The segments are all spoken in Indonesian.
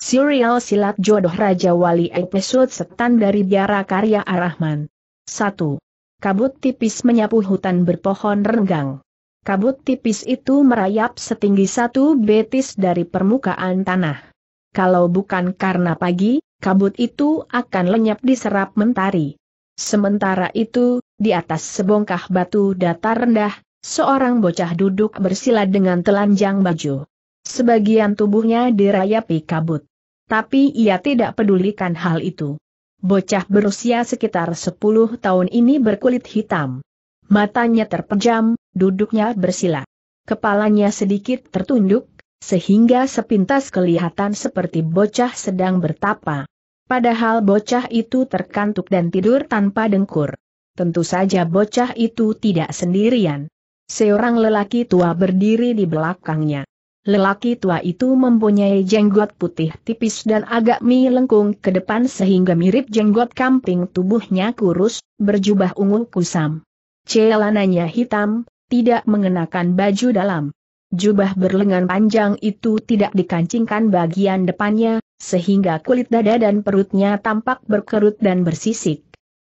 Serial Silat Jodoh Raja Wali Episode Setan dari Biara Karya Arahman 1. Kabut tipis menyapu hutan berpohon renggang. Kabut tipis itu merayap setinggi satu betis dari permukaan tanah. Kalau bukan karena pagi, kabut itu akan lenyap diserap mentari. Sementara itu, di atas sebongkah batu datar rendah, seorang bocah duduk bersila dengan telanjang baju. Sebagian tubuhnya dirayapi kabut tapi ia tidak pedulikan hal itu. Bocah berusia sekitar 10 tahun ini berkulit hitam. Matanya terpejam, duduknya bersila. Kepalanya sedikit tertunduk, sehingga sepintas kelihatan seperti bocah sedang bertapa. Padahal bocah itu terkantuk dan tidur tanpa dengkur. Tentu saja bocah itu tidak sendirian. Seorang lelaki tua berdiri di belakangnya. Lelaki tua itu mempunyai jenggot putih tipis dan agak melengkung ke depan sehingga mirip jenggot kamping tubuhnya kurus, berjubah ungu kusam. Celananya hitam, tidak mengenakan baju dalam. Jubah berlengan panjang itu tidak dikancingkan bagian depannya, sehingga kulit dada dan perutnya tampak berkerut dan bersisik.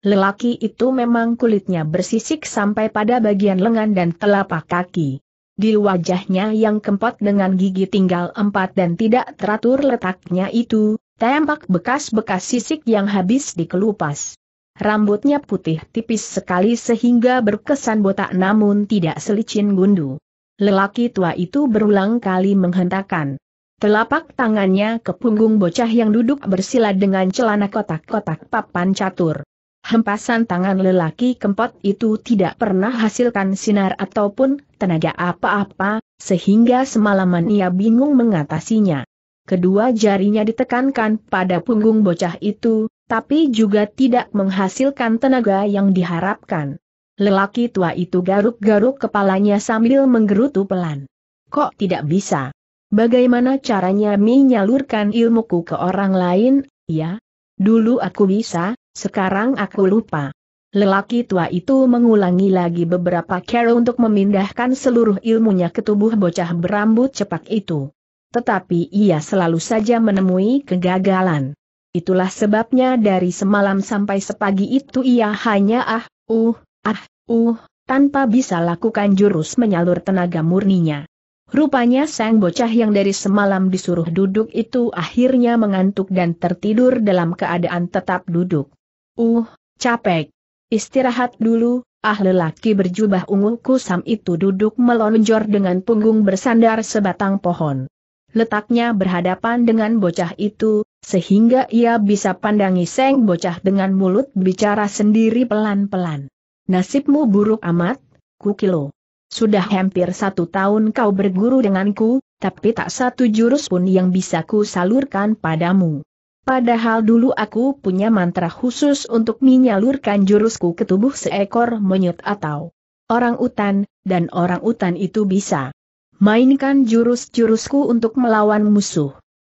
Lelaki itu memang kulitnya bersisik sampai pada bagian lengan dan telapak kaki. Di wajahnya yang kempot dengan gigi tinggal empat dan tidak teratur letaknya itu, tampak bekas-bekas sisik yang habis dikelupas. Rambutnya putih tipis sekali sehingga berkesan botak namun tidak selicin gundu. Lelaki tua itu berulang kali menghentakkan. Telapak tangannya ke punggung bocah yang duduk bersila dengan celana kotak-kotak papan catur hempasan tangan lelaki kempot itu tidak pernah hasilkan sinar ataupun tenaga apa-apa, sehingga semalaman ia bingung mengatasinya. Kedua jarinya ditekankan pada punggung bocah itu, tapi juga tidak menghasilkan tenaga yang diharapkan. Lelaki tua itu garuk-garuk kepalanya sambil menggerutu pelan. Kok tidak bisa? Bagaimana caranya menyalurkan ilmuku ke orang lain, ya? Dulu aku bisa, sekarang aku lupa. Lelaki tua itu mengulangi lagi beberapa cara untuk memindahkan seluruh ilmunya ke tubuh bocah berambut cepat itu. Tetapi ia selalu saja menemui kegagalan. Itulah sebabnya dari semalam sampai sepagi itu ia hanya ah, uh, ah, uh, tanpa bisa lakukan jurus menyalur tenaga murninya. Rupanya sang bocah yang dari semalam disuruh duduk itu akhirnya mengantuk dan tertidur dalam keadaan tetap duduk. Uh, capek. Istirahat dulu, ah lelaki berjubah ungu kusam itu duduk melonjor dengan punggung bersandar sebatang pohon. Letaknya berhadapan dengan bocah itu, sehingga ia bisa pandangi seng bocah dengan mulut bicara sendiri pelan-pelan. Nasibmu buruk amat, kukilo. Sudah hampir satu tahun kau berguru denganku, tapi tak satu jurus pun yang bisa ku salurkan padamu. Padahal dulu aku punya mantra khusus untuk menyalurkan jurusku ke tubuh seekor monyet atau orang utan, dan orang utan itu bisa mainkan jurus-jurusku untuk melawan musuh.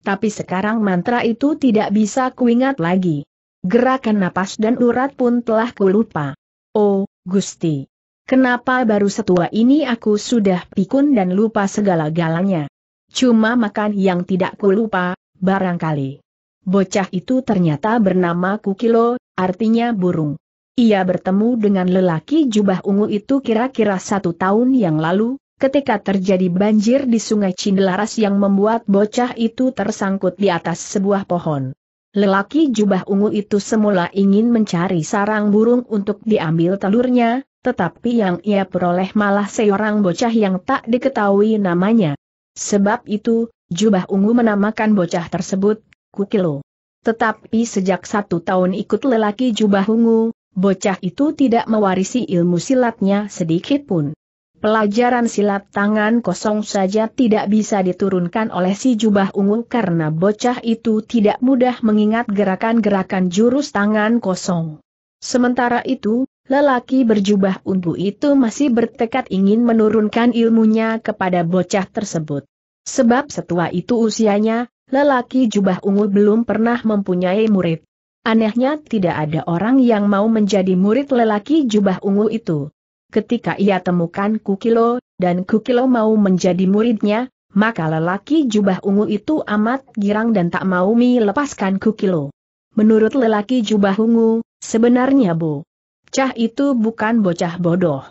Tapi sekarang mantra itu tidak bisa kuingat lagi. Gerakan napas dan urat pun telah kulupa. Oh, Gusti. Kenapa baru setua ini aku sudah pikun dan lupa segala galanya? Cuma makan yang tidak kulupa, barangkali. Bocah itu ternyata bernama Kukilo, artinya burung. Ia bertemu dengan lelaki jubah ungu itu kira-kira satu tahun yang lalu, ketika terjadi banjir di sungai Cindelaras yang membuat bocah itu tersangkut di atas sebuah pohon. Lelaki jubah ungu itu semula ingin mencari sarang burung untuk diambil telurnya, tetapi yang ia peroleh malah seorang bocah yang tak diketahui namanya. Sebab itu, jubah ungu menamakan bocah tersebut kilo. Tetapi sejak satu tahun ikut lelaki jubah ungu, bocah itu tidak mewarisi ilmu silatnya sedikit pun. Pelajaran silat tangan kosong saja tidak bisa diturunkan oleh si jubah ungu karena bocah itu tidak mudah mengingat gerakan-gerakan jurus tangan kosong. Sementara itu, lelaki berjubah ungu itu masih bertekad ingin menurunkan ilmunya kepada bocah tersebut. Sebab setua itu usianya, Lelaki jubah ungu belum pernah mempunyai murid. Anehnya tidak ada orang yang mau menjadi murid lelaki jubah ungu itu. Ketika ia temukan Kukilo, dan Kukilo mau menjadi muridnya, maka lelaki jubah ungu itu amat girang dan tak mau melepaskan Kukilo. Menurut lelaki jubah ungu, sebenarnya Bu Cah itu bukan bocah bodoh.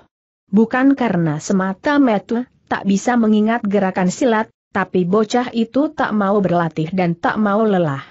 Bukan karena semata metu, tak bisa mengingat gerakan silat, tapi bocah itu tak mau berlatih dan tak mau lelah.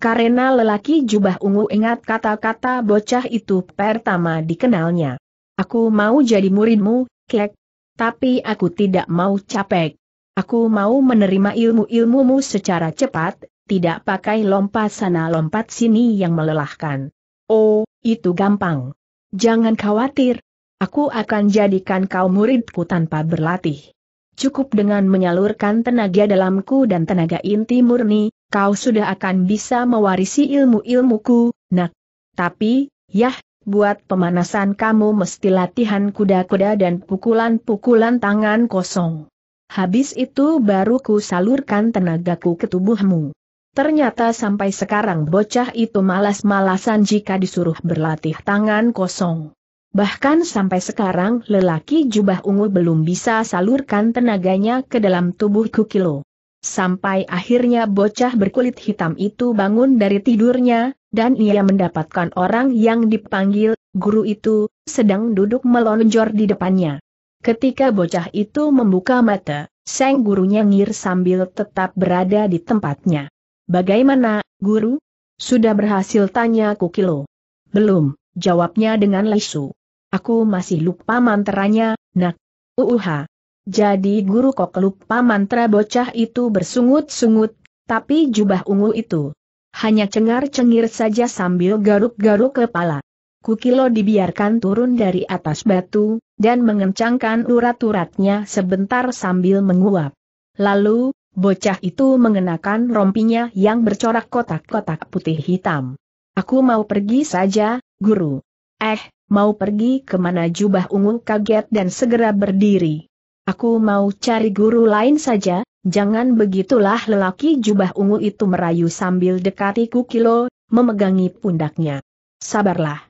Karena lelaki jubah ungu ingat kata-kata bocah itu pertama dikenalnya. Aku mau jadi muridmu, kek. Tapi aku tidak mau capek. Aku mau menerima ilmu-ilmumu secara cepat, tidak pakai lompat sana lompat sini yang melelahkan. Oh, itu gampang. Jangan khawatir. Aku akan jadikan kau muridku tanpa berlatih cukup dengan menyalurkan tenaga dalamku dan tenaga inti murni, kau sudah akan bisa mewarisi ilmu-ilmuku, nak. Tapi, yah, buat pemanasan kamu mesti latihan kuda-kuda dan pukulan-pukulan tangan kosong. Habis itu baru ku salurkan tenagaku ke tubuhmu. Ternyata sampai sekarang bocah itu malas-malasan jika disuruh berlatih tangan kosong. Bahkan sampai sekarang lelaki jubah ungu belum bisa salurkan tenaganya ke dalam tubuh Kukilo. Sampai akhirnya bocah berkulit hitam itu bangun dari tidurnya, dan ia mendapatkan orang yang dipanggil, guru itu, sedang duduk melonjor di depannya. Ketika bocah itu membuka mata, sang gurunya ngir sambil tetap berada di tempatnya. Bagaimana, guru? Sudah berhasil tanya Kukilo. Belum, jawabnya dengan lesu. Aku masih lupa mantranya, nak. Uuha. Jadi guru kok lupa mantra bocah itu bersungut-sungut, tapi jubah ungu itu. Hanya cengar-cengir saja sambil garuk-garuk kepala. Kukilo dibiarkan turun dari atas batu, dan mengencangkan urat-uratnya sebentar sambil menguap. Lalu, bocah itu mengenakan rompinya yang bercorak kotak-kotak putih hitam. Aku mau pergi saja, guru. Eh, Mau pergi kemana jubah ungu kaget dan segera berdiri. Aku mau cari guru lain saja, jangan begitulah lelaki jubah ungu itu merayu sambil dekati kukilo, memegangi pundaknya. Sabarlah.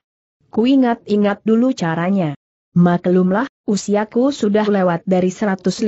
Ku ingat-ingat dulu caranya. Maklumlah, usiaku sudah lewat dari 150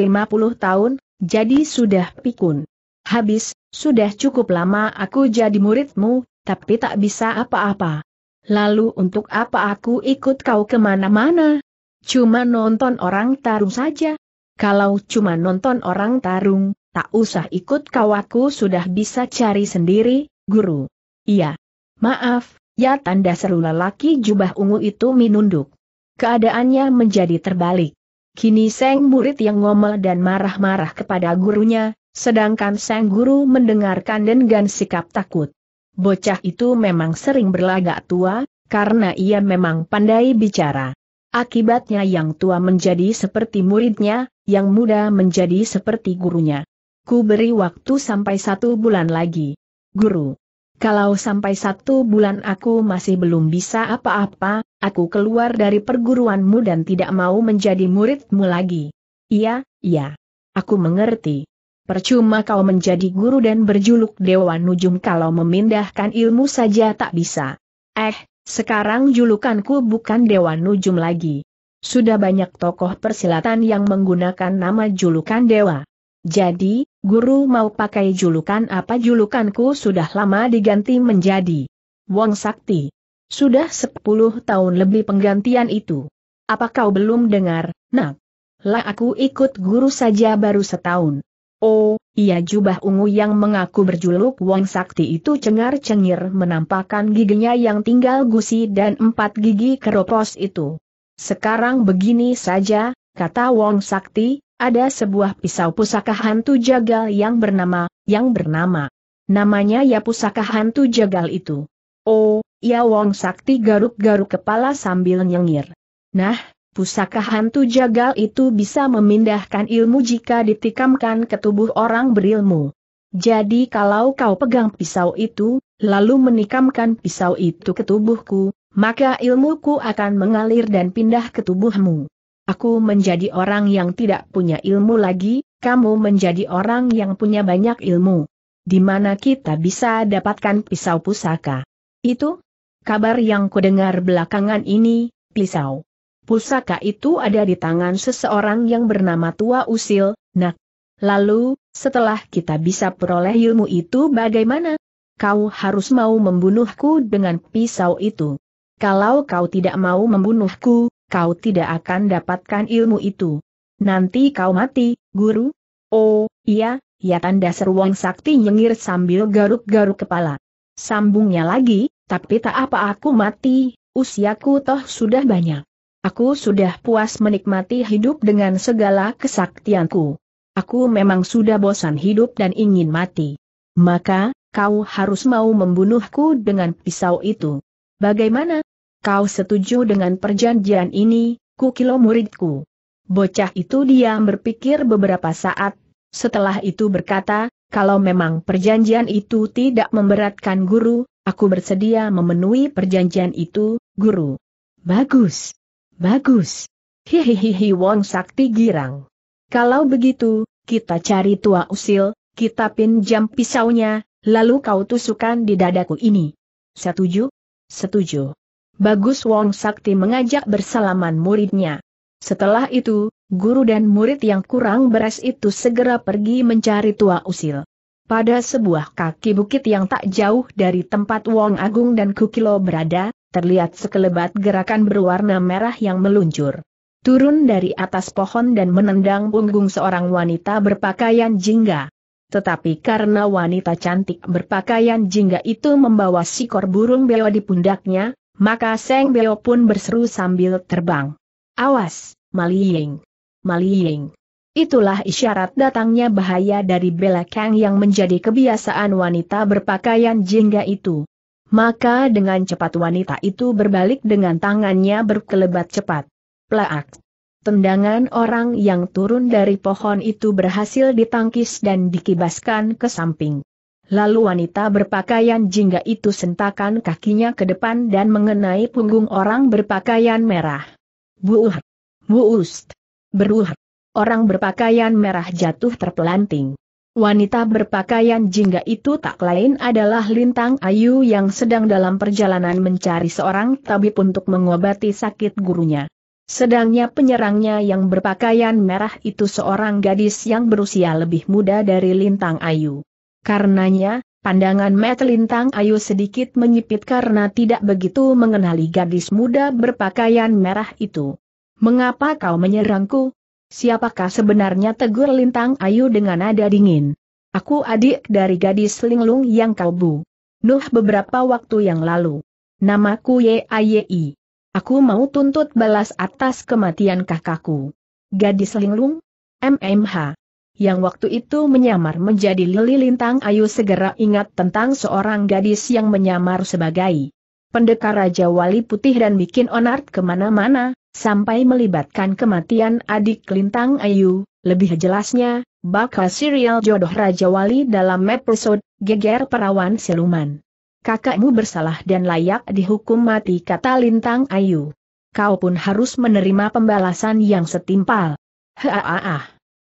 tahun, jadi sudah pikun. Habis, sudah cukup lama aku jadi muridmu, tapi tak bisa apa-apa. Lalu untuk apa aku ikut kau kemana-mana? Cuma nonton orang tarung saja. Kalau cuma nonton orang tarung, tak usah ikut kau aku sudah bisa cari sendiri, guru. Iya. Maaf, ya tanda seru lelaki jubah ungu itu menunduk. Keadaannya menjadi terbalik. Kini sang murid yang ngomel dan marah-marah kepada gurunya, sedangkan sang guru mendengarkan dengan sikap takut. Bocah itu memang sering berlagak tua, karena ia memang pandai bicara. Akibatnya yang tua menjadi seperti muridnya, yang muda menjadi seperti gurunya. Ku beri waktu sampai satu bulan lagi. Guru. Kalau sampai satu bulan aku masih belum bisa apa-apa, aku keluar dari perguruanmu dan tidak mau menjadi muridmu lagi. Iya, iya. Aku mengerti. Percuma kau menjadi guru dan berjuluk Dewa Nujum kalau memindahkan ilmu saja tak bisa. Eh, sekarang julukanku bukan Dewa Nujum lagi. Sudah banyak tokoh persilatan yang menggunakan nama julukan Dewa. Jadi, guru mau pakai julukan apa julukanku sudah lama diganti menjadi Wong Sakti. Sudah 10 tahun lebih penggantian itu. Apa kau belum dengar, nak? Lah aku ikut guru saja baru setahun Oh, ia jubah ungu yang mengaku berjuluk Wong Sakti itu cengar-cengir menampakkan giginya yang tinggal gusi dan empat gigi keropos itu. Sekarang begini saja, kata Wong Sakti, ada sebuah pisau pusaka hantu jagal yang bernama, yang bernama. Namanya ya pusaka hantu jagal itu. Oh, ya Wong Sakti garuk-garuk kepala sambil nyengir. Nah, Pusaka hantu jagal itu bisa memindahkan ilmu jika ditikamkan ke tubuh orang berilmu. Jadi kalau kau pegang pisau itu, lalu menikamkan pisau itu ke tubuhku, maka ilmuku akan mengalir dan pindah ke tubuhmu. Aku menjadi orang yang tidak punya ilmu lagi, kamu menjadi orang yang punya banyak ilmu. Di mana kita bisa dapatkan pisau pusaka? Itu kabar yang kudengar belakangan ini, pisau pusaka itu ada di tangan seseorang yang bernama Tua Usil, nak. Lalu, setelah kita bisa peroleh ilmu itu bagaimana? Kau harus mau membunuhku dengan pisau itu. Kalau kau tidak mau membunuhku, kau tidak akan dapatkan ilmu itu. Nanti kau mati, guru? Oh, iya, ya tanda seruang sakti nyengir sambil garuk-garuk kepala. Sambungnya lagi, tapi tak apa aku mati, usiaku toh sudah banyak. Aku sudah puas menikmati hidup dengan segala kesaktianku. Aku memang sudah bosan hidup dan ingin mati. Maka, kau harus mau membunuhku dengan pisau itu. Bagaimana? Kau setuju dengan perjanjian ini, kukilo muridku. Bocah itu diam berpikir beberapa saat, setelah itu berkata, kalau memang perjanjian itu tidak memberatkan guru, aku bersedia memenuhi perjanjian itu, guru. Bagus. Bagus. Hihihihi Wong Sakti girang. Kalau begitu, kita cari tua usil, kita pinjam pisaunya, lalu kau tusukan di dadaku ini. Setuju? Setuju. Bagus Wong Sakti mengajak bersalaman muridnya. Setelah itu, guru dan murid yang kurang beres itu segera pergi mencari tua usil. Pada sebuah kaki bukit yang tak jauh dari tempat Wong Agung dan Kukilo berada, terlihat sekelebat gerakan berwarna merah yang meluncur. Turun dari atas pohon dan menendang punggung seorang wanita berpakaian jingga. Tetapi karena wanita cantik berpakaian jingga itu membawa sikor burung beo di pundaknya, maka Seng Beo pun berseru sambil terbang. Awas, Maliying! Maliying! Itulah isyarat datangnya bahaya dari belakang yang menjadi kebiasaan wanita berpakaian jingga itu. Maka dengan cepat wanita itu berbalik dengan tangannya berkelebat cepat. Plaak. Tendangan orang yang turun dari pohon itu berhasil ditangkis dan dikibaskan ke samping. Lalu wanita berpakaian jingga itu sentakan kakinya ke depan dan mengenai punggung orang berpakaian merah. Buuh. Buust. Beruh. Orang berpakaian merah jatuh terpelanting. Wanita berpakaian jingga itu tak lain adalah Lintang Ayu yang sedang dalam perjalanan mencari seorang tabib untuk mengobati sakit gurunya. Sedangnya penyerangnya yang berpakaian merah itu seorang gadis yang berusia lebih muda dari Lintang Ayu. Karenanya, pandangan Matt Lintang Ayu sedikit menyipit karena tidak begitu mengenali gadis muda berpakaian merah itu. Mengapa kau menyerangku? Siapakah sebenarnya tegur lintang ayu dengan nada dingin? Aku adik dari gadis linglung yang kau bu. Nuh beberapa waktu yang lalu. Namaku Yayi. Aku mau tuntut balas atas kematian kakakku. Gadis linglung? MMH. Yang waktu itu menyamar menjadi Lili Lintang Ayu segera ingat tentang seorang gadis yang menyamar sebagai pendekar Raja Wali Putih dan bikin onart kemana-mana, sampai melibatkan kematian adik Lintang Ayu, lebih jelasnya, bakal serial jodoh Raja Wali dalam episode, geger perawan siluman. Kakakmu bersalah dan layak dihukum mati kata Lintang Ayu. Kau pun harus menerima pembalasan yang setimpal. Haaah.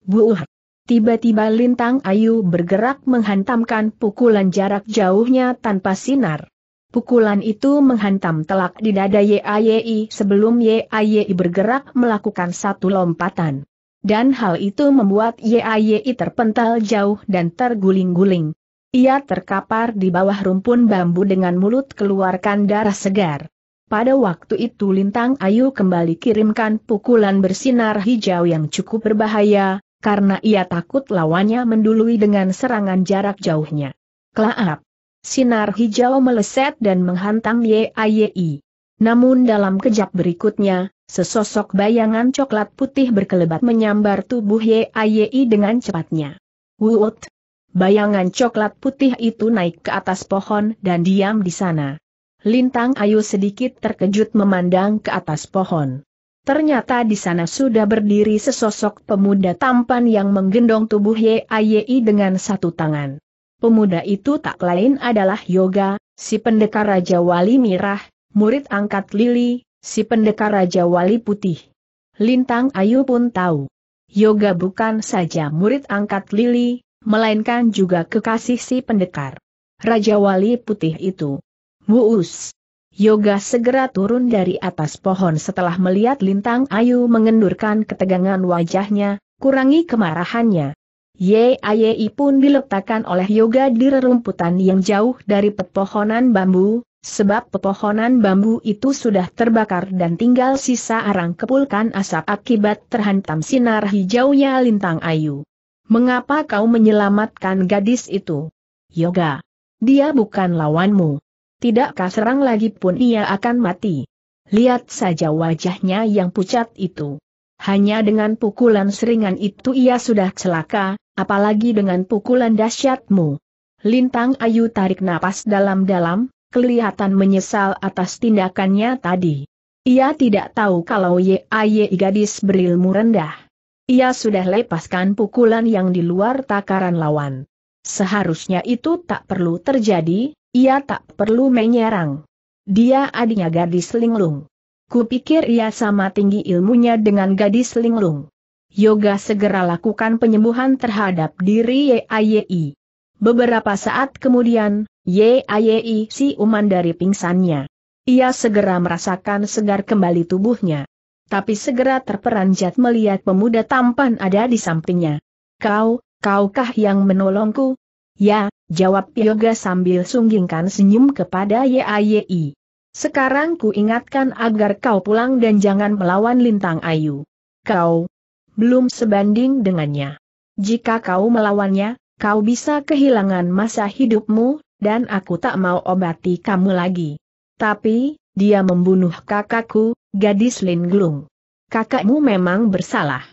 Buuh. Tiba-tiba Lintang Ayu bergerak menghantamkan pukulan jarak jauhnya tanpa sinar. Pukulan itu menghantam telak di dada YAYI sebelum YAYI bergerak melakukan satu lompatan. Dan hal itu membuat YAYI terpental jauh dan terguling-guling. Ia terkapar di bawah rumpun bambu dengan mulut keluarkan darah segar. Pada waktu itu Lintang Ayu kembali kirimkan pukulan bersinar hijau yang cukup berbahaya, karena ia takut lawannya mendului dengan serangan jarak jauhnya. Kelaap! Sinar hijau meleset dan menghantam YAYI. Namun dalam kejap berikutnya, sesosok bayangan coklat putih berkelebat menyambar tubuh YAYI dengan cepatnya. Wuut! Bayangan coklat putih itu naik ke atas pohon dan diam di sana. Lintang Ayu sedikit terkejut memandang ke atas pohon. Ternyata di sana sudah berdiri sesosok pemuda tampan yang menggendong tubuh YAYI dengan satu tangan pemuda itu tak lain adalah Yoga, si pendekar Raja Wali Mirah, murid angkat Lili, si pendekar Raja Wali Putih. Lintang Ayu pun tahu. Yoga bukan saja murid angkat Lili, melainkan juga kekasih si pendekar. Raja Wali Putih itu. Muus. Yoga segera turun dari atas pohon setelah melihat Lintang Ayu mengendurkan ketegangan wajahnya, kurangi kemarahannya, YAYI pun diletakkan oleh Yoga di rerumputan yang jauh dari pepohonan bambu, sebab pepohonan bambu itu sudah terbakar dan tinggal sisa arang kepulkan asap akibat terhantam sinar hijaunya lintang ayu. Mengapa kau menyelamatkan gadis itu? Yoga. Dia bukan lawanmu. Tidakkah serang lagi pun ia akan mati? Lihat saja wajahnya yang pucat itu. Hanya dengan pukulan seringan itu ia sudah celaka, apalagi dengan pukulan dahsyatmu. Lintang Ayu tarik napas dalam-dalam, kelihatan menyesal atas tindakannya tadi. Ia tidak tahu kalau Ye Aye gadis berilmu rendah. Ia sudah lepaskan pukulan yang di luar takaran lawan. Seharusnya itu tak perlu terjadi, ia tak perlu menyerang. Dia adiknya gadis linglung. Kupikir ia sama tinggi ilmunya dengan gadis linglung. Yoga segera lakukan penyembuhan terhadap diri YAYI. Beberapa saat kemudian, YAYI uman dari pingsannya. Ia segera merasakan segar kembali tubuhnya. Tapi segera terperanjat melihat pemuda tampan ada di sampingnya. Kau, kaukah yang menolongku? Ya, jawab Yoga sambil sunggingkan senyum kepada YAYI. Sekarang ku ingatkan agar kau pulang dan jangan melawan Lintang Ayu. Kau belum sebanding dengannya. Jika kau melawannya, kau bisa kehilangan masa hidupmu, dan aku tak mau obati kamu lagi. Tapi, dia membunuh kakakku, gadis Linglung. Kakakmu memang bersalah.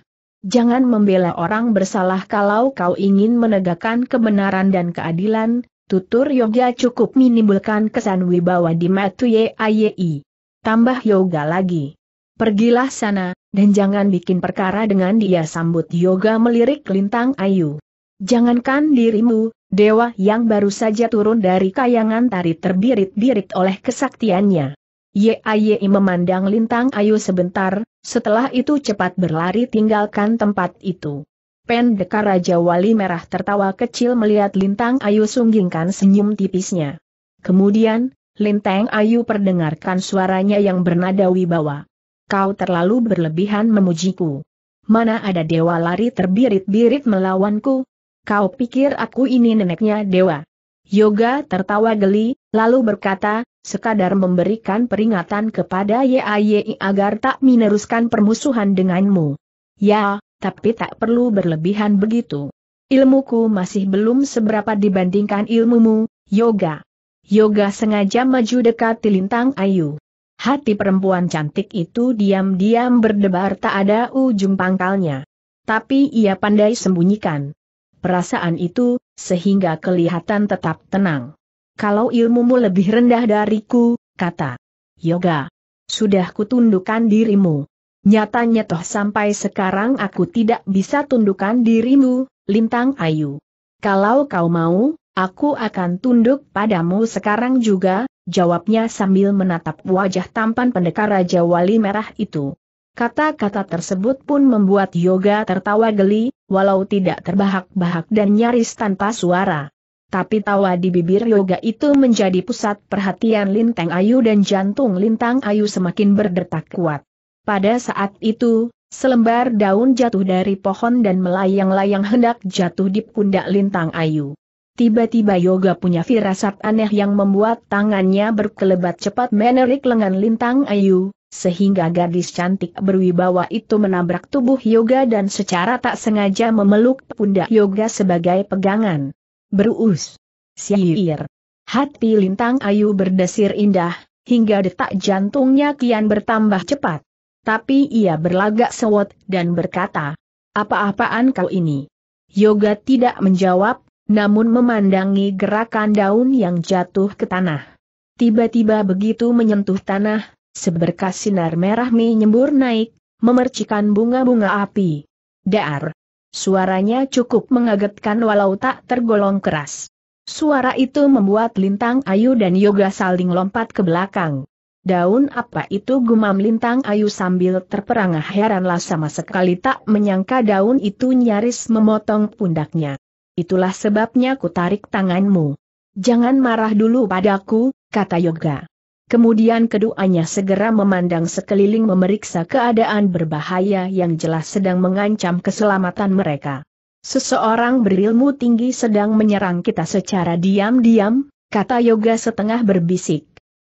Jangan membela orang bersalah kalau kau ingin menegakkan kebenaran dan keadilan, Tutur Yoga cukup menimbulkan kesan wibawa di Matu Yayi. Tambah Yoga lagi. Pergilah sana, dan jangan bikin perkara dengan dia sambut Yoga melirik lintang ayu. Jangankan dirimu, dewa yang baru saja turun dari kayangan tari terbirit-birit oleh kesaktiannya. Yayi memandang lintang ayu sebentar, setelah itu cepat berlari tinggalkan tempat itu. Pendekar Raja Wali Merah tertawa kecil melihat Lintang Ayu sunggingkan senyum tipisnya. Kemudian, Lintang Ayu perdengarkan suaranya yang bernada wibawa. Kau terlalu berlebihan memujiku. Mana ada dewa lari terbirit-birit melawanku? Kau pikir aku ini neneknya dewa? Yoga tertawa geli, lalu berkata, sekadar memberikan peringatan kepada YAYI agar tak meneruskan permusuhan denganmu. Ya, tapi tak perlu berlebihan begitu. Ilmuku masih belum seberapa dibandingkan ilmumu, yoga. Yoga sengaja maju dekat Tilintang Ayu. Hati perempuan cantik itu diam-diam berdebar tak ada ujung pangkalnya. Tapi ia pandai sembunyikan perasaan itu, sehingga kelihatan tetap tenang. Kalau ilmumu lebih rendah dariku, kata Yoga. Sudah kutundukkan dirimu. Nyatanya toh sampai sekarang aku tidak bisa tundukkan dirimu, Lintang Ayu. Kalau kau mau, aku akan tunduk padamu sekarang juga, jawabnya sambil menatap wajah tampan pendekar Raja Wali Merah itu. Kata-kata tersebut pun membuat Yoga tertawa geli, walau tidak terbahak-bahak dan nyaris tanpa suara. Tapi tawa di bibir Yoga itu menjadi pusat perhatian Lintang Ayu dan jantung Lintang Ayu semakin berdetak kuat. Pada saat itu, selembar daun jatuh dari pohon dan melayang-layang hendak jatuh di pundak lintang ayu. Tiba-tiba Yoga punya firasat aneh yang membuat tangannya berkelebat cepat menarik lengan lintang ayu, sehingga gadis cantik berwibawa itu menabrak tubuh Yoga dan secara tak sengaja memeluk pundak Yoga sebagai pegangan. Berus, Siir. Hati lintang ayu berdesir indah, hingga detak jantungnya kian bertambah cepat. Tapi ia berlagak sewot dan berkata, apa-apaan kau ini? Yoga tidak menjawab, namun memandangi gerakan daun yang jatuh ke tanah. Tiba-tiba begitu menyentuh tanah, seberkas sinar merah menyembur naik, memercikan bunga-bunga api. Dar! Suaranya cukup mengagetkan walau tak tergolong keras. Suara itu membuat Lintang Ayu dan Yoga saling lompat ke belakang. Daun apa itu gumam lintang ayu sambil terperangah heranlah sama sekali tak menyangka daun itu nyaris memotong pundaknya. Itulah sebabnya ku tarik tanganmu. Jangan marah dulu padaku, kata Yoga. Kemudian keduanya segera memandang sekeliling memeriksa keadaan berbahaya yang jelas sedang mengancam keselamatan mereka. Seseorang berilmu tinggi sedang menyerang kita secara diam-diam, kata Yoga setengah berbisik.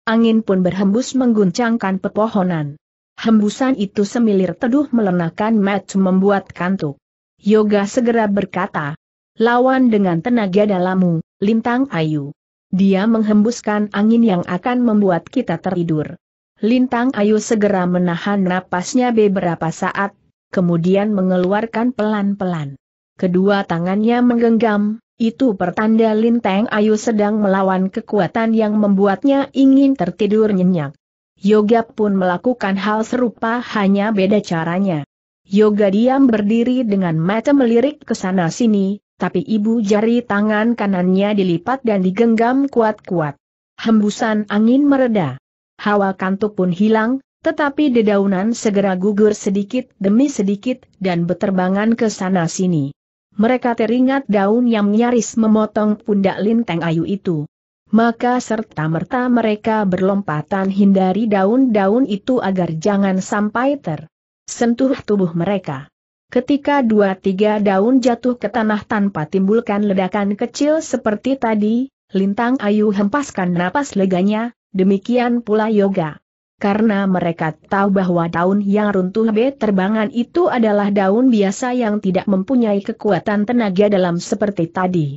Angin pun berhembus mengguncangkan pepohonan. Hembusan itu semilir teduh melenakan Matsu membuat kantuk. Yoga segera berkata, lawan dengan tenaga dalammu, lintang ayu. Dia menghembuskan angin yang akan membuat kita tertidur. Lintang ayu segera menahan napasnya beberapa saat, kemudian mengeluarkan pelan-pelan. Kedua tangannya menggenggam, itu pertanda Linteng Ayu sedang melawan kekuatan yang membuatnya ingin tertidur nyenyak. Yoga pun melakukan hal serupa hanya beda caranya. Yoga diam berdiri dengan mata melirik ke sana-sini, tapi ibu jari tangan kanannya dilipat dan digenggam kuat-kuat. Hembusan angin mereda. Hawa kantuk pun hilang, tetapi dedaunan segera gugur sedikit demi sedikit dan beterbangan ke sana-sini mereka teringat daun yang nyaris memotong pundak linteng ayu itu. Maka serta-merta mereka berlompatan hindari daun-daun itu agar jangan sampai tersentuh tubuh mereka. Ketika dua-tiga daun jatuh ke tanah tanpa timbulkan ledakan kecil seperti tadi, lintang ayu hempaskan napas leganya, demikian pula yoga karena mereka tahu bahwa daun yang runtuh B terbangan itu adalah daun biasa yang tidak mempunyai kekuatan tenaga dalam seperti tadi.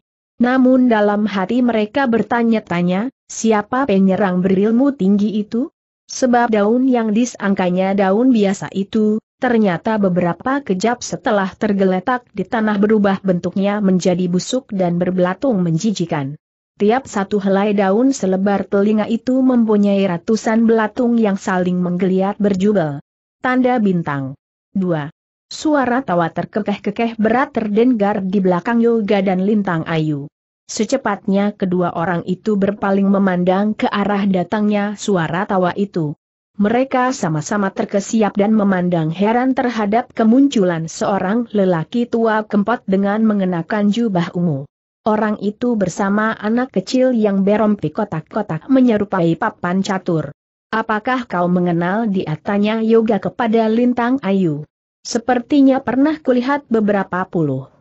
Namun dalam hati mereka bertanya-tanya, siapa penyerang berilmu tinggi itu? Sebab daun yang disangkanya daun biasa itu, ternyata beberapa kejap setelah tergeletak di tanah berubah bentuknya menjadi busuk dan berbelatung menjijikan. Tiap satu helai daun selebar telinga itu mempunyai ratusan belatung yang saling menggeliat berjubel. Tanda bintang. 2. Suara tawa terkekeh-kekeh berat terdengar di belakang Yoga dan Lintang Ayu. Secepatnya kedua orang itu berpaling memandang ke arah datangnya suara tawa itu. Mereka sama-sama terkesiap dan memandang heran terhadap kemunculan seorang lelaki tua kempot dengan mengenakan jubah ungu. Orang itu bersama anak kecil yang berompi kotak-kotak menyerupai papan catur. Apakah kau mengenal dia? Tanya Yoga kepada Lintang Ayu. Sepertinya pernah kulihat beberapa puluh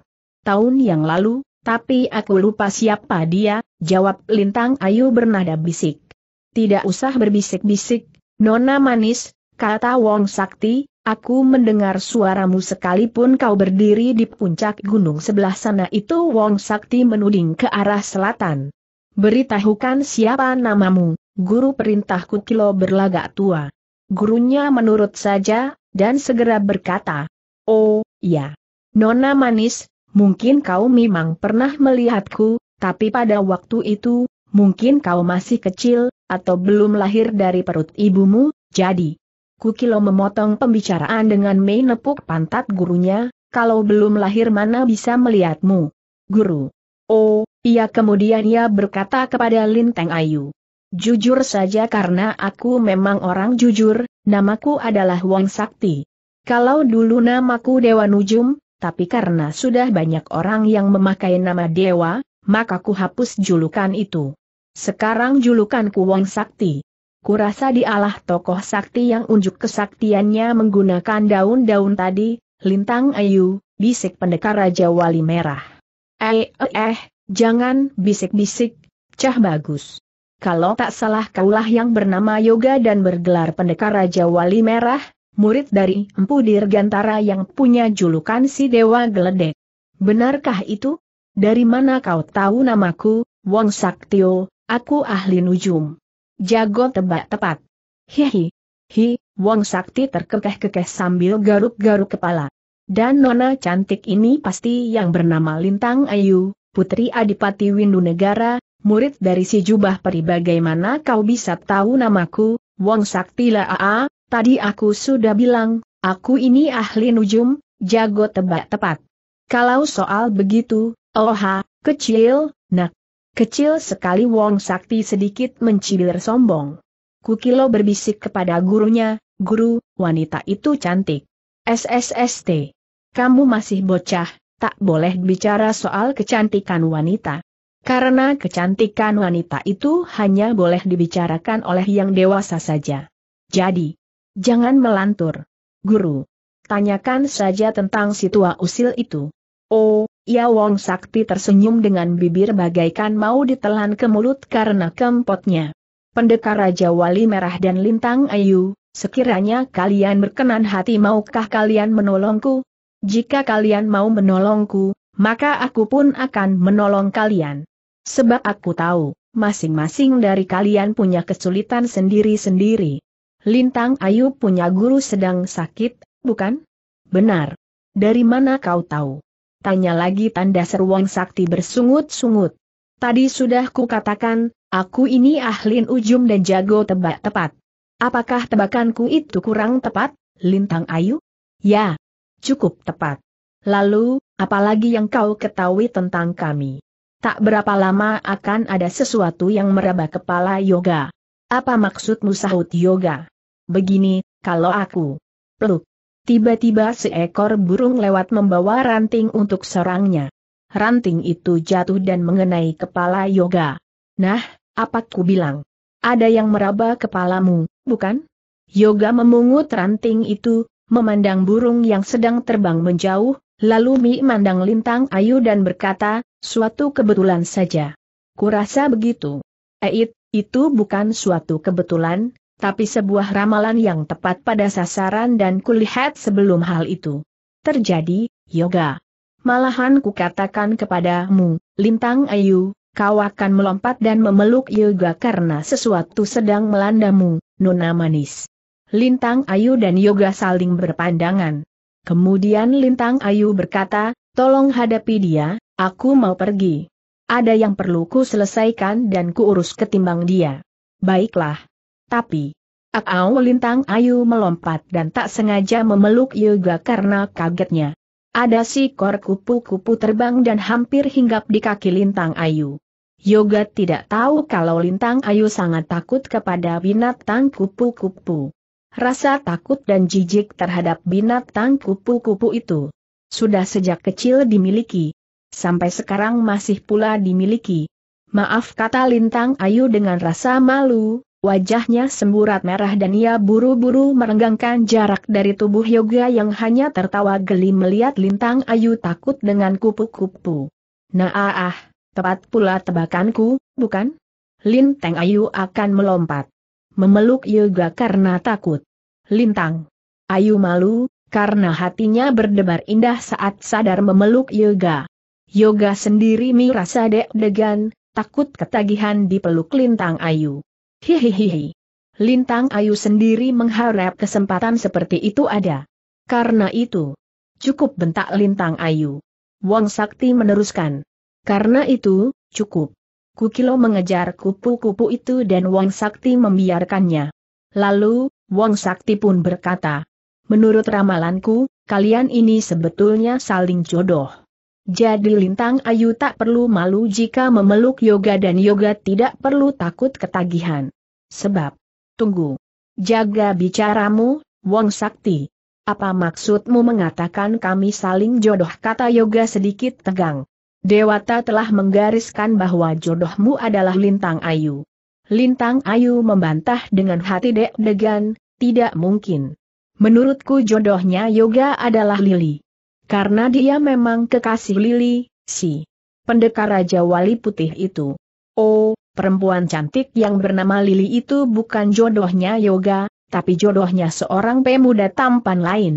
tahun yang lalu, tapi aku lupa siapa dia, jawab Lintang Ayu bernada bisik. Tidak usah berbisik-bisik, Nona Manis, kata Wong Sakti, Aku mendengar suaramu sekalipun kau berdiri di puncak gunung sebelah sana itu Wong Sakti menuding ke arah selatan. Beritahukan siapa namamu, guru perintahku Kilo berlagak tua. Gurunya menurut saja, dan segera berkata, Oh, ya. Nona manis, mungkin kau memang pernah melihatku, tapi pada waktu itu, mungkin kau masih kecil, atau belum lahir dari perut ibumu, jadi, Kukilo memotong pembicaraan dengan Mei nepuk pantat gurunya, kalau belum lahir mana bisa melihatmu. Guru. Oh, iya kemudian ia berkata kepada Linteng Ayu. Jujur saja karena aku memang orang jujur, namaku adalah Wang Sakti. Kalau dulu namaku Dewa Nujum, tapi karena sudah banyak orang yang memakai nama Dewa, maka ku hapus julukan itu. Sekarang julukanku Wang Sakti. Kurasa dialah tokoh sakti yang unjuk kesaktiannya menggunakan daun-daun tadi, lintang ayu, bisik pendekar Raja Wali Merah. Eh, eh, eh, jangan bisik-bisik, cah bagus. Kalau tak salah kaulah yang bernama Yoga dan bergelar pendekar Raja Wali Merah, murid dari Empu Dirgantara yang punya julukan si Dewa Geledek. Benarkah itu? Dari mana kau tahu namaku, Wong Saktio, aku ahli nujum. Jago tebak tepat. Hihi. Hi, Wong Sakti terkekeh-kekeh sambil garuk-garuk kepala. Dan nona cantik ini pasti yang bernama Lintang Ayu, putri Adipati Windu Negara, murid dari si jubah peri bagaimana kau bisa tahu namaku, Wong Sakti lah. Laa, tadi aku sudah bilang, aku ini ahli nujum, jago tebak tepat. Kalau soal begitu, oha, oh kecil, nak, Kecil sekali Wong Sakti sedikit mencibir sombong. Kukilo berbisik kepada gurunya, guru, wanita itu cantik. SSST. Kamu masih bocah, tak boleh bicara soal kecantikan wanita. Karena kecantikan wanita itu hanya boleh dibicarakan oleh yang dewasa saja. Jadi, jangan melantur. Guru, tanyakan saja tentang si tua usil itu. Oh, ia Wong Sakti tersenyum dengan bibir bagaikan mau ditelan ke mulut karena kempotnya. Pendekar Raja Wali Merah dan Lintang Ayu, sekiranya kalian berkenan hati maukah kalian menolongku? Jika kalian mau menolongku, maka aku pun akan menolong kalian. Sebab aku tahu, masing-masing dari kalian punya kesulitan sendiri-sendiri. Lintang Ayu punya guru sedang sakit, bukan? Benar. Dari mana kau tahu? Tanya lagi tanda seruang sakti bersungut-sungut. Tadi sudah ku katakan, aku ini ahlin ujum dan jago tebak tepat. Apakah tebakanku itu kurang tepat, Lintang Ayu? Ya, cukup tepat. Lalu, apalagi yang kau ketahui tentang kami? Tak berapa lama akan ada sesuatu yang meraba kepala Yoga. Apa maksudmu sahut Yoga? Begini, kalau aku peluk Tiba-tiba seekor burung lewat membawa ranting untuk serangnya. Ranting itu jatuh dan mengenai kepala Yoga. Nah, apa ku bilang? Ada yang meraba kepalamu, bukan? Yoga memungut ranting itu, memandang burung yang sedang terbang menjauh, lalu Mi mandang lintang ayu dan berkata, suatu kebetulan saja. Kurasa begitu. Eit, itu bukan suatu kebetulan, tapi sebuah ramalan yang tepat pada sasaran dan kulihat sebelum hal itu terjadi, yoga. Malahan kukatakan kepadamu, Lintang Ayu, kau akan melompat dan memeluk yoga karena sesuatu sedang melandamu, Nona Manis. Lintang Ayu dan Yoga saling berpandangan. Kemudian Lintang Ayu berkata, tolong hadapi dia, aku mau pergi. Ada yang perlu ku selesaikan dan ku urus ketimbang dia. Baiklah. Tapi, Akau Lintang Ayu melompat dan tak sengaja memeluk Yoga karena kagetnya. Ada si kor kupu-kupu terbang dan hampir hinggap di kaki Lintang Ayu. Yoga tidak tahu kalau Lintang Ayu sangat takut kepada binatang kupu-kupu. Rasa takut dan jijik terhadap binatang kupu-kupu itu sudah sejak kecil dimiliki. Sampai sekarang masih pula dimiliki. Maaf kata Lintang Ayu dengan rasa malu, Wajahnya semburat merah dan ia buru-buru merenggangkan jarak dari tubuh Yoga yang hanya tertawa geli melihat lintang ayu takut dengan kupu-kupu. Nah ah, ah, tepat pula tebakanku, bukan? Lintang ayu akan melompat. Memeluk Yoga karena takut. Lintang. Ayu malu, karena hatinya berdebar indah saat sadar memeluk Yoga. Yoga sendiri merasa deg-degan, takut ketagihan di peluk lintang ayu. Hihihihi. Lintang Ayu sendiri mengharap kesempatan seperti itu ada. Karena itu, cukup bentak Lintang Ayu. Wang Sakti meneruskan. Karena itu, cukup. Kukilo mengejar kupu-kupu itu dan Wang Sakti membiarkannya. Lalu, Wang Sakti pun berkata, Menurut ramalanku, kalian ini sebetulnya saling jodoh. Jadi Lintang Ayu tak perlu malu jika memeluk Yoga dan Yoga tidak perlu takut ketagihan. Sebab, tunggu. Jaga bicaramu, Wong Sakti. Apa maksudmu mengatakan kami saling jodoh kata Yoga sedikit tegang. Dewata telah menggariskan bahwa jodohmu adalah Lintang Ayu. Lintang Ayu membantah dengan hati deg-degan, tidak mungkin. Menurutku jodohnya Yoga adalah Lili. Karena dia memang kekasih Lili, si pendekar Raja Wali Putih itu. Oh, perempuan cantik yang bernama Lili itu bukan jodohnya Yoga, tapi jodohnya seorang pemuda tampan lain.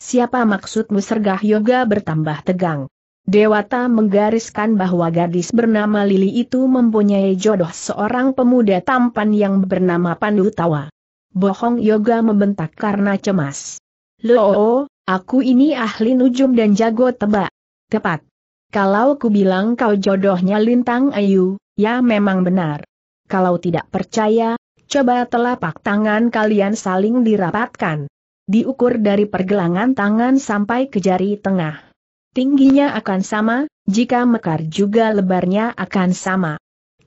Siapa maksudmu sergah Yoga bertambah tegang? Dewata menggariskan bahwa gadis bernama Lili itu mempunyai jodoh seorang pemuda tampan yang bernama Pandu Tawa. Bohong Yoga membentak karena cemas. Loh, Aku ini ahli nujum dan jago tebak. Tepat. Kalau ku bilang kau jodohnya lintang ayu, ya memang benar. Kalau tidak percaya, coba telapak tangan kalian saling dirapatkan. Diukur dari pergelangan tangan sampai ke jari tengah. Tingginya akan sama, jika mekar juga lebarnya akan sama.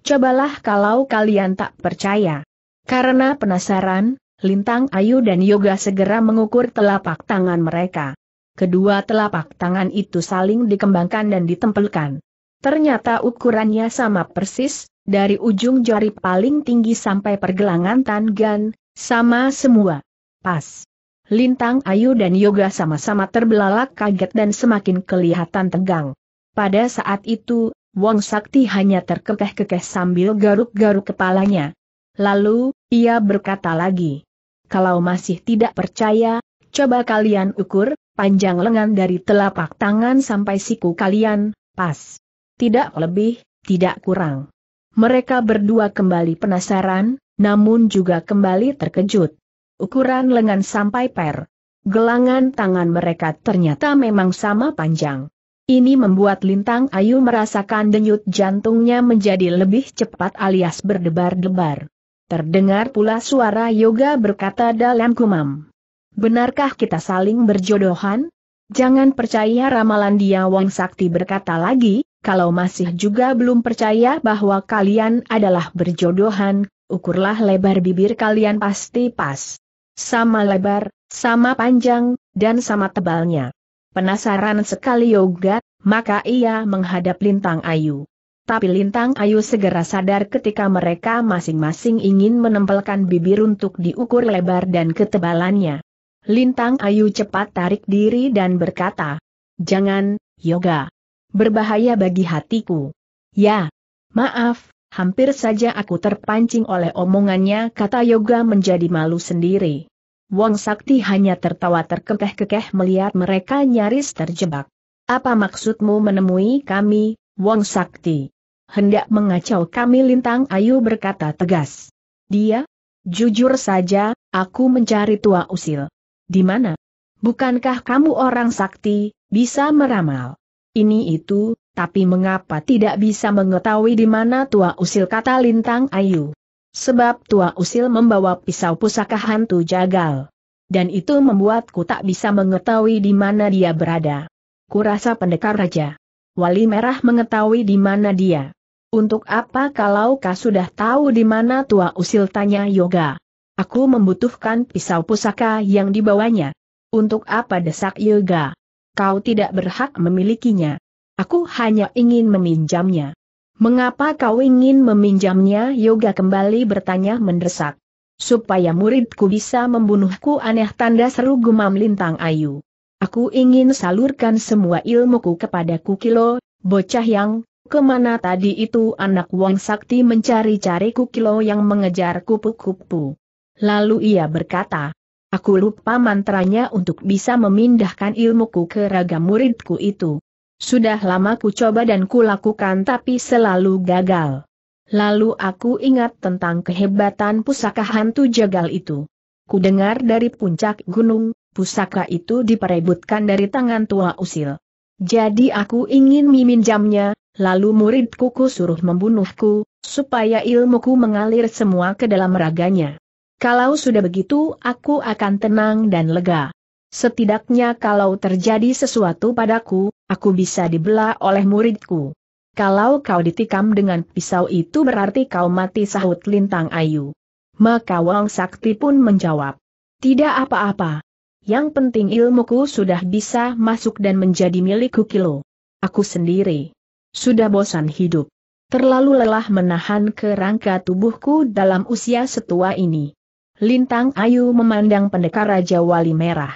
Cobalah kalau kalian tak percaya. Karena penasaran, Lintang Ayu dan Yoga segera mengukur telapak tangan mereka. Kedua telapak tangan itu saling dikembangkan dan ditempelkan. Ternyata ukurannya sama persis, dari ujung jari paling tinggi sampai pergelangan tangan, sama semua. Pas. Lintang Ayu dan Yoga sama-sama terbelalak kaget dan semakin kelihatan tegang. Pada saat itu, Wong Sakti hanya terkekeh-kekeh sambil garuk-garuk kepalanya. Lalu, ia berkata lagi, kalau masih tidak percaya, coba kalian ukur, panjang lengan dari telapak tangan sampai siku kalian, pas. Tidak lebih, tidak kurang. Mereka berdua kembali penasaran, namun juga kembali terkejut. Ukuran lengan sampai per. Gelangan tangan mereka ternyata memang sama panjang. Ini membuat Lintang Ayu merasakan denyut jantungnya menjadi lebih cepat alias berdebar-debar. Terdengar pula suara Yoga berkata dalam kumam. Benarkah kita saling berjodohan? Jangan percaya ramalan dia Wang Sakti berkata lagi, kalau masih juga belum percaya bahwa kalian adalah berjodohan, ukurlah lebar bibir kalian pasti pas. Sama lebar, sama panjang, dan sama tebalnya. Penasaran sekali Yoga, maka ia menghadap Lintang Ayu tapi Lintang Ayu segera sadar ketika mereka masing-masing ingin menempelkan bibir untuk diukur lebar dan ketebalannya. Lintang Ayu cepat tarik diri dan berkata, Jangan, Yoga. Berbahaya bagi hatiku. Ya, maaf, hampir saja aku terpancing oleh omongannya kata Yoga menjadi malu sendiri. Wong Sakti hanya tertawa terkekeh-kekeh melihat mereka nyaris terjebak. Apa maksudmu menemui kami, Wong Sakti? hendak mengacau kami Lintang Ayu berkata tegas. Dia? Jujur saja, aku mencari tua usil. Di mana? Bukankah kamu orang sakti, bisa meramal? Ini itu, tapi mengapa tidak bisa mengetahui di mana tua usil kata Lintang Ayu? Sebab tua usil membawa pisau pusaka hantu jagal. Dan itu membuatku tak bisa mengetahui di mana dia berada. Kurasa pendekar raja. Wali Merah mengetahui di mana dia. Untuk apa kalau kau sudah tahu di mana tua usil tanya Yoga? Aku membutuhkan pisau pusaka yang dibawanya. Untuk apa desak Yoga? Kau tidak berhak memilikinya. Aku hanya ingin meminjamnya. Mengapa kau ingin meminjamnya? Yoga kembali bertanya mendesak. Supaya muridku bisa membunuhku aneh tanda seru gumam lintang ayu. Aku ingin salurkan semua ilmuku kepada Kukilo, bocah yang kemana tadi itu anak Wang Sakti mencari-cari kukilo yang mengejar kupu-kupu. Lalu ia berkata, aku lupa mantranya untuk bisa memindahkan ilmuku ke raga muridku itu. Sudah lama ku coba dan ku lakukan tapi selalu gagal. Lalu aku ingat tentang kehebatan pusaka hantu jagal itu. Ku dengar dari puncak gunung, pusaka itu diperebutkan dari tangan tua usil. Jadi aku ingin meminjamnya, Lalu muridku ku suruh membunuhku, supaya ilmuku mengalir semua ke dalam raganya. Kalau sudah begitu aku akan tenang dan lega. Setidaknya kalau terjadi sesuatu padaku, aku bisa dibelah oleh muridku. Kalau kau ditikam dengan pisau itu berarti kau mati sahut lintang ayu. Maka Wang Sakti pun menjawab. Tidak apa-apa. Yang penting ilmuku sudah bisa masuk dan menjadi milikku kilo. Aku sendiri sudah bosan hidup. Terlalu lelah menahan kerangka tubuhku dalam usia setua ini. Lintang Ayu memandang pendekar Raja Wali Merah.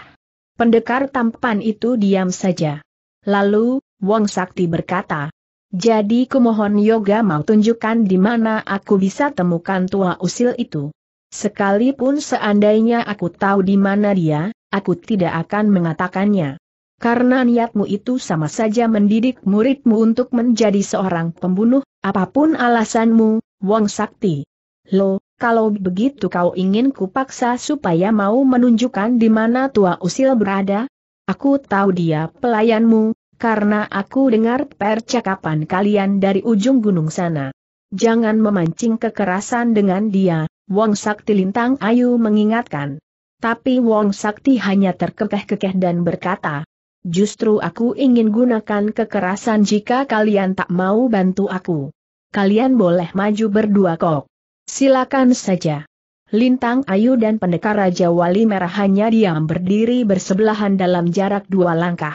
Pendekar tampan itu diam saja. Lalu, Wong Sakti berkata, Jadi kumohon Yoga mau tunjukkan di mana aku bisa temukan tua usil itu. Sekalipun seandainya aku tahu di mana dia, aku tidak akan mengatakannya. Karena niatmu itu sama saja mendidik muridmu untuk menjadi seorang pembunuh, apapun alasanmu, Wong Sakti. Lo, kalau begitu kau ingin kupaksa supaya mau menunjukkan di mana tua usil berada? Aku tahu dia pelayanmu, karena aku dengar percakapan kalian dari ujung gunung sana. Jangan memancing kekerasan dengan dia, Wong Sakti Lintang Ayu mengingatkan. Tapi Wong Sakti hanya terkekeh-kekeh dan berkata, Justru aku ingin gunakan kekerasan jika kalian tak mau bantu aku. Kalian boleh maju berdua kok. Silakan saja. Lintang Ayu dan Pendekar Raja Wali Merah hanya diam berdiri bersebelahan dalam jarak dua langkah.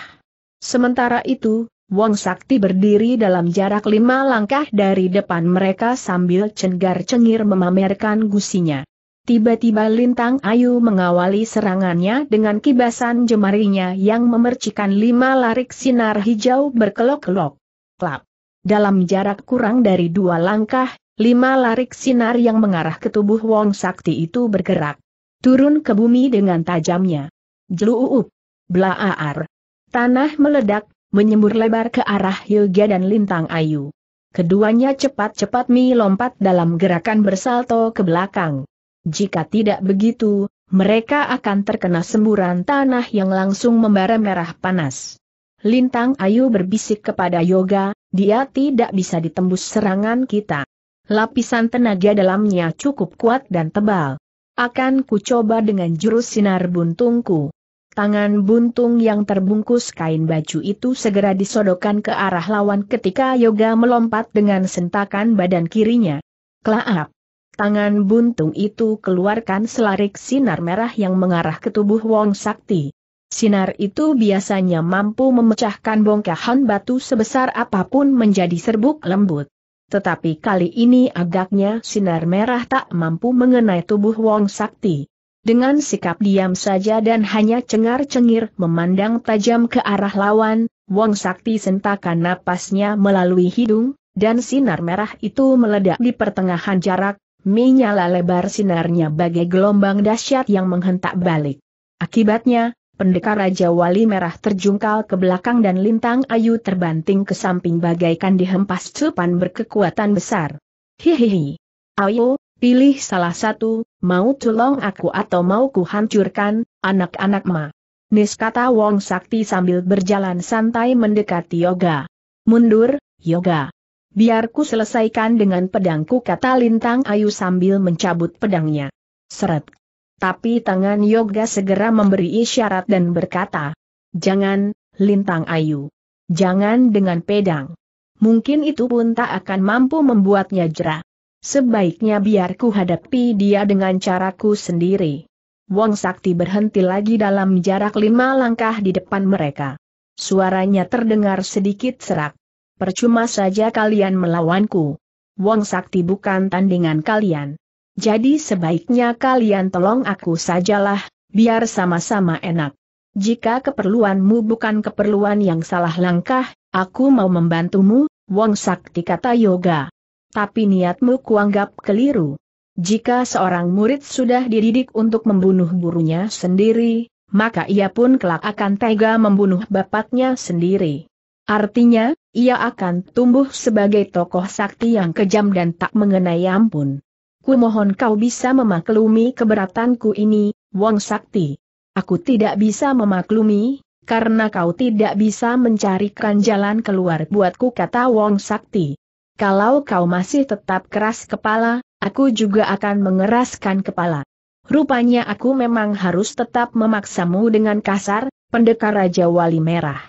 Sementara itu, Wong Sakti berdiri dalam jarak lima langkah dari depan mereka sambil cengar cengir memamerkan gusinya. Tiba-tiba Lintang Ayu mengawali serangannya dengan kibasan jemarinya yang memercikan lima larik sinar hijau berkelok-kelok. Klap. Dalam jarak kurang dari dua langkah, lima larik sinar yang mengarah ke tubuh Wong Sakti itu bergerak. Turun ke bumi dengan tajamnya. Jluup. Blaaar. Tanah meledak, menyembur lebar ke arah Hyuga dan Lintang Ayu. Keduanya cepat-cepat melompat dalam gerakan bersalto ke belakang. Jika tidak begitu, mereka akan terkena semburan tanah yang langsung membara merah panas. Lintang Ayu berbisik kepada Yoga, dia tidak bisa ditembus serangan kita. Lapisan tenaga dalamnya cukup kuat dan tebal. Akan kucoba dengan jurus sinar buntungku. Tangan buntung yang terbungkus kain baju itu segera disodokkan ke arah lawan ketika Yoga melompat dengan sentakan badan kirinya. Klaap! Tangan buntung itu keluarkan selarik sinar merah yang mengarah ke tubuh Wong Sakti. Sinar itu biasanya mampu memecahkan bongkahan batu sebesar apapun menjadi serbuk lembut. Tetapi kali ini agaknya sinar merah tak mampu mengenai tubuh Wong Sakti. Dengan sikap diam saja dan hanya cengar-cengir memandang tajam ke arah lawan, Wong Sakti sentakan napasnya melalui hidung, dan sinar merah itu meledak di pertengahan jarak, menyala lebar sinarnya bagai gelombang dahsyat yang menghentak balik. Akibatnya, pendekar Raja Wali Merah terjungkal ke belakang dan lintang ayu terbanting ke samping bagaikan dihempas cupan berkekuatan besar. Hihihi. Ayo, pilih salah satu, mau tolong aku atau mau kuhancurkan, anak-anak ma. Nis kata Wong Sakti sambil berjalan santai mendekati Yoga. Mundur, Yoga. Biarku selesaikan dengan pedangku kata Lintang Ayu sambil mencabut pedangnya. Seret. Tapi tangan Yoga segera memberi isyarat dan berkata, Jangan, Lintang Ayu. Jangan dengan pedang. Mungkin itu pun tak akan mampu membuatnya jera. Sebaiknya biarku hadapi dia dengan caraku sendiri. Wong Sakti berhenti lagi dalam jarak lima langkah di depan mereka. Suaranya terdengar sedikit serak percuma saja kalian melawanku. Wong Sakti bukan tandingan kalian. Jadi sebaiknya kalian tolong aku sajalah, biar sama-sama enak. Jika keperluanmu bukan keperluan yang salah langkah, aku mau membantumu, Wong Sakti kata Yoga. Tapi niatmu kuanggap keliru. Jika seorang murid sudah dididik untuk membunuh gurunya sendiri, maka ia pun kelak akan tega membunuh bapaknya sendiri. Artinya, ia akan tumbuh sebagai tokoh sakti yang kejam dan tak mengenai ampun. Ku mohon kau bisa memaklumi keberatanku ini, Wong Sakti. Aku tidak bisa memaklumi, karena kau tidak bisa mencarikan jalan keluar buatku kata Wong Sakti. Kalau kau masih tetap keras kepala, aku juga akan mengeraskan kepala. Rupanya aku memang harus tetap memaksamu dengan kasar, pendekar Raja Wali Merah.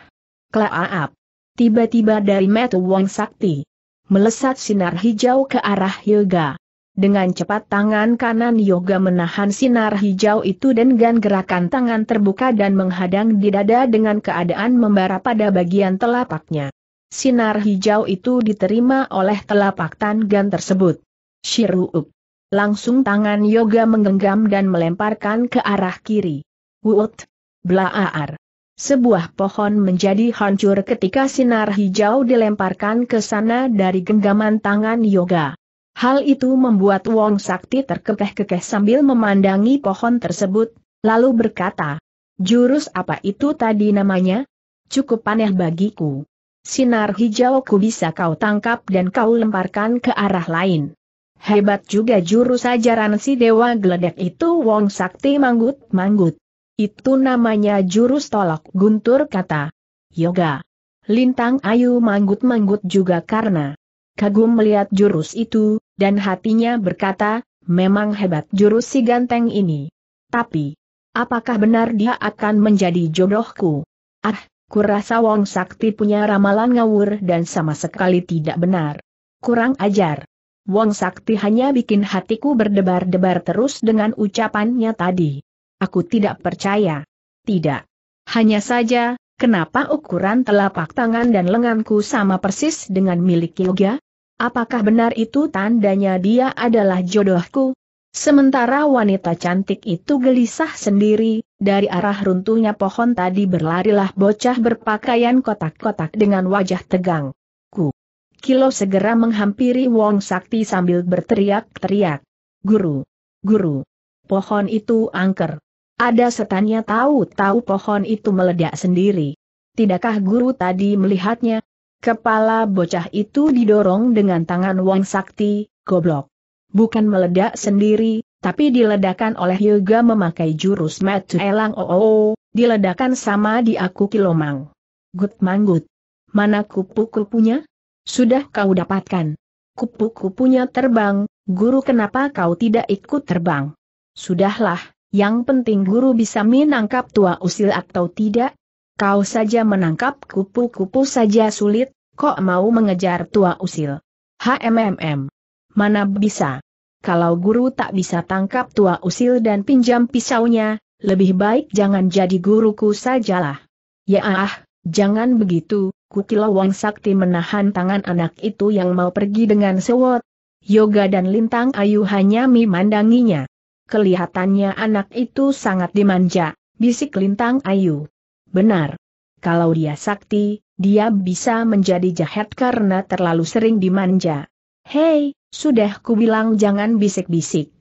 Klaaap tiba-tiba dari Metu Wong Sakti. Melesat sinar hijau ke arah Yoga. Dengan cepat tangan kanan Yoga menahan sinar hijau itu dan dengan gerakan tangan terbuka dan menghadang di dada dengan keadaan membara pada bagian telapaknya. Sinar hijau itu diterima oleh telapak tangan tersebut. Shiruup. Langsung tangan Yoga menggenggam dan melemparkan ke arah kiri. Wut. Blaar. Sebuah pohon menjadi hancur ketika sinar hijau dilemparkan ke sana dari genggaman tangan yoga. Hal itu membuat Wong Sakti terkekeh-kekeh sambil memandangi pohon tersebut, lalu berkata, Jurus apa itu tadi namanya? Cukup aneh bagiku. Sinar hijau ku bisa kau tangkap dan kau lemparkan ke arah lain. Hebat juga jurus ajaran si Dewa Geledek itu Wong Sakti manggut-manggut. Itu namanya jurus tolak guntur kata. Yoga. Lintang Ayu manggut-manggut juga karena kagum melihat jurus itu, dan hatinya berkata, memang hebat jurus si ganteng ini. Tapi, apakah benar dia akan menjadi jodohku? Ah, kurasa Wong Sakti punya ramalan ngawur dan sama sekali tidak benar. Kurang ajar. Wong Sakti hanya bikin hatiku berdebar-debar terus dengan ucapannya tadi. Aku tidak percaya. Tidak. Hanya saja, kenapa ukuran telapak tangan dan lenganku sama persis dengan milik Yoga? Apakah benar itu tandanya dia adalah jodohku? Sementara wanita cantik itu gelisah sendiri, dari arah runtuhnya pohon tadi berlarilah bocah berpakaian kotak-kotak dengan wajah tegang. Ku. Kilo segera menghampiri Wong Sakti sambil berteriak-teriak. Guru. Guru. Pohon itu angker. Ada setannya tahu-tahu pohon itu meledak sendiri. Tidakkah guru tadi melihatnya? Kepala bocah itu didorong dengan tangan Wang Sakti, goblok. Bukan meledak sendiri, tapi diledakan oleh Yoga memakai jurus Matu Elang Oo, diledakan sama di aku kilomang. Gut manggut. Mana kupu-kupunya? Sudah kau dapatkan. Kupu-kupunya terbang, guru kenapa kau tidak ikut terbang? Sudahlah, yang penting guru bisa menangkap tua usil atau tidak? Kau saja menangkap kupu-kupu saja sulit, kok mau mengejar tua usil? HMMM. Mana bisa? Kalau guru tak bisa tangkap tua usil dan pinjam pisaunya, lebih baik jangan jadi guruku sajalah. Ya ah, jangan begitu, Kukilawang Sakti menahan tangan anak itu yang mau pergi dengan sewot. Yoga dan Lintang Ayu hanya memandanginya. Kelihatannya anak itu sangat dimanja, bisik lintang ayu. Benar. Kalau dia sakti, dia bisa menjadi jahat karena terlalu sering dimanja. Hei, sudah kubilang jangan bisik-bisik.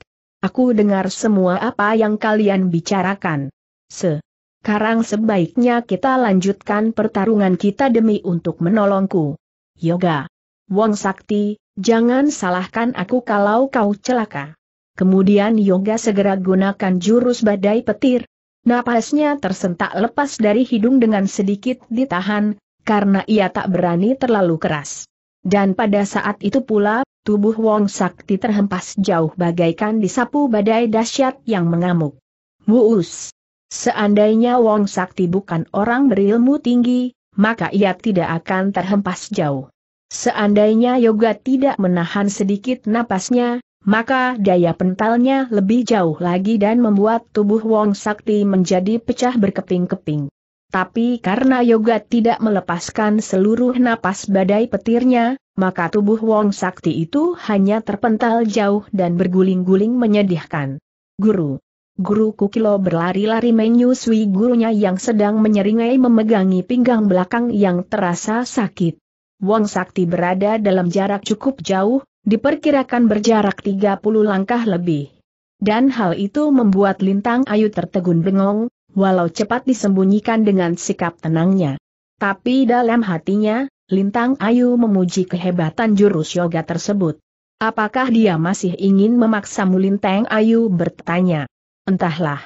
Aku dengar semua apa yang kalian bicarakan. Sekarang sebaiknya kita lanjutkan pertarungan kita demi untuk menolongku. Yoga. Wong Sakti, jangan salahkan aku kalau kau celaka. Kemudian Yoga segera gunakan jurus badai petir. Napasnya tersentak lepas dari hidung dengan sedikit ditahan, karena ia tak berani terlalu keras. Dan pada saat itu pula, tubuh Wong Sakti terhempas jauh bagaikan disapu badai dahsyat yang mengamuk. Muus! Seandainya Wong Sakti bukan orang berilmu tinggi, maka ia tidak akan terhempas jauh. Seandainya Yoga tidak menahan sedikit napasnya, maka daya pentalnya lebih jauh lagi dan membuat tubuh Wong Sakti menjadi pecah berkeping-keping. Tapi karena yoga tidak melepaskan seluruh napas badai petirnya, maka tubuh Wong Sakti itu hanya terpental jauh dan berguling-guling menyedihkan. Guru. Guru Kukilo berlari-lari menyusui gurunya yang sedang menyeringai memegangi pinggang belakang yang terasa sakit. Wong Sakti berada dalam jarak cukup jauh, diperkirakan berjarak 30 langkah lebih. Dan hal itu membuat Lintang Ayu tertegun bengong, walau cepat disembunyikan dengan sikap tenangnya. Tapi dalam hatinya, Lintang Ayu memuji kehebatan jurus yoga tersebut. Apakah dia masih ingin memaksamu Lintang Ayu bertanya? Entahlah.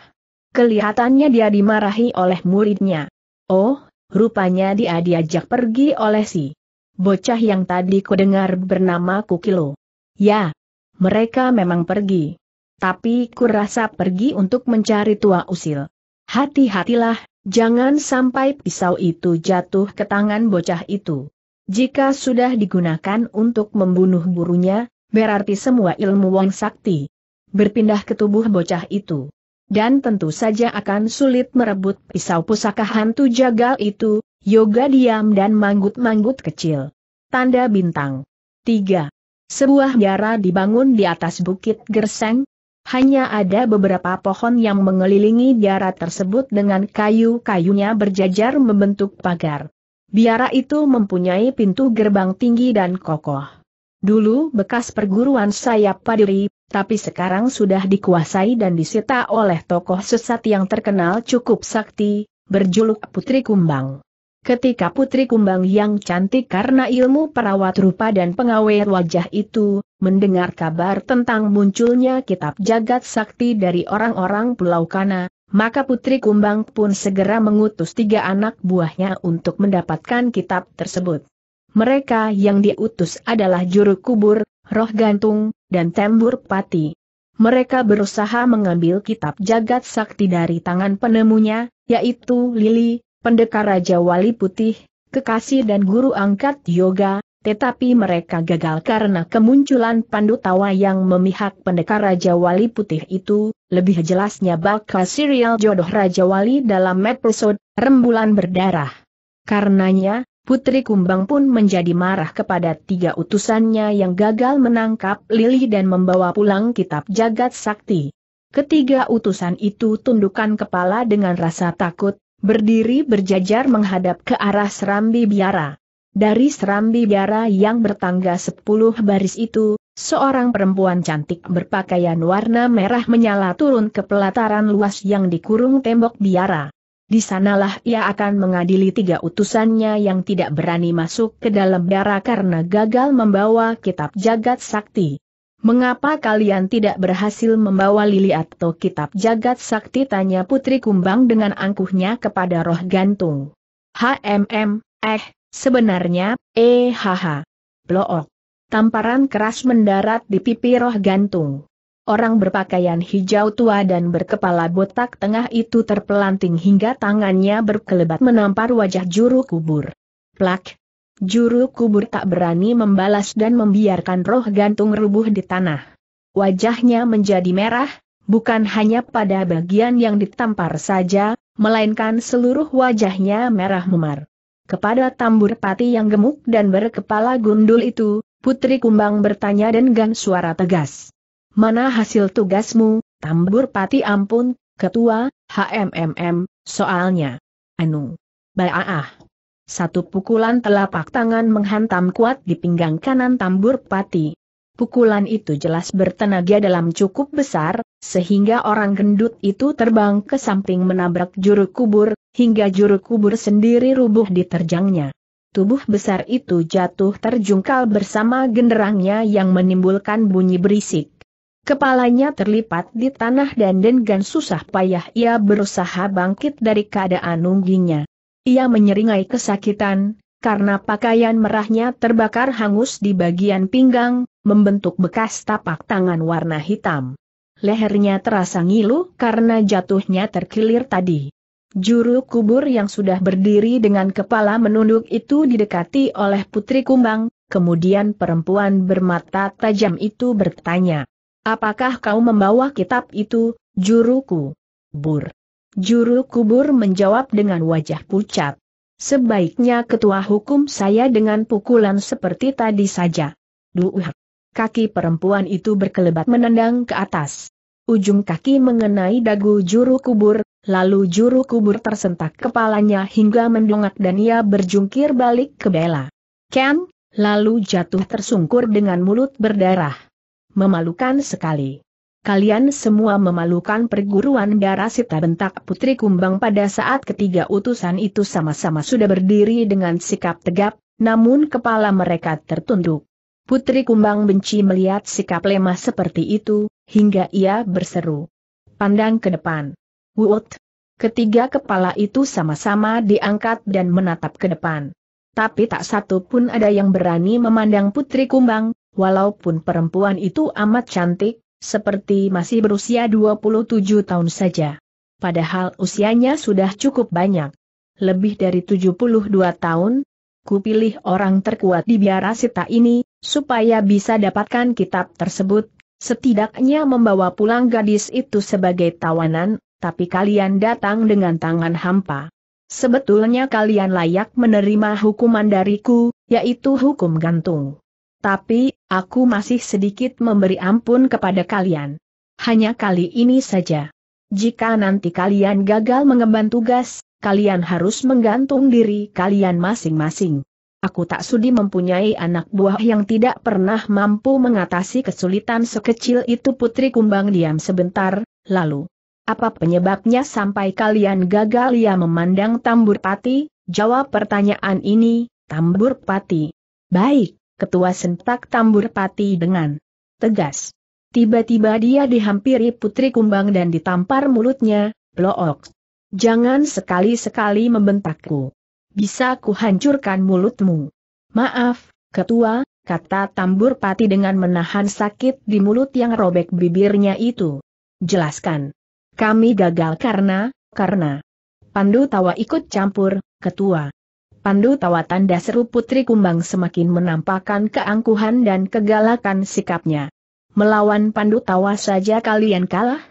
Kelihatannya dia dimarahi oleh muridnya. Oh, rupanya dia diajak pergi oleh si bocah yang tadi ku dengar bernama Kukilo. Ya, mereka memang pergi. Tapi ku rasa pergi untuk mencari tua usil. Hati-hatilah, jangan sampai pisau itu jatuh ke tangan bocah itu. Jika sudah digunakan untuk membunuh burunya, berarti semua ilmu Wang Sakti berpindah ke tubuh bocah itu. Dan tentu saja akan sulit merebut pisau pusaka hantu jagal itu, Yoga diam dan manggut-manggut kecil. Tanda bintang. 3. Sebuah biara dibangun di atas bukit Gerseng. Hanya ada beberapa pohon yang mengelilingi biara tersebut dengan kayu-kayunya berjajar membentuk pagar. Biara itu mempunyai pintu gerbang tinggi dan kokoh. Dulu bekas perguruan Sayap padiri, tapi sekarang sudah dikuasai dan disita oleh tokoh sesat yang terkenal cukup sakti, berjuluk Putri Kumbang. Ketika putri kumbang yang cantik karena ilmu perawat rupa dan pengawet wajah itu, mendengar kabar tentang munculnya kitab jagat sakti dari orang-orang Pulau Kana, maka putri kumbang pun segera mengutus tiga anak buahnya untuk mendapatkan kitab tersebut. Mereka yang diutus adalah juru kubur, roh gantung, dan tembur pati. Mereka berusaha mengambil kitab jagat sakti dari tangan penemunya, yaitu Lili, pendekar Raja Wali Putih, kekasih dan guru angkat yoga, tetapi mereka gagal karena kemunculan pandu tawa yang memihak pendekar Raja Wali Putih itu, lebih jelasnya bakal serial jodoh Raja Wali dalam episode Rembulan Berdarah. Karenanya, Putri Kumbang pun menjadi marah kepada tiga utusannya yang gagal menangkap Lili dan membawa pulang kitab jagat sakti. Ketiga utusan itu tundukkan kepala dengan rasa takut, berdiri berjajar menghadap ke arah Serambi Biara. Dari Serambi Biara yang bertangga sepuluh baris itu, seorang perempuan cantik berpakaian warna merah menyala turun ke pelataran luas yang dikurung tembok biara. Di sanalah ia akan mengadili tiga utusannya yang tidak berani masuk ke dalam biara karena gagal membawa kitab jagat sakti. Mengapa kalian tidak berhasil membawa lili atau kitab jagat sakti? Tanya Putri Kumbang dengan angkuhnya kepada roh gantung. HMM, eh, sebenarnya, eh haha. Blook. Tamparan keras mendarat di pipi roh gantung. Orang berpakaian hijau tua dan berkepala botak tengah itu terpelanting hingga tangannya berkelebat menampar wajah juru kubur. Plak, juru kubur tak berani membalas dan membiarkan roh gantung rubuh di tanah. Wajahnya menjadi merah, bukan hanya pada bagian yang ditampar saja, melainkan seluruh wajahnya merah memar. Kepada tambur pati yang gemuk dan berkepala gundul itu, Putri Kumbang bertanya dengan suara tegas. Mana hasil tugasmu, tambur pati ampun, ketua, HMMM, soalnya. Anu. Ba'ah. Satu pukulan telapak tangan menghantam kuat di pinggang kanan tambur pati. Pukulan itu jelas bertenaga dalam cukup besar, sehingga orang gendut itu terbang ke samping menabrak juru kubur, hingga juru kubur sendiri rubuh diterjangnya. Tubuh besar itu jatuh terjungkal bersama genderangnya yang menimbulkan bunyi berisik. Kepalanya terlipat di tanah dan dengan susah payah ia berusaha bangkit dari keadaan nungginya. Ia menyeringai kesakitan, karena pakaian merahnya terbakar hangus di bagian pinggang, membentuk bekas tapak tangan warna hitam. Lehernya terasa ngilu karena jatuhnya terkilir tadi. Juru kubur yang sudah berdiri dengan kepala menunduk itu didekati oleh Putri Kumbang, kemudian perempuan bermata tajam itu bertanya, Apakah kau membawa kitab itu, juruku? Bur. Juru kubur menjawab dengan wajah pucat. Sebaiknya ketua hukum saya dengan pukulan seperti tadi saja. Duh. Kaki perempuan itu berkelebat menendang ke atas. Ujung kaki mengenai dagu juru kubur, lalu juru kubur tersentak kepalanya hingga mendongak dan ia berjungkir balik ke Bella. Ken, lalu jatuh tersungkur dengan mulut berdarah. Memalukan sekali kalian semua memalukan perguruan sita bentak Putri Kumbang pada saat ketiga utusan itu sama-sama sudah berdiri dengan sikap tegap, namun kepala mereka tertunduk. Putri Kumbang benci melihat sikap lemah seperti itu, hingga ia berseru. Pandang ke depan. Wut! Ketiga kepala itu sama-sama diangkat dan menatap ke depan. Tapi tak satu pun ada yang berani memandang Putri Kumbang, walaupun perempuan itu amat cantik, seperti masih berusia 27 tahun saja. Padahal usianya sudah cukup banyak. Lebih dari 72 tahun, kupilih orang terkuat di biara sita ini, supaya bisa dapatkan kitab tersebut, setidaknya membawa pulang gadis itu sebagai tawanan, tapi kalian datang dengan tangan hampa. Sebetulnya kalian layak menerima hukuman dariku, yaitu hukum gantung tapi aku masih sedikit memberi ampun kepada kalian. Hanya kali ini saja. Jika nanti kalian gagal mengemban tugas, kalian harus menggantung diri kalian masing-masing. Aku tak sudi mempunyai anak buah yang tidak pernah mampu mengatasi kesulitan sekecil itu Putri Kumbang diam sebentar, lalu. Apa penyebabnya sampai kalian gagal ia memandang Tambur Pati, jawab pertanyaan ini, Tambur Pati. Baik, Ketua Sentak Tambur Pati dengan tegas. Tiba-tiba dia dihampiri Putri Kumbang dan ditampar mulutnya, look. Jangan sekali-sekali membentakku. Bisa kuhancurkan mulutmu. Maaf, Ketua, kata Tambur Pati dengan menahan sakit di mulut yang robek bibirnya itu. Jelaskan. Kami gagal karena, karena. Pandu tawa ikut campur, Ketua. Pandu tawa tanda seru Putri Kumbang semakin menampakkan keangkuhan dan kegalakan sikapnya. Melawan Pandu tawa saja kalian kalah?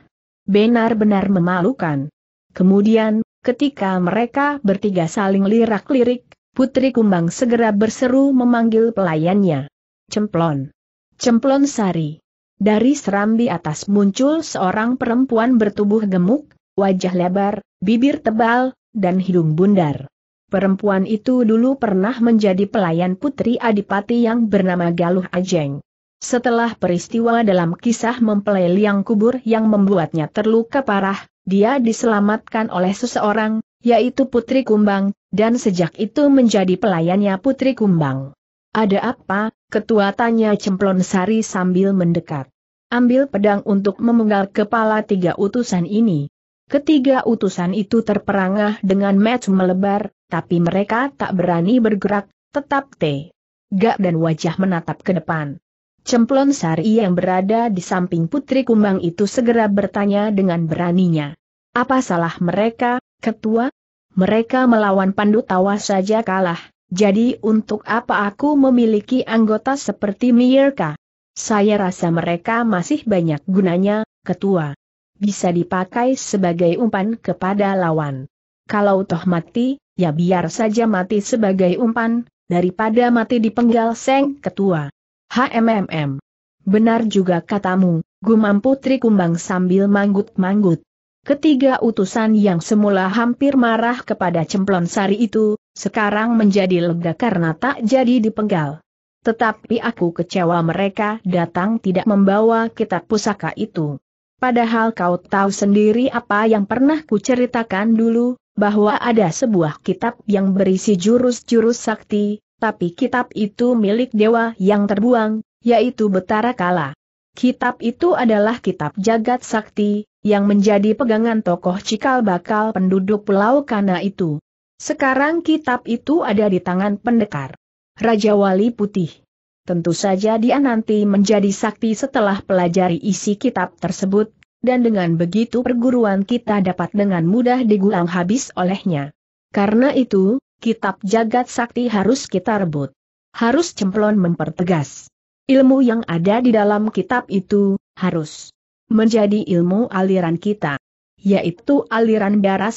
Benar-benar memalukan. Kemudian, ketika mereka bertiga saling lirak-lirik, Putri Kumbang segera berseru memanggil pelayannya. Cemplon. Cemplon Sari. Dari serambi atas muncul seorang perempuan bertubuh gemuk, wajah lebar, bibir tebal, dan hidung bundar. Perempuan itu dulu pernah menjadi pelayan putri adipati yang bernama Galuh Ajeng. Setelah peristiwa dalam kisah mempelai liang kubur yang membuatnya terluka parah, dia diselamatkan oleh seseorang, yaitu Putri Kumbang, dan sejak itu menjadi pelayannya Putri Kumbang. Ada apa, ketua tanya Cemplon Sari sambil mendekat. Ambil pedang untuk memenggal kepala tiga utusan ini. Ketiga utusan itu terperangah dengan match melebar, tapi mereka tak berani bergerak, tetap te, Gak dan wajah menatap ke depan. Cemplon Sari yang berada di samping Putri Kumbang itu segera bertanya dengan beraninya. Apa salah mereka, ketua? Mereka melawan pandu tawa saja kalah, jadi untuk apa aku memiliki anggota seperti Mirka? Saya rasa mereka masih banyak gunanya, ketua. Bisa dipakai sebagai umpan kepada lawan. Kalau toh mati, ya biar saja mati sebagai umpan, daripada mati dipenggal seng ketua. HMMM. Benar juga katamu, gumam Putri Kumbang sambil manggut-manggut. Ketiga utusan yang semula hampir marah kepada Cemplon Sari itu, sekarang menjadi lega karena tak jadi dipenggal. Tetapi aku kecewa mereka datang tidak membawa kitab pusaka itu. Padahal kau tahu sendiri apa yang pernah kuceritakan dulu, bahwa ada sebuah kitab yang berisi jurus-jurus sakti, tapi kitab itu milik dewa yang terbuang, yaitu Betara Kala. Kitab itu adalah kitab jagat sakti, yang menjadi pegangan tokoh cikal bakal penduduk Pulau Kana itu. Sekarang kitab itu ada di tangan pendekar. Raja Wali Putih. Tentu saja dia nanti menjadi sakti setelah pelajari isi kitab tersebut, dan dengan begitu perguruan kita dapat dengan mudah digulang habis olehnya. Karena itu, kitab jagat sakti harus kita rebut. Harus cemplon mempertegas. Ilmu yang ada di dalam kitab itu, harus menjadi ilmu aliran kita. Yaitu aliran Biara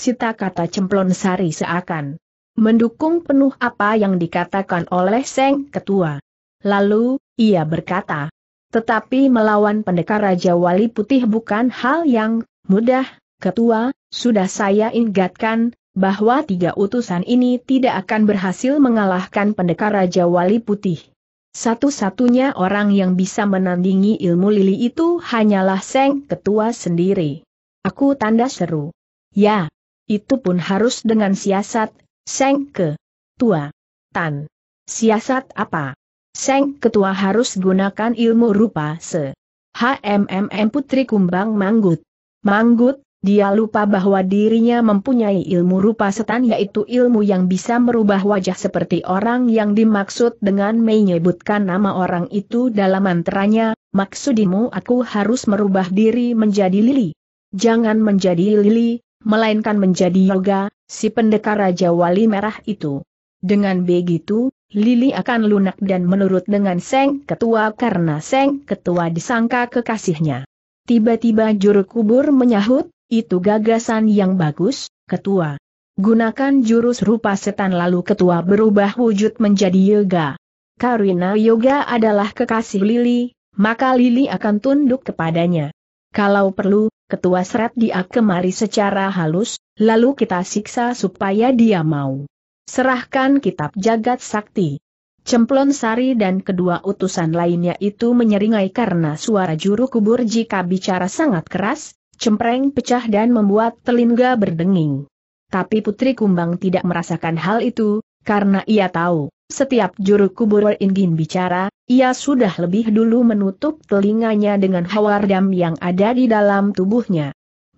sita kata cemplon sari seakan mendukung penuh apa yang dikatakan oleh Seng Ketua. Lalu, ia berkata, tetapi melawan pendekar Raja Wali Putih bukan hal yang mudah, ketua, sudah saya ingatkan, bahwa tiga utusan ini tidak akan berhasil mengalahkan pendekar Raja Wali Putih. Satu-satunya orang yang bisa menandingi ilmu lili itu hanyalah Seng Ketua sendiri. Aku tanda seru. Ya, itu pun harus dengan siasat, Seng Ketua. Tan. Siasat apa? Seng Ketua harus gunakan ilmu rupa se. HMMM Putri Kumbang Manggut. Manggut, dia lupa bahwa dirinya mempunyai ilmu rupa setan yaitu ilmu yang bisa merubah wajah seperti orang yang dimaksud dengan menyebutkan nama orang itu dalam mantranya, maksudimu aku harus merubah diri menjadi lili. Jangan menjadi lili, melainkan menjadi yoga, si pendekar Raja Wali Merah itu. Dengan begitu, Lili akan lunak dan menurut dengan Seng Ketua karena Seng Ketua disangka kekasihnya. Tiba-tiba juru kubur menyahut, itu gagasan yang bagus, Ketua. Gunakan jurus rupa setan lalu ketua berubah wujud menjadi yoga. Karina yoga adalah kekasih Lili, maka Lili akan tunduk kepadanya. Kalau perlu, ketua seret dia kemari secara halus, lalu kita siksa supaya dia mau. Serahkan kitab jagat sakti. Cemplon Sari dan kedua utusan lainnya itu menyeringai karena suara juru kubur jika bicara sangat keras, cempreng pecah dan membuat telinga berdenging. Tapi Putri Kumbang tidak merasakan hal itu, karena ia tahu, setiap juru kubur ingin bicara, ia sudah lebih dulu menutup telinganya dengan hawardam yang ada di dalam tubuhnya.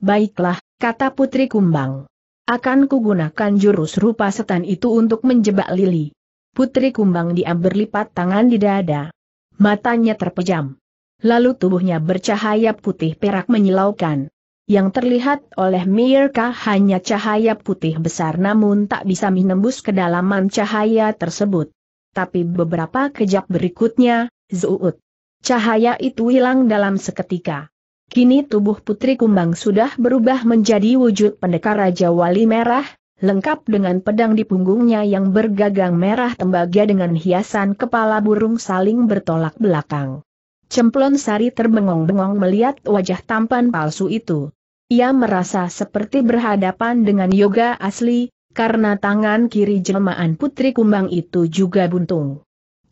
Baiklah, kata Putri Kumbang. Akan kugunakan jurus rupa setan itu untuk menjebak Lili. Putri kumbang diam berlipat tangan di dada. Matanya terpejam. Lalu tubuhnya bercahaya putih perak menyilaukan. Yang terlihat oleh Mirka hanya cahaya putih besar namun tak bisa menembus kedalaman cahaya tersebut. Tapi beberapa kejap berikutnya, zuut. Cahaya itu hilang dalam seketika. Kini tubuh Putri Kumbang sudah berubah menjadi wujud pendekar Raja Wali Merah, lengkap dengan pedang di punggungnya yang bergagang merah tembaga dengan hiasan kepala burung saling bertolak belakang. Cemplon Sari terbengong-bengong melihat wajah tampan palsu itu. Ia merasa seperti berhadapan dengan yoga asli, karena tangan kiri jelmaan Putri Kumbang itu juga buntung.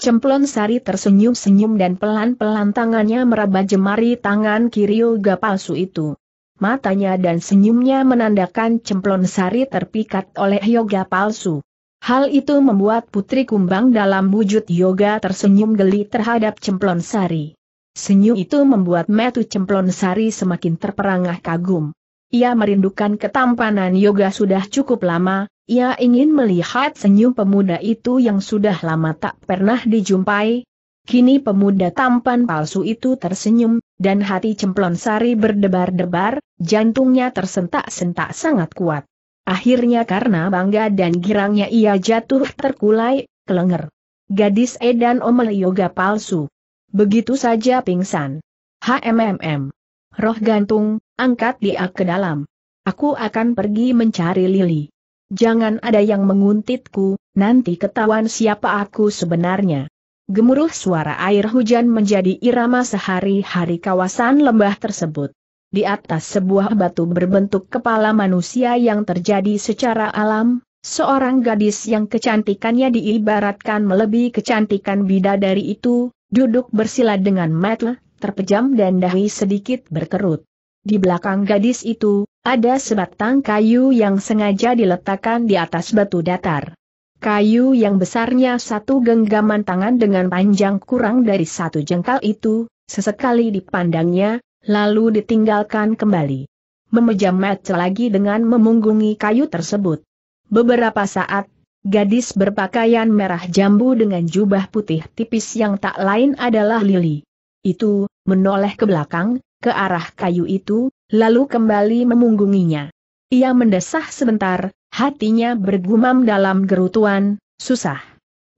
Cemplon Sari tersenyum-senyum dan pelan-pelan tangannya meraba jemari tangan kiri Yoga palsu itu. Matanya dan senyumnya menandakan Cemplon Sari terpikat oleh Yoga palsu. Hal itu membuat Putri Kumbang dalam wujud Yoga tersenyum geli terhadap Cemplon Sari. Senyum itu membuat metu Cemplon Sari semakin terperangah kagum. Ia merindukan ketampanan Yoga sudah cukup lama, ia ingin melihat senyum pemuda itu yang sudah lama tak pernah dijumpai. Kini pemuda tampan palsu itu tersenyum, dan hati cemplon sari berdebar-debar, jantungnya tersentak-sentak sangat kuat. Akhirnya karena bangga dan girangnya ia jatuh terkulai, kelenger. Gadis Edan Omel Yoga palsu. Begitu saja pingsan. HMMM. Roh gantung, angkat dia ke dalam. Aku akan pergi mencari Lili jangan ada yang menguntitku, nanti ketahuan siapa aku sebenarnya. Gemuruh suara air hujan menjadi irama sehari-hari kawasan lembah tersebut. Di atas sebuah batu berbentuk kepala manusia yang terjadi secara alam, seorang gadis yang kecantikannya diibaratkan melebihi kecantikan bidadari itu, duduk bersila dengan metel, terpejam dan dahi sedikit berkerut. Di belakang gadis itu, ada sebatang kayu yang sengaja diletakkan di atas batu datar. Kayu yang besarnya satu genggaman tangan dengan panjang kurang dari satu jengkal itu, sesekali dipandangnya, lalu ditinggalkan kembali. Memejam mata lagi dengan memunggungi kayu tersebut. Beberapa saat, gadis berpakaian merah jambu dengan jubah putih tipis yang tak lain adalah Lili. Itu, menoleh ke belakang, ke arah kayu itu, lalu kembali memunggunginya. Ia mendesah sebentar, hatinya bergumam dalam gerutuan, susah.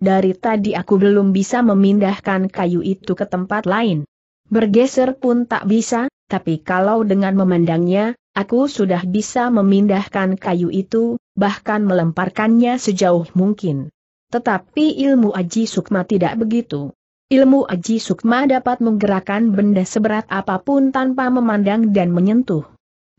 Dari tadi aku belum bisa memindahkan kayu itu ke tempat lain. Bergeser pun tak bisa, tapi kalau dengan memandangnya, aku sudah bisa memindahkan kayu itu, bahkan melemparkannya sejauh mungkin. Tetapi ilmu Aji Sukma tidak begitu. Ilmu Aji Sukma dapat menggerakkan benda seberat apapun tanpa memandang dan menyentuh.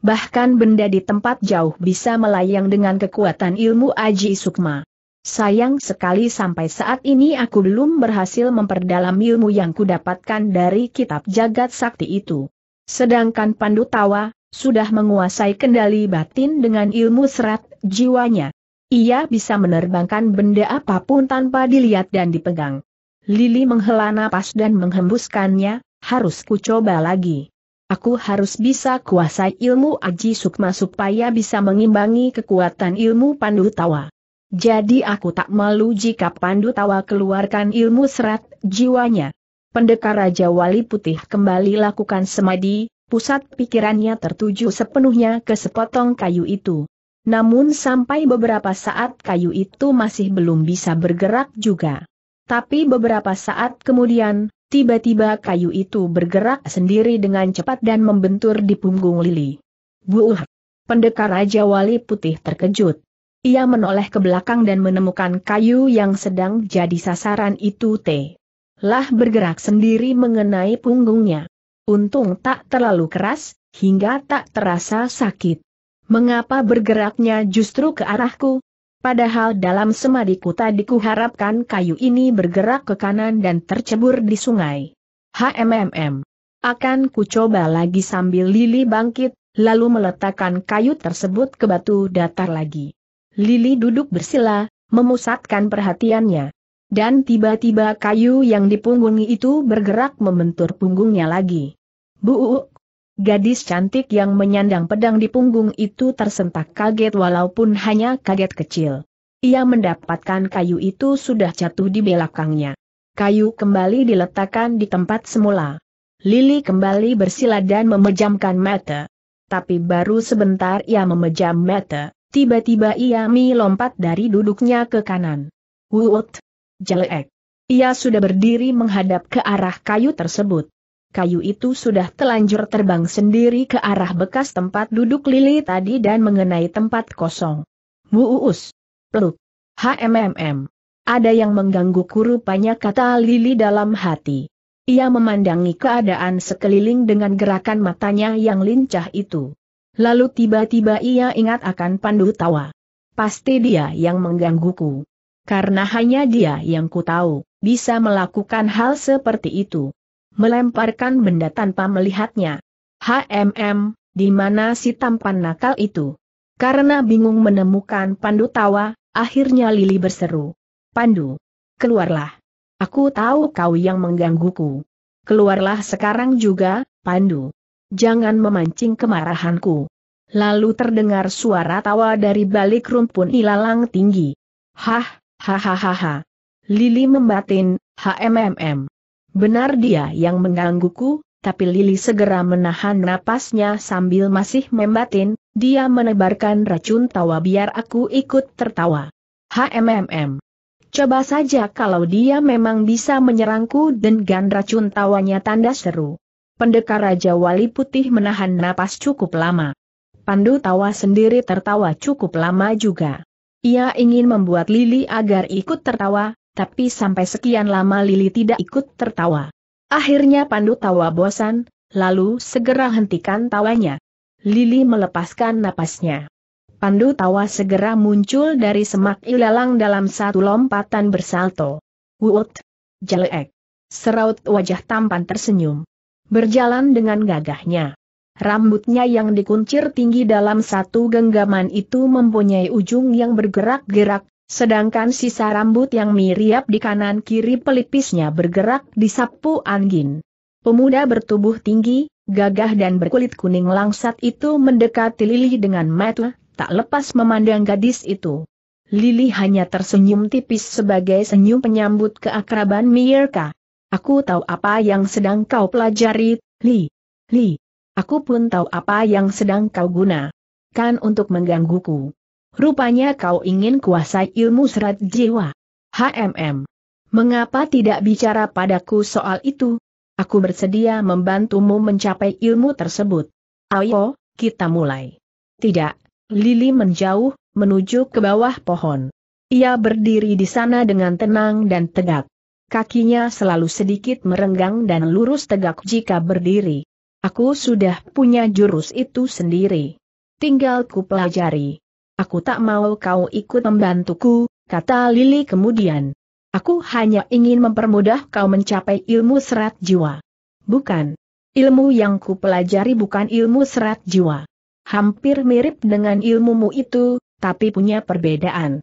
Bahkan benda di tempat jauh bisa melayang dengan kekuatan ilmu Aji Sukma. Sayang sekali sampai saat ini aku belum berhasil memperdalam ilmu yang kudapatkan dari kitab jagat sakti itu. Sedangkan Pandu Tawa, sudah menguasai kendali batin dengan ilmu serat jiwanya. Ia bisa menerbangkan benda apapun tanpa dilihat dan dipegang. Lili menghela napas dan menghembuskannya, harus ku coba lagi. Aku harus bisa kuasai ilmu Aji Sukma supaya bisa mengimbangi kekuatan ilmu Pandu Tawa. Jadi aku tak malu jika Pandu Tawa keluarkan ilmu serat jiwanya. Pendekar Raja Wali Putih kembali lakukan semadi, pusat pikirannya tertuju sepenuhnya ke sepotong kayu itu. Namun sampai beberapa saat kayu itu masih belum bisa bergerak juga. Tapi beberapa saat kemudian, tiba-tiba kayu itu bergerak sendiri dengan cepat dan membentur di punggung Lili. Buuh! Pendekar Raja Wali Putih terkejut. Ia menoleh ke belakang dan menemukan kayu yang sedang jadi sasaran itu T. Lah bergerak sendiri mengenai punggungnya. Untung tak terlalu keras, hingga tak terasa sakit. Mengapa bergeraknya justru ke arahku? Padahal dalam semadiku tadi kuharapkan kayu ini bergerak ke kanan dan tercebur di sungai. HMMM. Akan ku coba lagi sambil Lili bangkit, lalu meletakkan kayu tersebut ke batu datar lagi. Lili duduk bersila, memusatkan perhatiannya. Dan tiba-tiba kayu yang dipunggungi itu bergerak membentur punggungnya lagi. Buuk, Gadis cantik yang menyandang pedang di punggung itu tersentak kaget walaupun hanya kaget kecil. Ia mendapatkan kayu itu sudah jatuh di belakangnya. Kayu kembali diletakkan di tempat semula. Lili kembali bersila dan memejamkan mata. Tapi baru sebentar ia memejam mata, tiba-tiba ia melompat dari duduknya ke kanan. Wut! Jelek! Ia sudah berdiri menghadap ke arah kayu tersebut kayu itu sudah telanjur terbang sendiri ke arah bekas tempat duduk Lili tadi dan mengenai tempat kosong. Muus. Peluk. HMMM. Ada yang mengganggu kurupanya kata Lili dalam hati. Ia memandangi keadaan sekeliling dengan gerakan matanya yang lincah itu. Lalu tiba-tiba ia ingat akan pandu tawa. Pasti dia yang menggangguku. Karena hanya dia yang ku tahu, bisa melakukan hal seperti itu melemparkan benda tanpa melihatnya. HMM, di mana si tampan nakal itu? Karena bingung menemukan Pandu tawa, akhirnya Lili berseru. Pandu, keluarlah. Aku tahu kau yang menggangguku. Keluarlah sekarang juga, Pandu. Jangan memancing kemarahanku. Lalu terdengar suara tawa dari balik rumpun ilalang tinggi. Hah, hahaha. Lili membatin, HMMM. Benar dia yang menggangguku, tapi Lili segera menahan napasnya sambil masih membatin, dia menebarkan racun tawa biar aku ikut tertawa. HMMM. Coba saja kalau dia memang bisa menyerangku dengan racun tawanya tanda seru. Pendekar Raja Wali Putih menahan napas cukup lama. Pandu tawa sendiri tertawa cukup lama juga. Ia ingin membuat Lili agar ikut tertawa, tapi sampai sekian lama Lili tidak ikut tertawa. Akhirnya Pandu tawa bosan, lalu segera hentikan tawanya. Lili melepaskan napasnya. Pandu tawa segera muncul dari semak ilalang dalam satu lompatan bersalto. Wut! Jelek! Seraut wajah tampan tersenyum. Berjalan dengan gagahnya. Rambutnya yang dikuncir tinggi dalam satu genggaman itu mempunyai ujung yang bergerak-gerak, Sedangkan sisa rambut yang miriap di kanan kiri pelipisnya bergerak di sapu angin. Pemuda bertubuh tinggi, gagah dan berkulit kuning langsat itu mendekati Lili dengan mata, tak lepas memandang gadis itu. Lili hanya tersenyum tipis sebagai senyum penyambut keakraban Mirka. Aku tahu apa yang sedang kau pelajari, Li. Li. Aku pun tahu apa yang sedang kau guna. Kan untuk menggangguku. Rupanya kau ingin kuasai ilmu serat jiwa. HMM. Mengapa tidak bicara padaku soal itu? Aku bersedia membantumu mencapai ilmu tersebut. Ayo, kita mulai. Tidak, Lili menjauh, menuju ke bawah pohon. Ia berdiri di sana dengan tenang dan tegak. Kakinya selalu sedikit merenggang dan lurus tegak jika berdiri. Aku sudah punya jurus itu sendiri. Tinggal ku pelajari. Aku tak mau kau ikut membantuku, kata Lili kemudian. Aku hanya ingin mempermudah kau mencapai ilmu serat jiwa. Bukan. Ilmu yang ku pelajari bukan ilmu serat jiwa. Hampir mirip dengan ilmumu itu, tapi punya perbedaan.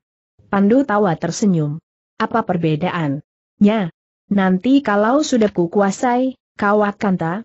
Pandu tawa tersenyum. Apa perbedaan? Ya. Nanti kalau sudah ku kuasai, kau akan tak?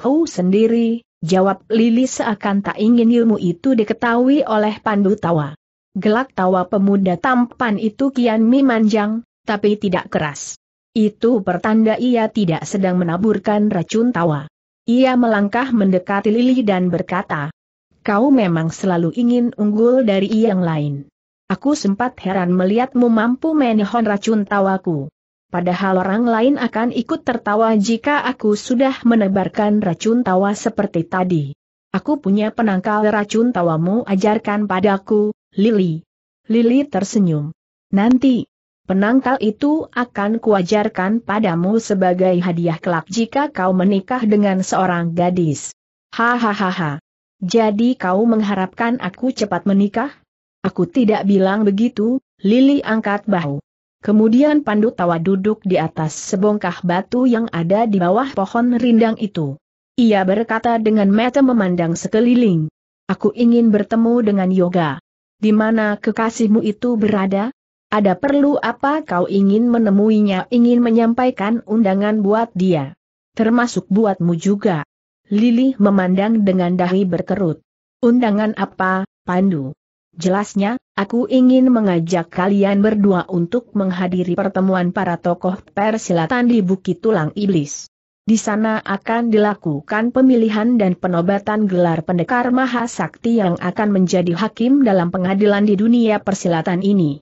Hou sendiri, Jawab Lili seakan tak ingin ilmu itu diketahui oleh pandu tawa. Gelak tawa pemuda tampan itu kian memanjang, tapi tidak keras. Itu pertanda ia tidak sedang menaburkan racun tawa. Ia melangkah mendekati Lili dan berkata, Kau memang selalu ingin unggul dari yang lain. Aku sempat heran melihatmu mampu menahan racun tawaku. Padahal orang lain akan ikut tertawa jika aku sudah menebarkan racun tawa seperti tadi. Aku punya penangkal racun tawamu ajarkan padaku, Lili. Lili tersenyum. Nanti, penangkal itu akan kuajarkan padamu sebagai hadiah kelak jika kau menikah dengan seorang gadis. Hahaha. Jadi kau mengharapkan aku cepat menikah? Aku tidak bilang begitu, Lili angkat bahu. Kemudian Pandu Tawa duduk di atas sebongkah batu yang ada di bawah pohon rindang itu. Ia berkata dengan mata memandang sekeliling. Aku ingin bertemu dengan Yoga. Di mana kekasihmu itu berada? Ada perlu apa kau ingin menemuinya ingin menyampaikan undangan buat dia? Termasuk buatmu juga. Lili memandang dengan dahi berkerut. Undangan apa, Pandu? Jelasnya, aku ingin mengajak kalian berdua untuk menghadiri pertemuan para tokoh persilatan di Bukit Tulang Iblis. Di sana akan dilakukan pemilihan dan penobatan gelar pendekar maha sakti yang akan menjadi hakim dalam pengadilan di dunia persilatan ini.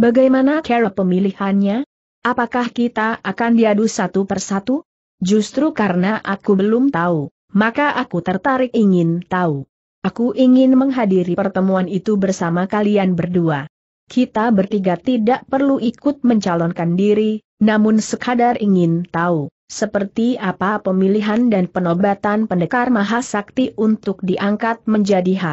Bagaimana cara pemilihannya? Apakah kita akan diadu satu persatu? Justru karena aku belum tahu, maka aku tertarik ingin tahu. Aku ingin menghadiri pertemuan itu bersama kalian berdua. Kita bertiga tidak perlu ikut mencalonkan diri, namun sekadar ingin tahu, seperti apa pemilihan dan penobatan pendekar mahasakti untuk diangkat menjadi H.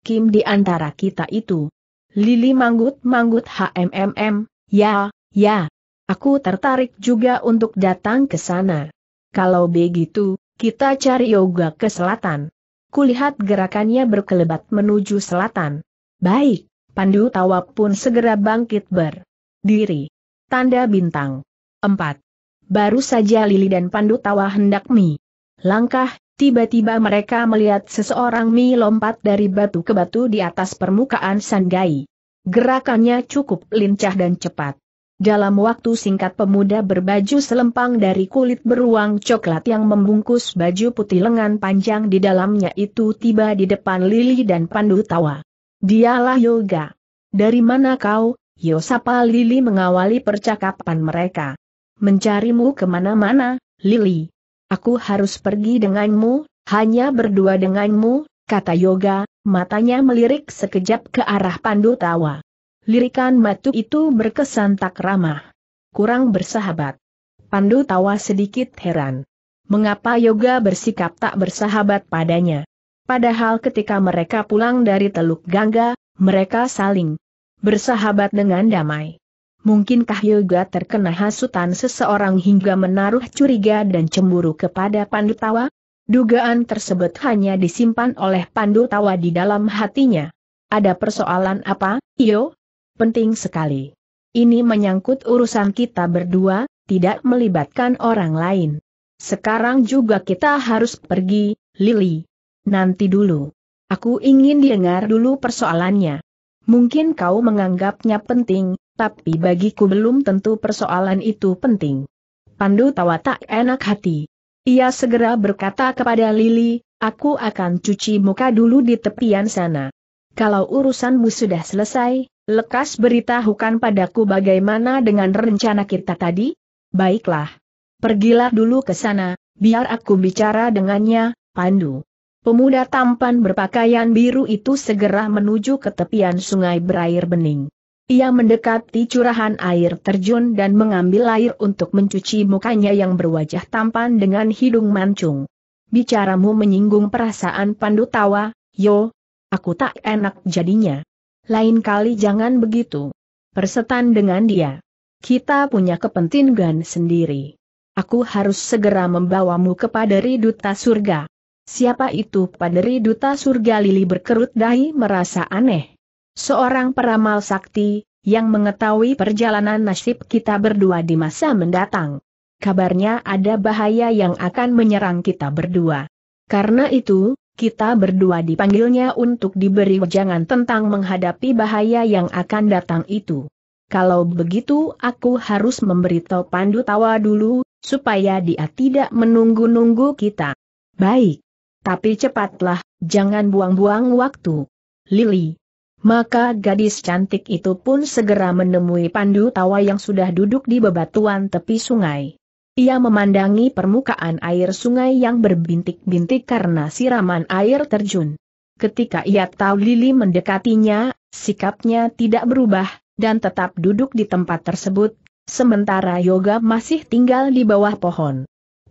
Kim di antara kita itu. Lili manggut-manggut HMMM, ya, ya. Aku tertarik juga untuk datang ke sana. Kalau begitu, kita cari yoga ke selatan kulihat gerakannya berkelebat menuju selatan. Baik, Pandu Tawa pun segera bangkit berdiri. Tanda bintang. Empat. Baru saja Lili dan Pandu Tawa hendak mi. Langkah, tiba-tiba mereka melihat seseorang mi lompat dari batu ke batu di atas permukaan Sanggai. Gerakannya cukup lincah dan cepat. Dalam waktu singkat pemuda berbaju selempang dari kulit beruang coklat yang membungkus baju putih lengan panjang di dalamnya itu tiba di depan Lili dan Pandu tawa. Dialah Yoga. Dari mana kau, Yosapa Lili mengawali percakapan mereka. Mencarimu kemana-mana, Lili. Aku harus pergi denganmu, hanya berdua denganmu, kata Yoga, matanya melirik sekejap ke arah Pandu Tawa lirikan matu itu berkesan tak ramah. Kurang bersahabat. Pandu tawa sedikit heran. Mengapa Yoga bersikap tak bersahabat padanya? Padahal ketika mereka pulang dari Teluk Gangga, mereka saling bersahabat dengan damai. Mungkinkah Yoga terkena hasutan seseorang hingga menaruh curiga dan cemburu kepada Pandu Tawa? Dugaan tersebut hanya disimpan oleh Pandu Tawa di dalam hatinya. Ada persoalan apa, Iyo? penting sekali. Ini menyangkut urusan kita berdua, tidak melibatkan orang lain. Sekarang juga kita harus pergi, Lily. Nanti dulu. Aku ingin dengar dulu persoalannya. Mungkin kau menganggapnya penting, tapi bagiku belum tentu persoalan itu penting. Pandu tawa tak enak hati. Ia segera berkata kepada Lily, aku akan cuci muka dulu di tepian sana. Kalau urusanmu sudah selesai, Lekas beritahukan padaku bagaimana dengan rencana kita tadi? Baiklah. Pergilah dulu ke sana, biar aku bicara dengannya, Pandu. Pemuda tampan berpakaian biru itu segera menuju ke tepian sungai berair bening. Ia mendekati curahan air terjun dan mengambil air untuk mencuci mukanya yang berwajah tampan dengan hidung mancung. Bicaramu menyinggung perasaan Pandu tawa, yo, aku tak enak jadinya. Lain kali jangan begitu. Persetan dengan dia. Kita punya kepentingan sendiri. Aku harus segera membawamu kepada Riduta Surga. Siapa itu Paderi Duta Surga Lili berkerut dahi merasa aneh. Seorang peramal sakti, yang mengetahui perjalanan nasib kita berdua di masa mendatang. Kabarnya ada bahaya yang akan menyerang kita berdua. Karena itu, kita berdua dipanggilnya untuk diberi wejangan tentang menghadapi bahaya yang akan datang itu. Kalau begitu aku harus memberitahu Pandu Tawa dulu, supaya dia tidak menunggu-nunggu kita. Baik. Tapi cepatlah, jangan buang-buang waktu. Lili. Maka gadis cantik itu pun segera menemui Pandu Tawa yang sudah duduk di bebatuan tepi sungai. Ia memandangi permukaan air sungai yang berbintik-bintik karena siraman air terjun. Ketika ia tahu Lili mendekatinya, sikapnya tidak berubah, dan tetap duduk di tempat tersebut, sementara Yoga masih tinggal di bawah pohon.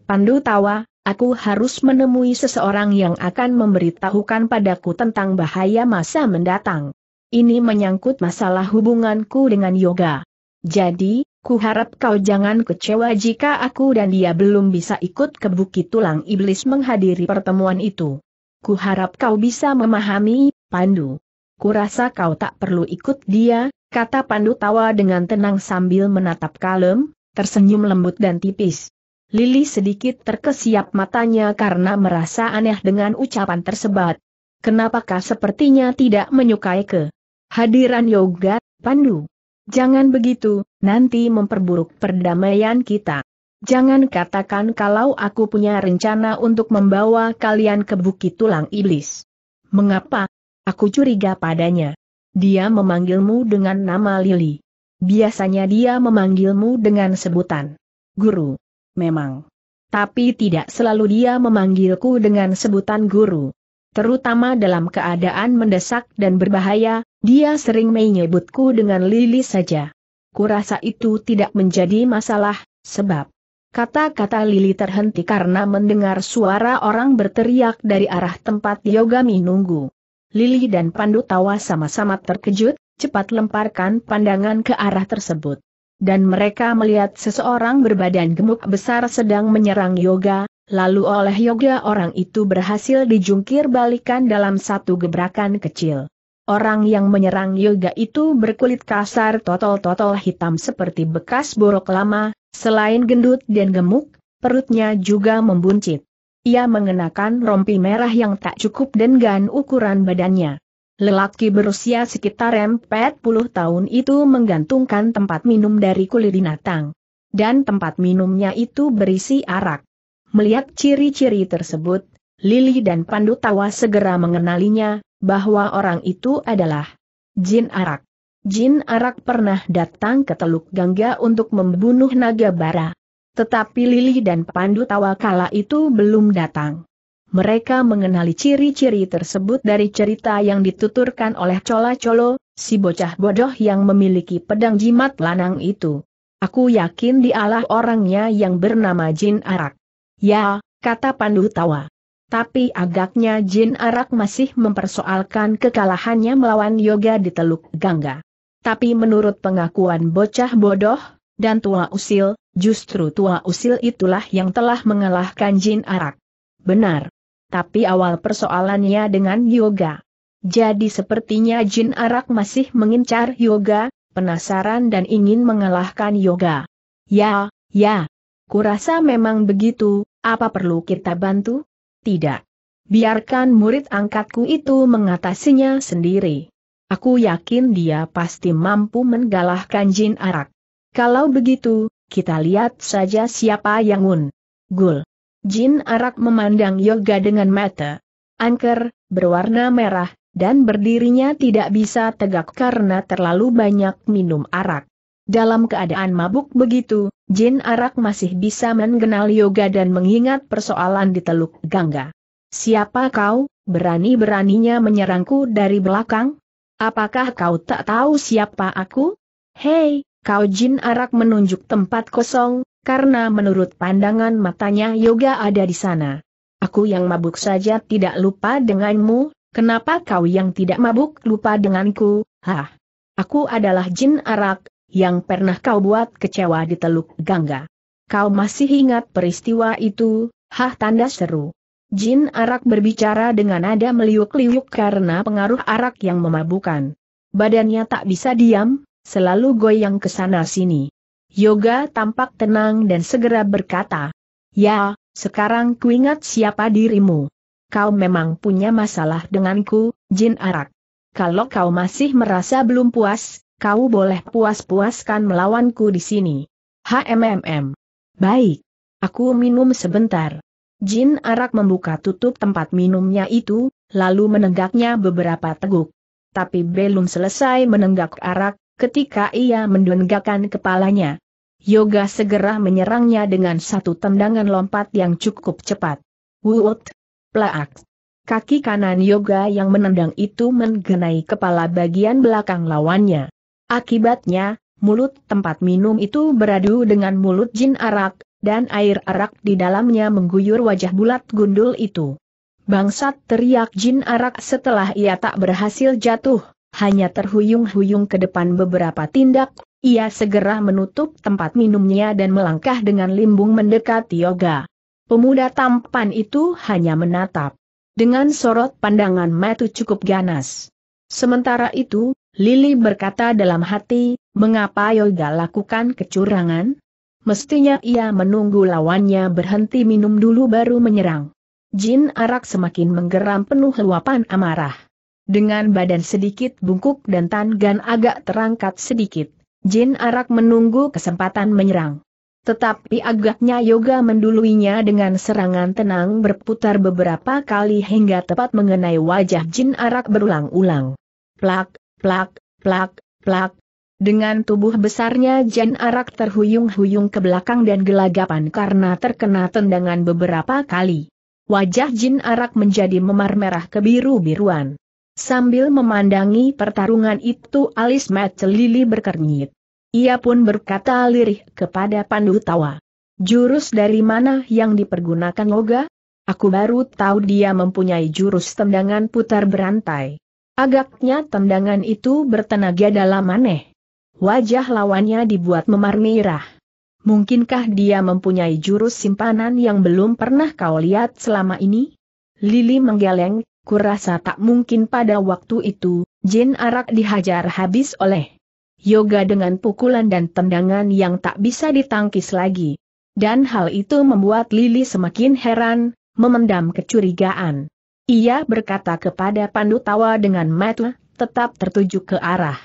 Pandu tawa, aku harus menemui seseorang yang akan memberitahukan padaku tentang bahaya masa mendatang. Ini menyangkut masalah hubunganku dengan Yoga. Jadi, Ku harap kau jangan kecewa jika aku dan dia belum bisa ikut ke Bukit Tulang Iblis menghadiri pertemuan itu. Ku harap kau bisa memahami, Pandu. Kurasa kau tak perlu ikut dia, kata Pandu tawa dengan tenang sambil menatap kalem, tersenyum lembut dan tipis. Lili sedikit terkesiap matanya karena merasa aneh dengan ucapan tersebut. Kenapakah sepertinya tidak menyukai ke hadiran yoga, Pandu? Jangan begitu, nanti memperburuk perdamaian kita. Jangan katakan kalau aku punya rencana untuk membawa kalian ke bukit tulang iblis. Mengapa? Aku curiga padanya. Dia memanggilmu dengan nama Lili. Biasanya dia memanggilmu dengan sebutan guru. Memang. Tapi tidak selalu dia memanggilku dengan sebutan guru. Terutama dalam keadaan mendesak dan berbahaya, dia sering menyebutku dengan Lili saja kurasa itu tidak menjadi masalah, sebab kata-kata Lili terhenti karena mendengar suara orang berteriak dari arah tempat Yogami nunggu. Lili dan Pandu tawa sama-sama terkejut, cepat lemparkan pandangan ke arah tersebut. Dan mereka melihat seseorang berbadan gemuk besar sedang menyerang Yoga, lalu oleh Yoga orang itu berhasil dijungkir balikan dalam satu gebrakan kecil. Orang yang menyerang Yoga itu berkulit kasar totol-totol hitam seperti bekas borok lama, selain gendut dan gemuk, perutnya juga membuncit. Ia mengenakan rompi merah yang tak cukup dengan ukuran badannya. Lelaki berusia sekitar 40 tahun itu menggantungkan tempat minum dari kulit binatang. Dan tempat minumnya itu berisi arak. Melihat ciri-ciri tersebut, Lili dan Pandu Tawa segera mengenalinya, bahwa orang itu adalah Jin Arak. Jin Arak pernah datang ke Teluk Gangga untuk membunuh naga bara. Tetapi Lili dan Pandu Tawakala itu belum datang. Mereka mengenali ciri-ciri tersebut dari cerita yang dituturkan oleh Cola Colo, si bocah bodoh yang memiliki pedang jimat lanang itu. Aku yakin dialah orangnya yang bernama Jin Arak. Ya, kata Pandu Tawa. Tapi agaknya Jin Arak masih mempersoalkan kekalahannya melawan Yoga di Teluk Gangga. Tapi menurut pengakuan bocah bodoh, dan tua usil, justru tua usil itulah yang telah mengalahkan Jin Arak. Benar. Tapi awal persoalannya dengan Yoga. Jadi sepertinya Jin Arak masih mengincar Yoga, penasaran dan ingin mengalahkan Yoga. Ya, ya. Kurasa memang begitu, apa perlu kita bantu? Tidak. Biarkan murid angkatku itu mengatasinya sendiri. Aku yakin dia pasti mampu menggalahkan jin arak. Kalau begitu, kita lihat saja siapa yang un. Gul. Jin arak memandang Yoga dengan mata angker, berwarna merah, dan berdirinya tidak bisa tegak karena terlalu banyak minum arak. Dalam keadaan mabuk begitu, Jin Arak masih bisa mengenal yoga dan mengingat persoalan di Teluk Gangga. Siapa kau, berani-beraninya menyerangku dari belakang? Apakah kau tak tahu siapa aku? Hei, kau Jin Arak menunjuk tempat kosong, karena menurut pandangan matanya yoga ada di sana. Aku yang mabuk saja tidak lupa denganmu, kenapa kau yang tidak mabuk lupa denganku, hah? Aku adalah Jin Arak, yang pernah kau buat kecewa di Teluk Gangga. Kau masih ingat peristiwa itu, hah tanda seru. Jin arak berbicara dengan nada meliuk-liuk karena pengaruh arak yang memabukan. Badannya tak bisa diam, selalu goyang ke sana-sini. Yoga tampak tenang dan segera berkata, Ya, sekarang kuingat siapa dirimu. Kau memang punya masalah denganku, Jin Arak. Kalau kau masih merasa belum puas, kau boleh puas-puaskan melawanku di sini. HMMM. Baik. Aku minum sebentar. Jin arak membuka tutup tempat minumnya itu, lalu menenggaknya beberapa teguk. Tapi belum selesai menenggak arak, ketika ia mendenggakkan kepalanya. Yoga segera menyerangnya dengan satu tendangan lompat yang cukup cepat. Wut! Plaak! Kaki kanan Yoga yang menendang itu menggenai kepala bagian belakang lawannya. Akibatnya, mulut tempat minum itu beradu dengan mulut jin arak, dan air arak di dalamnya mengguyur wajah bulat gundul itu. Bangsat teriak jin arak setelah ia tak berhasil jatuh, hanya terhuyung-huyung ke depan beberapa tindak, ia segera menutup tempat minumnya dan melangkah dengan limbung mendekati Yoga. Pemuda tampan itu hanya menatap. Dengan sorot pandangan metu cukup ganas. Sementara itu, Lili berkata dalam hati, mengapa Yoga lakukan kecurangan? Mestinya ia menunggu lawannya berhenti minum dulu baru menyerang. Jin arak semakin menggeram penuh luapan amarah. Dengan badan sedikit bungkuk dan tangan agak terangkat sedikit, Jin arak menunggu kesempatan menyerang. Tetapi agaknya Yoga menduluinya dengan serangan tenang berputar beberapa kali hingga tepat mengenai wajah Jin arak berulang-ulang. Plak, Plak, plak, plak. Dengan tubuh besarnya Jin Arak terhuyung-huyung ke belakang dan gelagapan karena terkena tendangan beberapa kali. Wajah Jin Arak menjadi memar merah kebiru-biruan. Sambil memandangi pertarungan itu alis Mat Lili berkernyit. Ia pun berkata lirih kepada Pandu Tawa. Jurus dari mana yang dipergunakan Loga? Aku baru tahu dia mempunyai jurus tendangan putar berantai. Agaknya tendangan itu bertenaga dalam aneh. Wajah lawannya dibuat memar merah. Mungkinkah dia mempunyai jurus simpanan yang belum pernah kau lihat selama ini? Lili menggeleng, kurasa tak mungkin pada waktu itu, Jin Arak dihajar habis oleh Yoga dengan pukulan dan tendangan yang tak bisa ditangkis lagi. Dan hal itu membuat Lili semakin heran, memendam kecurigaan. Ia berkata kepada Pandu Tawa dengan mata, tetap tertuju ke arah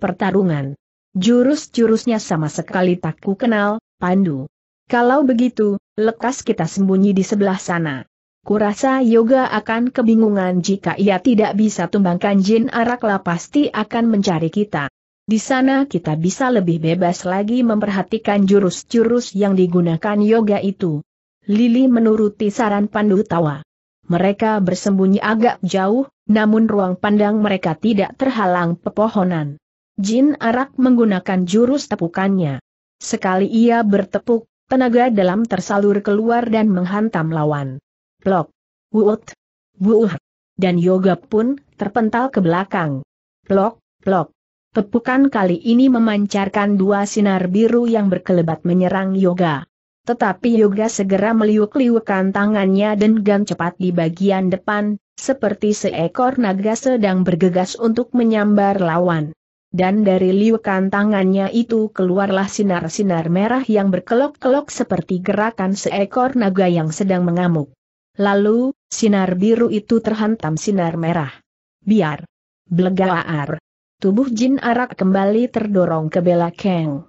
pertarungan. Jurus-jurusnya sama sekali tak ku kenal, Pandu. Kalau begitu, lekas kita sembunyi di sebelah sana. Kurasa Yoga akan kebingungan jika ia tidak bisa tumbangkan jin Arak, lah pasti akan mencari kita. Di sana kita bisa lebih bebas lagi memperhatikan jurus-jurus yang digunakan yoga itu. Lili menuruti saran Pandu Tawa. Mereka bersembunyi agak jauh, namun ruang pandang mereka tidak terhalang pepohonan. Jin Arak menggunakan jurus tepukannya. Sekali ia bertepuk, tenaga dalam tersalur keluar dan menghantam lawan. Plok, wut, wuuh, dan yoga pun terpental ke belakang. Plok, plok. Tepukan kali ini memancarkan dua sinar biru yang berkelebat menyerang yoga. Tetapi Yoga segera meliuk liukkan tangannya dan dengan cepat di bagian depan, seperti seekor naga sedang bergegas untuk menyambar lawan. Dan dari liukan tangannya itu keluarlah sinar-sinar merah yang berkelok-kelok seperti gerakan seekor naga yang sedang mengamuk. Lalu, sinar biru itu terhantam sinar merah. Biar. Blegaar. Tubuh Jin Arak kembali terdorong ke Bela Keng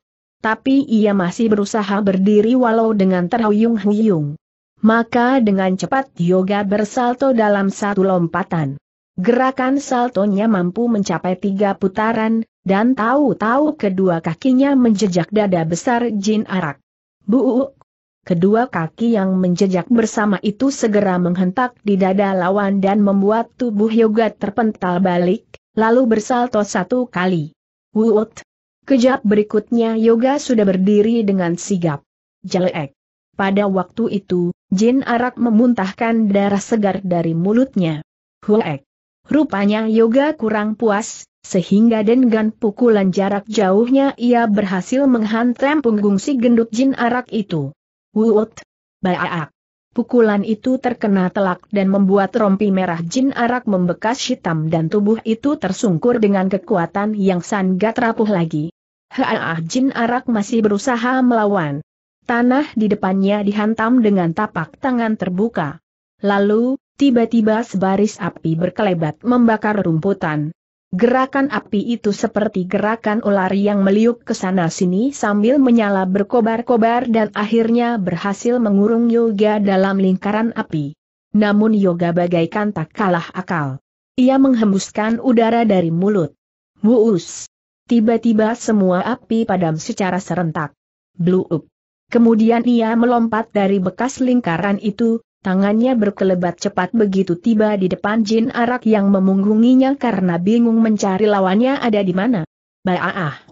tapi ia masih berusaha berdiri walau dengan terhuyung-huyung. Maka dengan cepat Yoga bersalto dalam satu lompatan. Gerakan saltonya mampu mencapai tiga putaran, dan tahu-tahu kedua kakinya menjejak dada besar Jin Arak. Buuk! Kedua kaki yang menjejak bersama itu segera menghentak di dada lawan dan membuat tubuh Yoga terpental balik, lalu bersalto satu kali. Wut! Kejap berikutnya Yoga sudah berdiri dengan sigap. Jelek. Pada waktu itu, Jin Arak memuntahkan darah segar dari mulutnya. Huek. Rupanya Yoga kurang puas, sehingga dengan pukulan jarak jauhnya ia berhasil menghantam punggung si gendut Jin Arak itu. Wuut. Baak. Pukulan itu terkena telak dan membuat rompi merah Jin Arak membekas hitam dan tubuh itu tersungkur dengan kekuatan yang sangat rapuh lagi. Haah Jin Arak masih berusaha melawan. Tanah di depannya dihantam dengan tapak tangan terbuka. Lalu, tiba-tiba sebaris api berkelebat membakar rumputan. Gerakan api itu seperti gerakan ular yang meliuk ke sana-sini sambil menyala berkobar-kobar dan akhirnya berhasil mengurung Yoga dalam lingkaran api. Namun Yoga bagaikan tak kalah akal. Ia menghembuskan udara dari mulut. Wuus! Tiba-tiba semua api padam secara serentak. Blue up. Kemudian ia melompat dari bekas lingkaran itu, tangannya berkelebat cepat begitu tiba di depan jin arak yang memunggunginya karena bingung mencari lawannya ada di mana. Baah!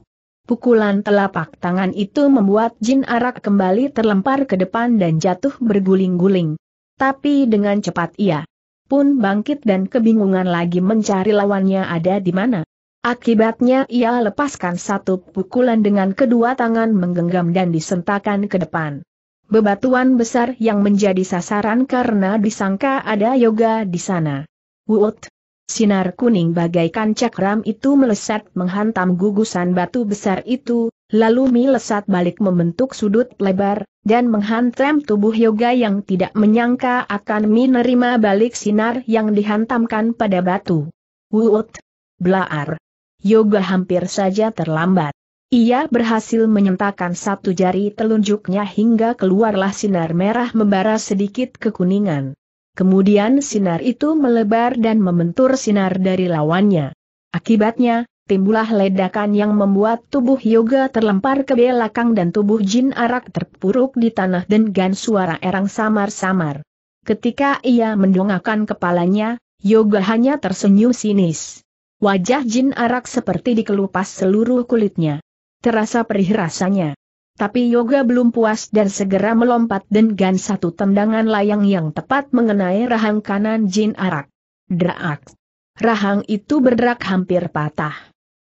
Pukulan telapak tangan itu membuat jin arak kembali terlempar ke depan dan jatuh berguling-guling. Tapi dengan cepat ia pun bangkit dan kebingungan lagi mencari lawannya ada di mana. Akibatnya ia lepaskan satu pukulan dengan kedua tangan menggenggam dan disentakan ke depan. Bebatuan besar yang menjadi sasaran karena disangka ada yoga di sana. Wut! Sinar kuning bagaikan cakram itu melesat menghantam gugusan batu besar itu, lalu melesat balik membentuk sudut lebar, dan menghantam tubuh yoga yang tidak menyangka akan menerima balik sinar yang dihantamkan pada batu. Wut! Blaar! Yoga hampir saja terlambat. Ia berhasil menyentakkan satu jari telunjuknya hingga keluarlah sinar merah membara sedikit kekuningan. Kemudian sinar itu melebar dan membentur sinar dari lawannya. Akibatnya, timbulah ledakan yang membuat tubuh yoga terlempar ke belakang dan tubuh jin arak terpuruk di tanah dengan suara erang samar-samar. Ketika ia mendongakkan kepalanya, yoga hanya tersenyum sinis. Wajah Jin Arak seperti dikelupas seluruh kulitnya. Terasa perih rasanya. Tapi Yoga belum puas dan segera melompat dengan satu tendangan layang yang tepat mengenai rahang kanan Jin Arak. Draak. Rahang itu berderak hampir patah.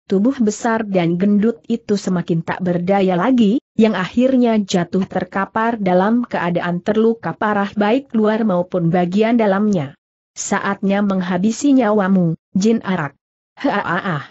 Tubuh besar dan gendut itu semakin tak berdaya lagi, yang akhirnya jatuh terkapar dalam keadaan terluka parah baik luar maupun bagian dalamnya. Saatnya menghabisi nyawamu, Jin Arak. Haa.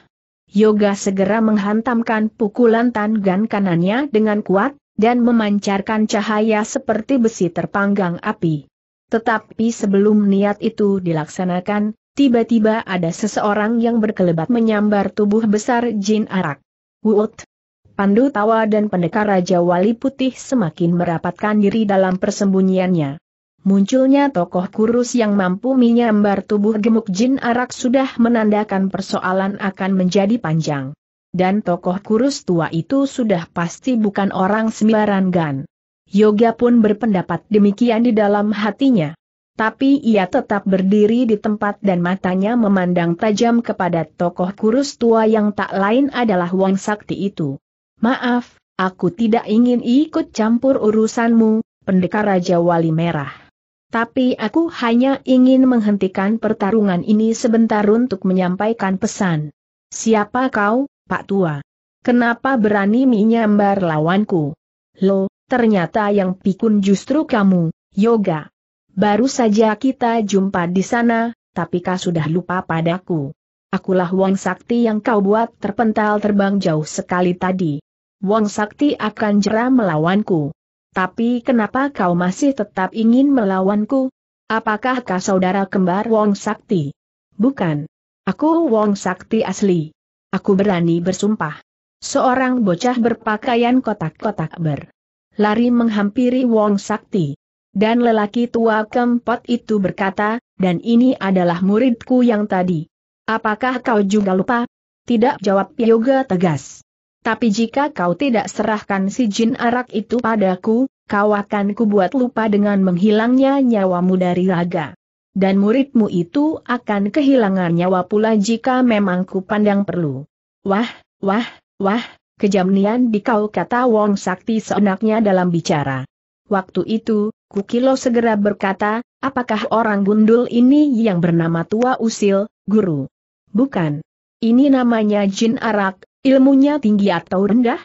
Yoga segera menghantamkan pukulan tangan kanannya dengan kuat, dan memancarkan cahaya seperti besi terpanggang api. Tetapi sebelum niat itu dilaksanakan, tiba-tiba ada seseorang yang berkelebat menyambar tubuh besar Jin Arak. Wut! Pandu tawa dan pendekar Raja Wali Putih semakin merapatkan diri dalam persembunyiannya. Munculnya tokoh kurus yang mampu menyambar tubuh gemuk jin arak sudah menandakan persoalan akan menjadi panjang. Dan tokoh kurus tua itu sudah pasti bukan orang sembarangan. Yoga pun berpendapat demikian di dalam hatinya. Tapi ia tetap berdiri di tempat dan matanya memandang tajam kepada tokoh kurus tua yang tak lain adalah Wang Sakti itu. Maaf, aku tidak ingin ikut campur urusanmu, pendekar Raja Wali Merah. Tapi aku hanya ingin menghentikan pertarungan ini sebentar untuk menyampaikan pesan. Siapa kau, Pak Tua? Kenapa berani menyambar lawanku? Lo, ternyata yang pikun justru kamu, Yoga. Baru saja kita jumpa di sana, tapi kau sudah lupa padaku. Akulah Wong Sakti yang kau buat terpental terbang jauh sekali tadi. Wong Sakti akan jera melawanku. Tapi kenapa kau masih tetap ingin melawanku? Apakah kau saudara kembar Wong Sakti? Bukan. Aku Wong Sakti asli. Aku berani bersumpah. Seorang bocah berpakaian kotak-kotak berlari menghampiri Wong Sakti. Dan lelaki tua keempat itu berkata, dan ini adalah muridku yang tadi. Apakah kau juga lupa? Tidak jawab Yoga tegas. Tapi jika kau tidak serahkan si jin arak itu padaku, kau akan kubuat lupa dengan menghilangnya nyawamu dari raga. Dan muridmu itu akan kehilangan nyawa pula jika memang ku pandang perlu. Wah, wah, wah, kejamnian di kau kata Wong Sakti seenaknya dalam bicara. Waktu itu, Kukilo segera berkata, apakah orang gundul ini yang bernama Tua Usil, guru? Bukan. Ini namanya Jin Arak, Ilmunya tinggi atau rendah?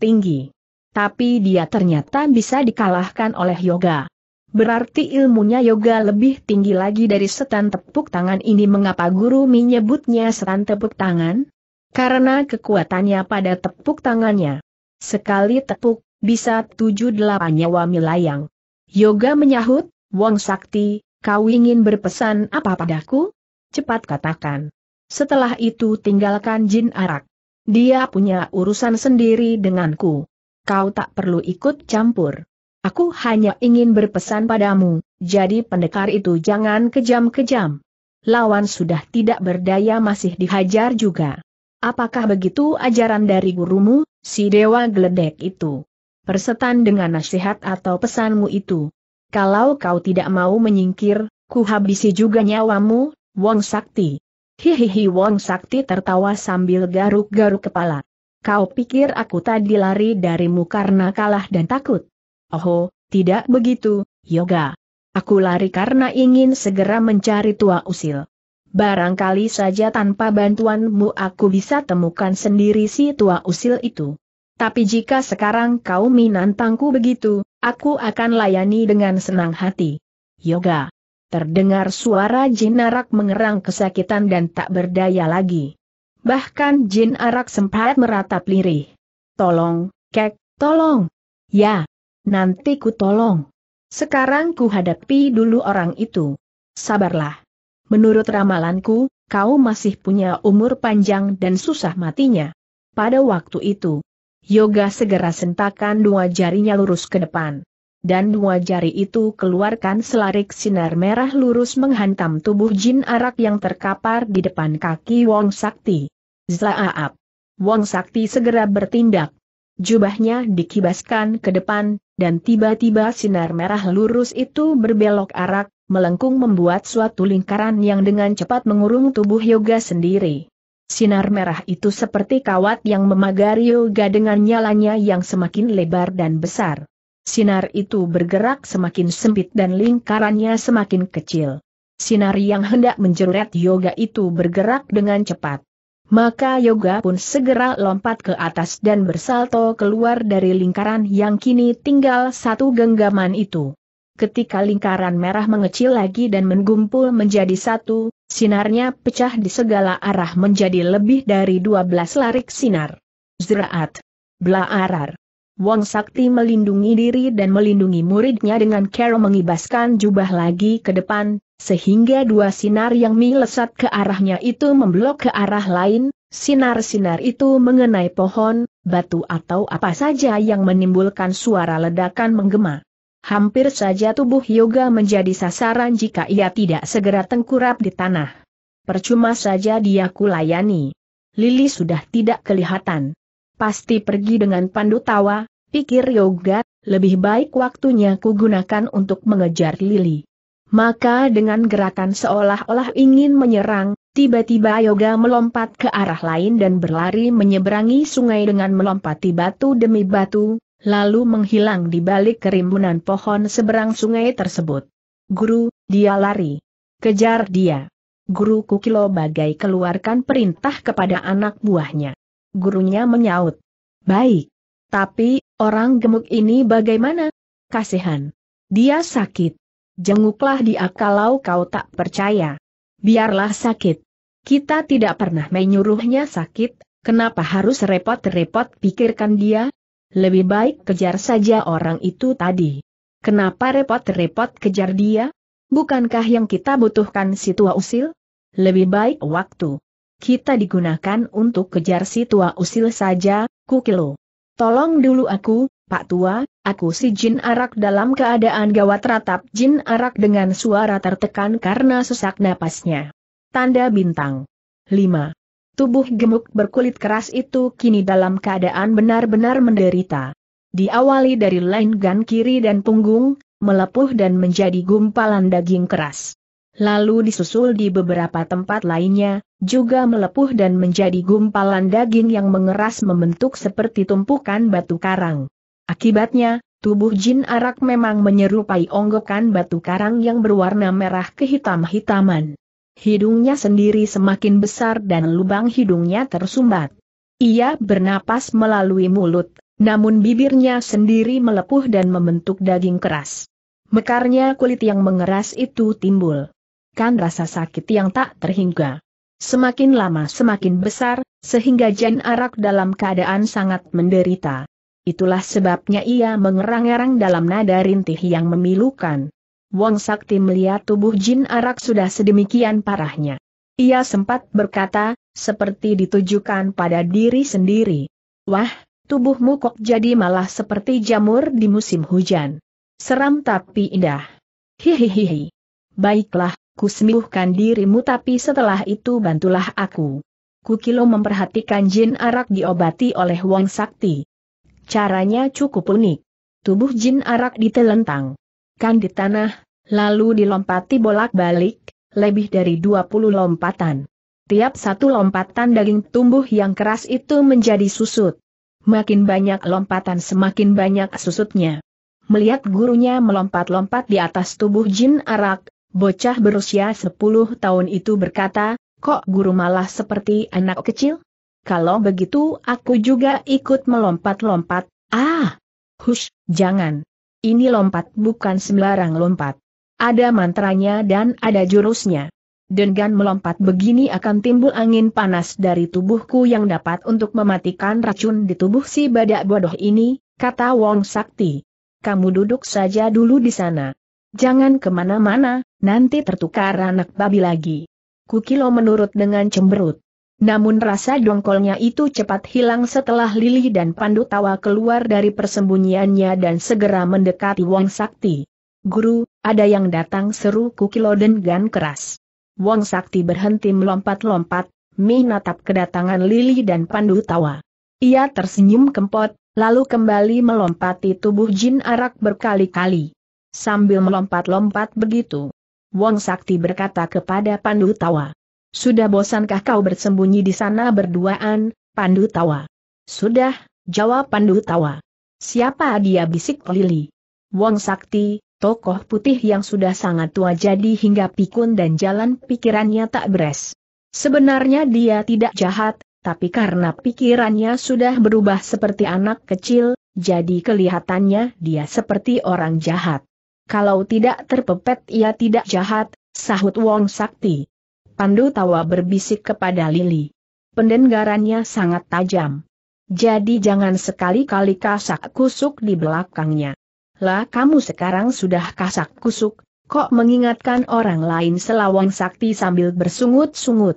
Tinggi. Tapi dia ternyata bisa dikalahkan oleh yoga. Berarti ilmunya yoga lebih tinggi lagi dari setan tepuk tangan ini mengapa guru menyebutnya setan tepuk tangan? Karena kekuatannya pada tepuk tangannya. Sekali tepuk, bisa tujuh delapan nyawa milayang. Yoga menyahut, Wong Sakti, kau ingin berpesan apa padaku? Cepat katakan. Setelah itu tinggalkan jin arak. Dia punya urusan sendiri denganku. Kau tak perlu ikut campur. Aku hanya ingin berpesan padamu, jadi pendekar itu jangan kejam-kejam. Lawan sudah tidak berdaya masih dihajar juga. Apakah begitu ajaran dari gurumu, si dewa geledek itu? Persetan dengan nasihat atau pesanmu itu. Kalau kau tidak mau menyingkir, ku habisi juga nyawamu, Wong Sakti. Hihihi Wong Sakti tertawa sambil garuk-garuk kepala. Kau pikir aku tadi lari darimu karena kalah dan takut? Oh, tidak begitu, Yoga. Aku lari karena ingin segera mencari tua usil. Barangkali saja tanpa bantuanmu aku bisa temukan sendiri si tua usil itu. Tapi jika sekarang kau minantangku begitu, aku akan layani dengan senang hati. Yoga. Terdengar suara jin arak mengerang kesakitan dan tak berdaya lagi. Bahkan jin arak sempat meratap lirih. Tolong, kek, tolong. Ya, nanti ku tolong. Sekarang ku hadapi dulu orang itu. Sabarlah. Menurut ramalanku, kau masih punya umur panjang dan susah matinya. Pada waktu itu, Yoga segera sentakan dua jarinya lurus ke depan dan dua jari itu keluarkan selarik sinar merah lurus menghantam tubuh jin arak yang terkapar di depan kaki Wong Sakti. Zaaap! Wong Sakti segera bertindak. Jubahnya dikibaskan ke depan, dan tiba-tiba sinar merah lurus itu berbelok arak, melengkung membuat suatu lingkaran yang dengan cepat mengurung tubuh yoga sendiri. Sinar merah itu seperti kawat yang memagari yoga dengan nyalanya yang semakin lebar dan besar. Sinar itu bergerak semakin sempit dan lingkarannya semakin kecil. Sinar yang hendak menjeret yoga itu bergerak dengan cepat. Maka Yoga pun segera lompat ke atas dan bersalto keluar dari lingkaran yang kini tinggal satu genggaman itu. Ketika lingkaran merah mengecil lagi dan menggumpul menjadi satu, sinarnya pecah di segala arah menjadi lebih dari 12 larik sinar. Zeraat. Blaarar. Wong Sakti melindungi diri dan melindungi muridnya dengan cara mengibaskan jubah lagi ke depan, sehingga dua sinar yang melesat ke arahnya itu memblok ke arah lain, sinar-sinar itu mengenai pohon, batu atau apa saja yang menimbulkan suara ledakan menggema. Hampir saja tubuh Yoga menjadi sasaran jika ia tidak segera tengkurap di tanah. Percuma saja dia kulayani. Lili sudah tidak kelihatan pasti pergi dengan pandu tawa, pikir Yoga, lebih baik waktunya kugunakan untuk mengejar Lili. Maka dengan gerakan seolah-olah ingin menyerang, tiba-tiba Yoga melompat ke arah lain dan berlari menyeberangi sungai dengan melompati batu demi batu, lalu menghilang di balik kerimbunan pohon seberang sungai tersebut. Guru, dia lari. Kejar dia. Guru Kukilo bagai keluarkan perintah kepada anak buahnya. Gurunya menyaut. Baik. Tapi, orang gemuk ini bagaimana? Kasihan. Dia sakit. Jenguklah dia kalau kau tak percaya. Biarlah sakit. Kita tidak pernah menyuruhnya sakit, kenapa harus repot-repot pikirkan dia? Lebih baik kejar saja orang itu tadi. Kenapa repot-repot kejar dia? Bukankah yang kita butuhkan si tua usil? Lebih baik waktu kita digunakan untuk kejar si tua usil saja, kukilo. Tolong dulu aku, Pak Tua, aku si Jin Arak dalam keadaan gawat ratap Jin Arak dengan suara tertekan karena sesak napasnya. Tanda bintang. 5. Tubuh gemuk berkulit keras itu kini dalam keadaan benar-benar menderita. Diawali dari lengan kiri dan punggung, melepuh dan menjadi gumpalan daging keras. Lalu disusul di beberapa tempat lainnya, juga melepuh dan menjadi gumpalan daging yang mengeras membentuk seperti tumpukan batu karang. Akibatnya, tubuh jin arak memang menyerupai onggokan batu karang yang berwarna merah kehitam-hitaman. Hidungnya sendiri semakin besar dan lubang hidungnya tersumbat. Ia bernapas melalui mulut, namun bibirnya sendiri melepuh dan membentuk daging keras. Mekarnya kulit yang mengeras itu timbul. Kan rasa sakit yang tak terhingga. Semakin lama semakin besar, sehingga Jen Arak dalam keadaan sangat menderita. Itulah sebabnya ia mengerang-erang dalam nada rintih yang memilukan. Wong Sakti melihat tubuh Jin Arak sudah sedemikian parahnya. Ia sempat berkata, seperti ditujukan pada diri sendiri. Wah, tubuhmu kok jadi malah seperti jamur di musim hujan. Seram tapi indah. Hihihihi. Baiklah, Kusembuhkan dirimu tapi setelah itu bantulah aku. Kukilo memperhatikan jin arak diobati oleh Wong Sakti. Caranya cukup unik. Tubuh jin arak ditelentang. Kan di tanah, lalu dilompati bolak-balik, lebih dari 20 lompatan. Tiap satu lompatan daging tumbuh yang keras itu menjadi susut. Makin banyak lompatan semakin banyak susutnya. Melihat gurunya melompat-lompat di atas tubuh jin arak, Bocah berusia 10 tahun itu berkata, kok guru malah seperti anak kecil? Kalau begitu aku juga ikut melompat-lompat, ah! Hush, jangan! Ini lompat bukan sembarang lompat. Ada mantranya dan ada jurusnya. Dengan melompat begini akan timbul angin panas dari tubuhku yang dapat untuk mematikan racun di tubuh si badak bodoh ini, kata Wong Sakti. Kamu duduk saja dulu di sana. Jangan kemana-mana, nanti tertukar anak babi lagi. Kukilo menurut dengan cemberut. Namun rasa dongkolnya itu cepat hilang setelah Lili dan Pandu tawa keluar dari persembunyiannya dan segera mendekati Wong Sakti. Guru, ada yang datang seru Kukilo dengan keras. Wong Sakti berhenti melompat-lompat, menatap kedatangan Lili dan Pandu tawa. Ia tersenyum kempot, lalu kembali melompati tubuh jin arak berkali-kali sambil melompat-lompat begitu. Wong Sakti berkata kepada Pandu Tawa. Sudah bosankah kau bersembunyi di sana berduaan, Pandu Tawa? Sudah, jawab Pandu Tawa. Siapa dia bisik Lili? Wong Sakti, tokoh putih yang sudah sangat tua jadi hingga pikun dan jalan pikirannya tak beres. Sebenarnya dia tidak jahat, tapi karena pikirannya sudah berubah seperti anak kecil, jadi kelihatannya dia seperti orang jahat. Kalau tidak terpepet ia tidak jahat, sahut Wong Sakti. Pandu tawa berbisik kepada Lili. Pendengarannya sangat tajam. Jadi jangan sekali-kali kasak kusuk di belakangnya. Lah kamu sekarang sudah kasak kusuk, kok mengingatkan orang lain selawang sakti sambil bersungut-sungut.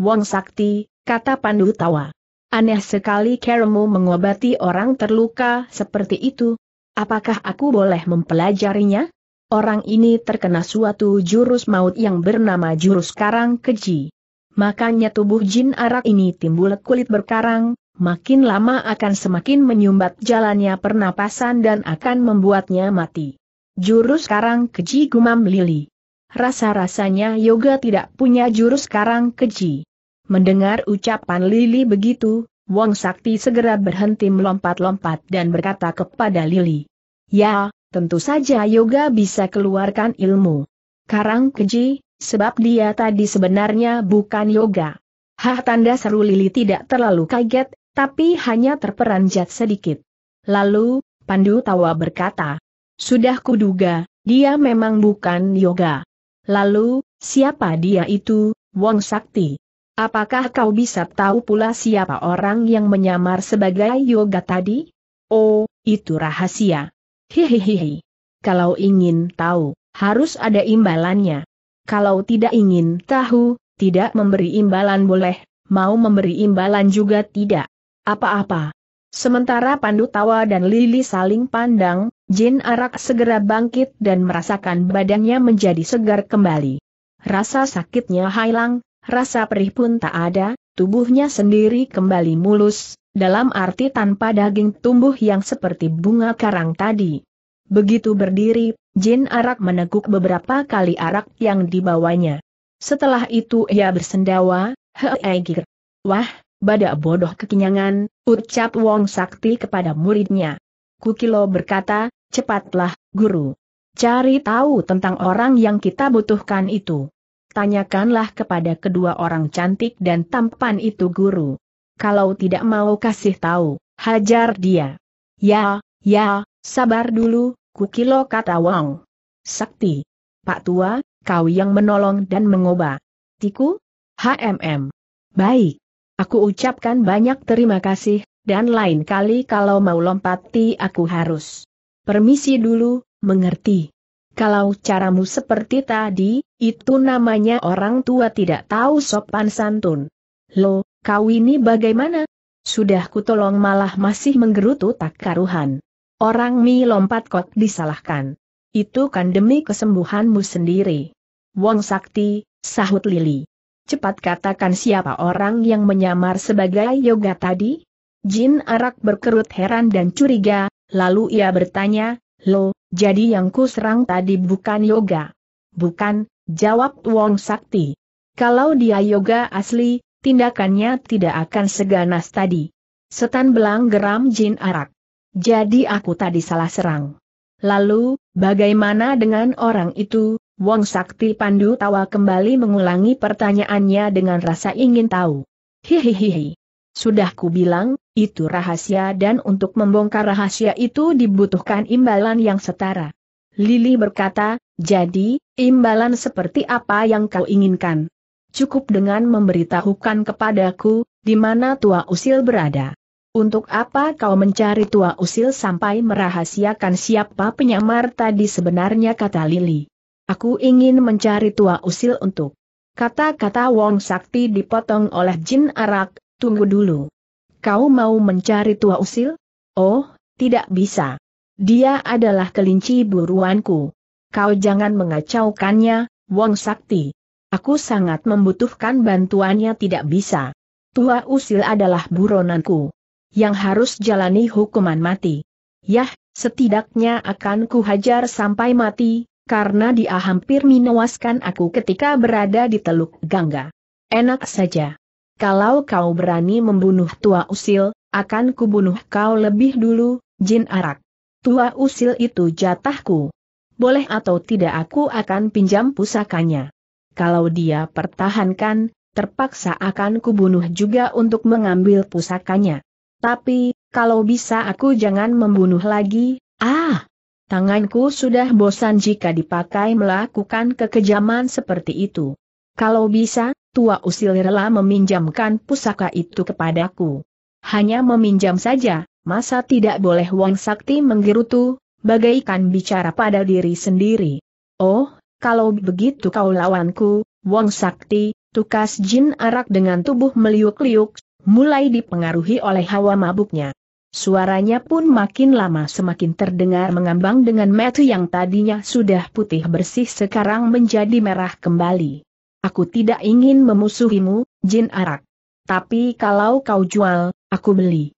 Wong sakti, kata Pandu tawa. Aneh sekali Keremu mengobati orang terluka seperti itu, Apakah aku boleh mempelajarinya? Orang ini terkena suatu jurus maut yang bernama jurus karang keji. Makanya tubuh jin arak ini timbul kulit berkarang, makin lama akan semakin menyumbat jalannya pernapasan dan akan membuatnya mati. Jurus karang keji gumam Lili. Rasa-rasanya Yoga tidak punya jurus karang keji. Mendengar ucapan Lili begitu, Wong Sakti segera berhenti melompat-lompat dan berkata kepada Lili. Ya, tentu saja yoga bisa keluarkan ilmu. Karang keji, sebab dia tadi sebenarnya bukan yoga. Hah tanda seru Lili tidak terlalu kaget, tapi hanya terperanjat sedikit. Lalu, Pandu Tawa berkata, Sudah kuduga, dia memang bukan yoga. Lalu, siapa dia itu, Wong Sakti? Apakah kau bisa tahu pula siapa orang yang menyamar sebagai yoga tadi? Oh, itu rahasia. Hihihihi. Kalau ingin tahu, harus ada imbalannya. Kalau tidak ingin tahu, tidak memberi imbalan boleh, mau memberi imbalan juga tidak. Apa-apa. Sementara Pandu Tawa dan Lili saling pandang, Jin Arak segera bangkit dan merasakan badannya menjadi segar kembali. Rasa sakitnya hilang, rasa perih pun tak ada, tubuhnya sendiri kembali mulus, dalam arti tanpa daging tumbuh yang seperti bunga karang tadi. Begitu berdiri, Jin Arak meneguk beberapa kali arak yang dibawanya. Setelah itu ia bersendawa, heegir. Wah, badak bodoh kekenyangan, ucap Wong Sakti kepada muridnya. Kukilo berkata, cepatlah, guru. Cari tahu tentang orang yang kita butuhkan itu. Tanyakanlah kepada kedua orang cantik dan tampan itu guru. Kalau tidak mau kasih tahu, hajar dia. Ya, ya, sabar dulu, kukilo kata Wang. Sakti. Pak Tua, kau yang menolong dan mengobah. Tiku? HMM. Baik. Aku ucapkan banyak terima kasih, dan lain kali kalau mau lompati aku harus. Permisi dulu, mengerti. Kalau caramu seperti tadi, itu namanya orang tua tidak tahu sopan santun. Lo, kau ini bagaimana? Sudah kutolong malah masih menggerutu tak karuhan. Orang mi lompat kok disalahkan. Itu kan demi kesembuhanmu sendiri. Wong Sakti, sahut Lili. Cepat katakan siapa orang yang menyamar sebagai yoga tadi? Jin Arak berkerut heran dan curiga, lalu ia bertanya, Lo, jadi yang ku serang tadi bukan yoga. Bukan, jawab Wong Sakti. Kalau dia yoga asli, tindakannya tidak akan seganas tadi. Setan belang geram jin arak. Jadi aku tadi salah serang. Lalu, bagaimana dengan orang itu? Wong Sakti Pandu tawa kembali mengulangi pertanyaannya dengan rasa ingin tahu. Hihihihi. Sudah ku bilang, itu rahasia dan untuk membongkar rahasia itu dibutuhkan imbalan yang setara. Lili berkata, jadi, imbalan seperti apa yang kau inginkan? Cukup dengan memberitahukan kepadaku, di mana tua usil berada. Untuk apa kau mencari tua usil sampai merahasiakan siapa penyamar tadi sebenarnya kata Lili. Aku ingin mencari tua usil untuk Kata-kata Wong Sakti dipotong oleh jin arak, Tunggu dulu. Kau mau mencari tua usil? Oh, tidak bisa. Dia adalah kelinci buruanku. Kau jangan mengacaukannya, Wong Sakti. Aku sangat membutuhkan bantuannya tidak bisa. Tua usil adalah buronanku. Yang harus jalani hukuman mati. Yah, setidaknya akan ku hajar sampai mati, karena dia hampir menewaskan aku ketika berada di Teluk Gangga. Enak saja kalau kau berani membunuh tua usil, akan kubunuh kau lebih dulu, jin arak. Tua usil itu jatahku. Boleh atau tidak aku akan pinjam pusakanya. Kalau dia pertahankan, terpaksa akan kubunuh juga untuk mengambil pusakanya. Tapi, kalau bisa aku jangan membunuh lagi, ah! Tanganku sudah bosan jika dipakai melakukan kekejaman seperti itu. Kalau bisa, tua usil rela meminjamkan pusaka itu kepadaku. Hanya meminjam saja, masa tidak boleh Wang Sakti menggerutu, bagaikan bicara pada diri sendiri. Oh, kalau begitu kau lawanku, Wong Sakti, tukas jin arak dengan tubuh meliuk-liuk, mulai dipengaruhi oleh hawa mabuknya. Suaranya pun makin lama semakin terdengar mengambang dengan metu yang tadinya sudah putih bersih sekarang menjadi merah kembali. Aku tidak ingin memusuhimu, jin arak. Tapi kalau kau jual, aku beli.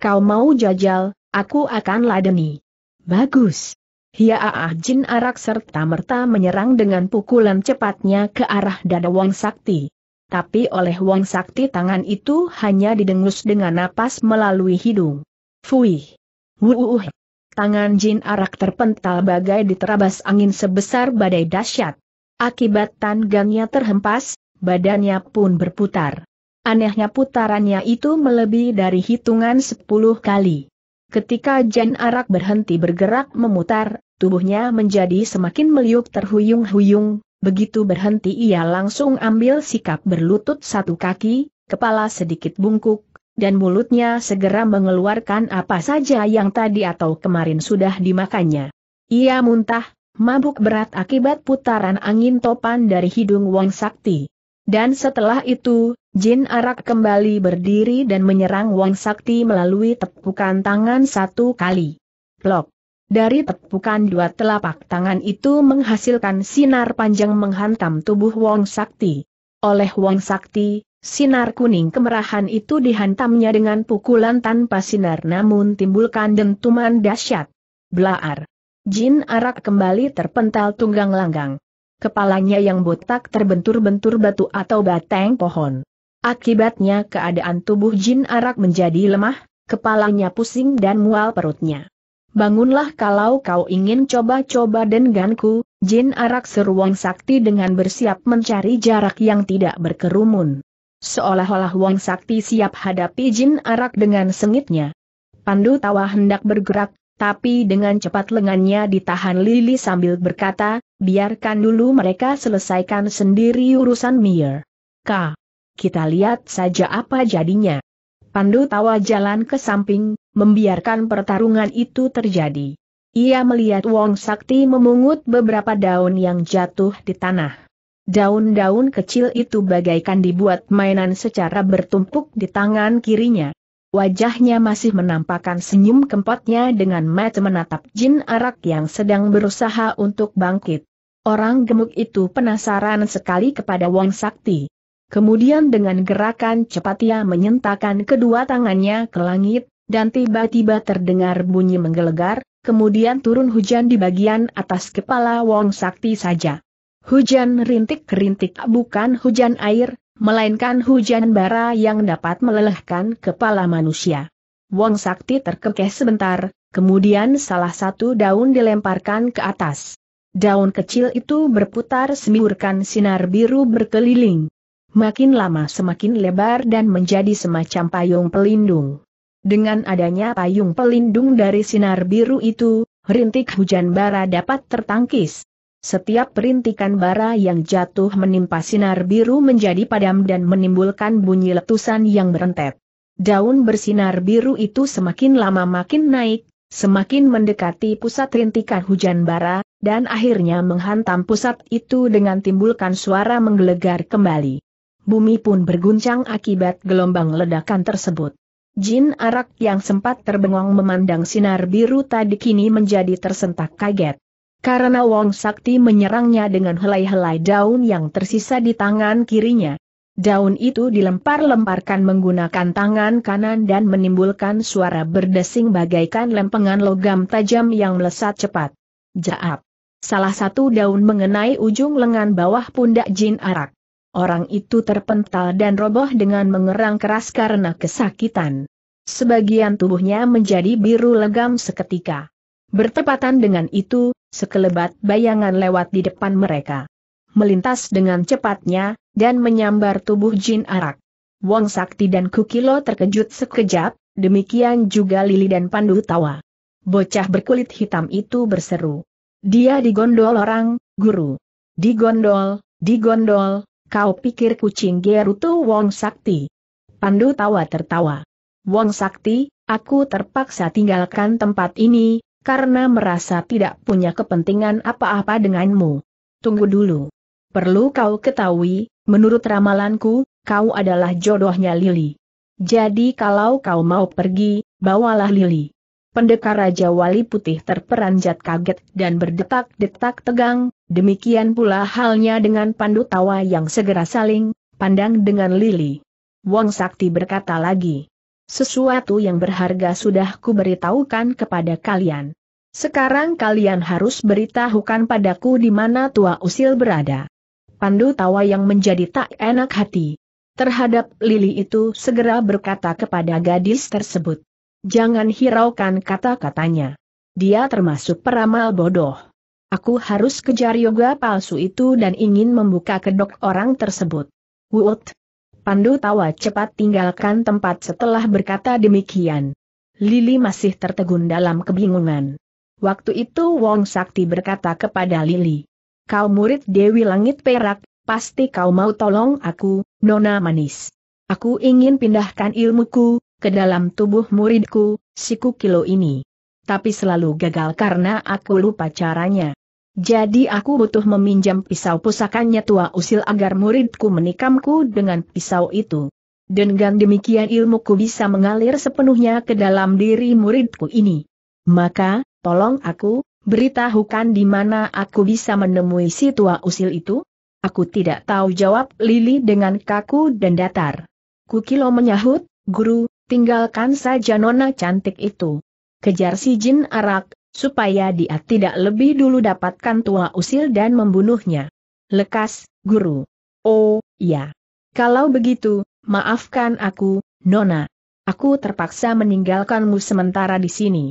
Kau mau jajal, aku akan ladeni. Bagus. aah jin arak serta merta menyerang dengan pukulan cepatnya ke arah dada Wang Sakti. Tapi oleh Wang Sakti tangan itu hanya didengus dengan napas melalui hidung. Fuih. Wuuh. Tangan jin arak terpental bagai diterabas angin sebesar badai dahsyat. Akibat tanggangnya terhempas, badannya pun berputar. Anehnya putarannya itu melebihi dari hitungan sepuluh kali. Ketika Jen Arak berhenti bergerak memutar, tubuhnya menjadi semakin meliuk terhuyung-huyung, begitu berhenti ia langsung ambil sikap berlutut satu kaki, kepala sedikit bungkuk, dan mulutnya segera mengeluarkan apa saja yang tadi atau kemarin sudah dimakannya. Ia muntah, mabuk berat akibat putaran angin topan dari hidung Wong Sakti. Dan setelah itu, Jin Arak kembali berdiri dan menyerang Wong Sakti melalui tepukan tangan satu kali. Plok. Dari tepukan dua telapak tangan itu menghasilkan sinar panjang menghantam tubuh Wong Sakti. Oleh Wong Sakti, sinar kuning kemerahan itu dihantamnya dengan pukulan tanpa sinar namun timbulkan dentuman dahsyat. Blaar. Jin Arak kembali terpental tunggang langgang. Kepalanya yang botak terbentur-bentur batu atau batang pohon. Akibatnya keadaan tubuh Jin Arak menjadi lemah, kepalanya pusing dan mual perutnya. Bangunlah kalau kau ingin coba-coba denganku, Jin Arak seruang sakti dengan bersiap mencari jarak yang tidak berkerumun. Seolah-olah Wang Sakti siap hadapi Jin Arak dengan sengitnya. Pandu tawa hendak bergerak, tapi dengan cepat lengannya ditahan Lili sambil berkata, biarkan dulu mereka selesaikan sendiri urusan Mir. K. Kita lihat saja apa jadinya. Pandu tawa jalan ke samping, membiarkan pertarungan itu terjadi. Ia melihat Wong Sakti memungut beberapa daun yang jatuh di tanah. Daun-daun kecil itu bagaikan dibuat mainan secara bertumpuk di tangan kirinya. Wajahnya masih menampakkan senyum kempotnya dengan mata menatap jin arak yang sedang berusaha untuk bangkit. Orang gemuk itu penasaran sekali kepada Wong Sakti. Kemudian dengan gerakan cepat ia menyentakkan kedua tangannya ke langit, dan tiba-tiba terdengar bunyi menggelegar, kemudian turun hujan di bagian atas kepala Wong Sakti saja. Hujan rintik-rintik bukan hujan air, melainkan hujan bara yang dapat melelehkan kepala manusia. Wong Sakti terkekeh sebentar, kemudian salah satu daun dilemparkan ke atas. Daun kecil itu berputar semburkan sinar biru berkeliling. Makin lama semakin lebar dan menjadi semacam payung pelindung. Dengan adanya payung pelindung dari sinar biru itu, rintik hujan bara dapat tertangkis. Setiap perintikan bara yang jatuh menimpa sinar biru menjadi padam dan menimbulkan bunyi letusan yang berentet. Daun bersinar biru itu semakin lama makin naik, semakin mendekati pusat rintikan hujan bara, dan akhirnya menghantam pusat itu dengan timbulkan suara menggelegar kembali. Bumi pun berguncang akibat gelombang ledakan tersebut. Jin Arak yang sempat terbengong memandang sinar biru tadi kini menjadi tersentak kaget karena Wong Sakti menyerangnya dengan helai-helai daun yang tersisa di tangan kirinya. Daun itu dilempar-lemparkan menggunakan tangan kanan dan menimbulkan suara berdesing bagaikan lempengan logam tajam yang melesat cepat. Jaap. Salah satu daun mengenai ujung lengan bawah pundak Jin Arak. Orang itu terpental dan roboh dengan mengerang keras karena kesakitan. Sebagian tubuhnya menjadi biru legam seketika. Bertepatan dengan itu, sekelebat bayangan lewat di depan mereka. Melintas dengan cepatnya, dan menyambar tubuh Jin Arak. Wong Sakti dan Kukilo terkejut sekejap, demikian juga Lili dan Pandu tawa. Bocah berkulit hitam itu berseru. Dia digondol orang, guru. Digondol, digondol, kau pikir kucing Gerutu Wong Sakti. Pandu tawa tertawa. Wong Sakti, aku terpaksa tinggalkan tempat ini, karena merasa tidak punya kepentingan apa-apa denganmu. Tunggu dulu. Perlu kau ketahui, menurut ramalanku, kau adalah jodohnya Lili. Jadi kalau kau mau pergi, bawalah Lili. Pendekar Raja Wali Putih terperanjat kaget dan berdetak-detak tegang, demikian pula halnya dengan Pandu Tawa yang segera saling pandang dengan Lili. Wong Sakti berkata lagi. Sesuatu yang berharga sudah kuberitahukan kepada kalian. Sekarang kalian harus beritahukan padaku di mana Tua Usil berada. Pandu tawa yang menjadi tak enak hati. Terhadap Lili itu segera berkata kepada gadis tersebut. Jangan hiraukan kata-katanya. Dia termasuk peramal bodoh. Aku harus kejar yoga palsu itu dan ingin membuka kedok orang tersebut. Wut, Pandu tawa cepat tinggalkan tempat setelah berkata demikian. Lili masih tertegun dalam kebingungan. Waktu itu Wong Sakti berkata kepada Lili, Kau murid Dewi Langit Perak, pasti kau mau tolong aku, Nona Manis. Aku ingin pindahkan ilmuku, ke dalam tubuh muridku, siku kilo ini. Tapi selalu gagal karena aku lupa caranya. Jadi aku butuh meminjam pisau pusakanya tua usil agar muridku menikamku dengan pisau itu. Dengan demikian ilmuku bisa mengalir sepenuhnya ke dalam diri muridku ini. Maka, tolong aku, beritahukan di mana aku bisa menemui si tua usil itu? Aku tidak tahu jawab Lili dengan kaku dan datar. Kukilo menyahut, guru, tinggalkan saja nona cantik itu. Kejar si jin arak, supaya dia tidak lebih dulu dapatkan tua usil dan membunuhnya. Lekas, guru. Oh, ya. Kalau begitu, maafkan aku, Nona. Aku terpaksa meninggalkanmu sementara di sini.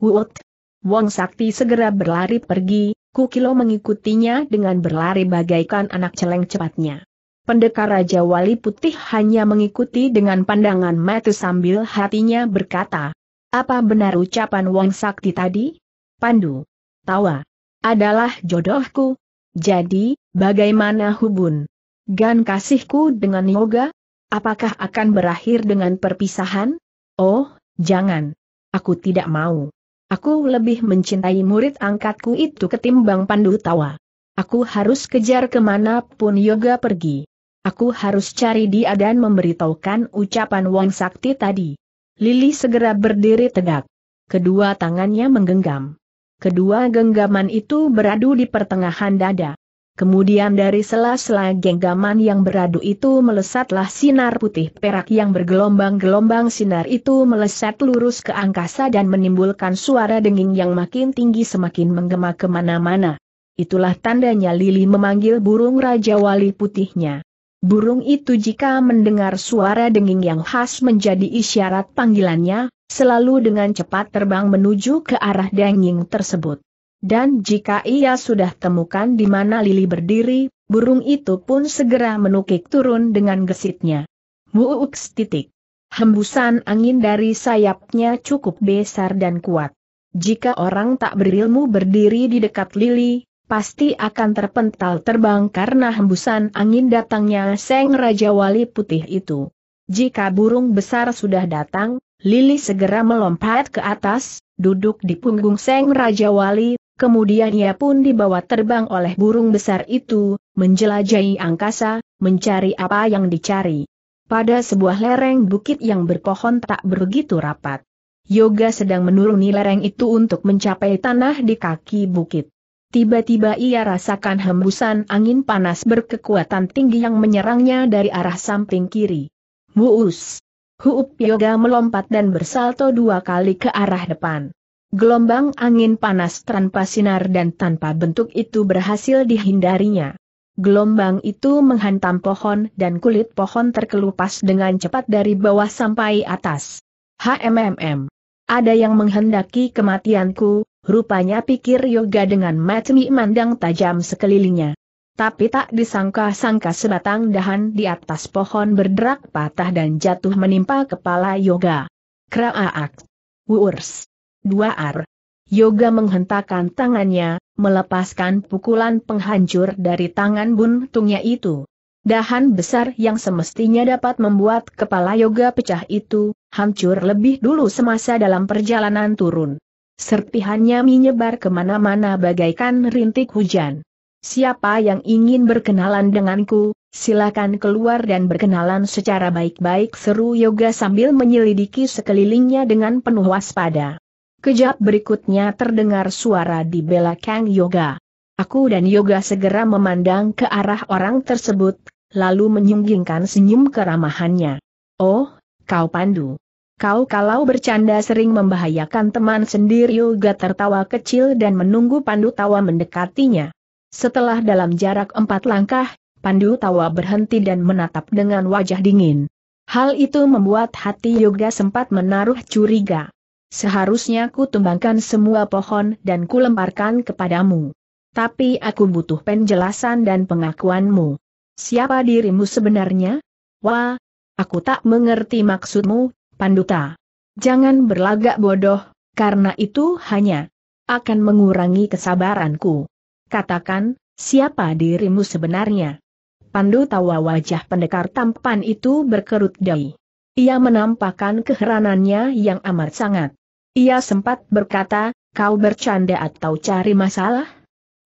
Wut. Wong Sakti segera berlari pergi, Kukilo mengikutinya dengan berlari bagaikan anak celeng cepatnya. Pendekar Raja Wali Putih hanya mengikuti dengan pandangan mata sambil hatinya berkata, apa benar ucapan Wong Sakti tadi? Pandu. Tawa. Adalah jodohku. Jadi, bagaimana hubun? Gan kasihku dengan yoga? Apakah akan berakhir dengan perpisahan? Oh, jangan. Aku tidak mau. Aku lebih mencintai murid angkatku itu ketimbang Pandu Tawa. Aku harus kejar kemanapun yoga pergi. Aku harus cari dia dan memberitahukan ucapan Wang Sakti tadi. Lili segera berdiri tegak. Kedua tangannya menggenggam. Kedua genggaman itu beradu di pertengahan dada. Kemudian dari sela-sela genggaman yang beradu itu melesatlah sinar putih perak yang bergelombang-gelombang sinar itu melesat lurus ke angkasa dan menimbulkan suara denging yang makin tinggi semakin menggema kemana-mana. Itulah tandanya Lili memanggil burung Raja Wali putihnya. Burung itu jika mendengar suara denging yang khas menjadi isyarat panggilannya, selalu dengan cepat terbang menuju ke arah danying tersebut. Dan jika ia sudah temukan di mana Lili berdiri, burung itu pun segera menukik turun dengan gesitnya. Muuks titik. Hembusan angin dari sayapnya cukup besar dan kuat. Jika orang tak berilmu berdiri di dekat Lili, pasti akan terpental terbang karena hembusan angin datangnya Seng Raja Wali Putih itu. Jika burung besar sudah datang, Lili segera melompat ke atas, duduk di punggung Seng Raja Wali, kemudian ia pun dibawa terbang oleh burung besar itu, menjelajahi angkasa, mencari apa yang dicari. Pada sebuah lereng bukit yang berpohon tak begitu rapat. Yoga sedang menuruni lereng itu untuk mencapai tanah di kaki bukit. Tiba-tiba ia rasakan hembusan angin panas berkekuatan tinggi yang menyerangnya dari arah samping kiri. Muus! Huup Yoga melompat dan bersalto dua kali ke arah depan. Gelombang angin panas tanpa sinar dan tanpa bentuk itu berhasil dihindarinya. Gelombang itu menghantam pohon dan kulit pohon terkelupas dengan cepat dari bawah sampai atas. HMMM. Ada yang menghendaki kematianku, rupanya pikir Yoga dengan mata mandang tajam sekelilingnya tapi tak disangka-sangka sebatang dahan di atas pohon berderak patah dan jatuh menimpa kepala Yoga. Kraaak. Wurs. Dua ar. Yoga menghentakkan tangannya, melepaskan pukulan penghancur dari tangan buntungnya itu. Dahan besar yang semestinya dapat membuat kepala Yoga pecah itu, hancur lebih dulu semasa dalam perjalanan turun. Serpihannya menyebar kemana-mana bagaikan rintik hujan siapa yang ingin berkenalan denganku, silakan keluar dan berkenalan secara baik-baik seru Yoga sambil menyelidiki sekelilingnya dengan penuh waspada. Kejap berikutnya terdengar suara di belakang Yoga. Aku dan Yoga segera memandang ke arah orang tersebut, lalu menyunggingkan senyum keramahannya. Oh, kau Pandu. Kau kalau bercanda sering membahayakan teman sendiri Yoga tertawa kecil dan menunggu Pandu tawa mendekatinya. Setelah dalam jarak empat langkah, Pandu tawa berhenti dan menatap dengan wajah dingin. Hal itu membuat hati Yoga sempat menaruh curiga. Seharusnya ku tumbangkan semua pohon dan ku lemparkan kepadamu. Tapi aku butuh penjelasan dan pengakuanmu. Siapa dirimu sebenarnya? Wah, aku tak mengerti maksudmu, Panduta. Jangan berlagak bodoh, karena itu hanya akan mengurangi kesabaranku. Katakan, siapa dirimu sebenarnya? Pandu tawa wajah pendekar tampan itu berkerut dahi. Ia menampakkan keheranannya yang amat sangat. Ia sempat berkata, kau bercanda atau cari masalah?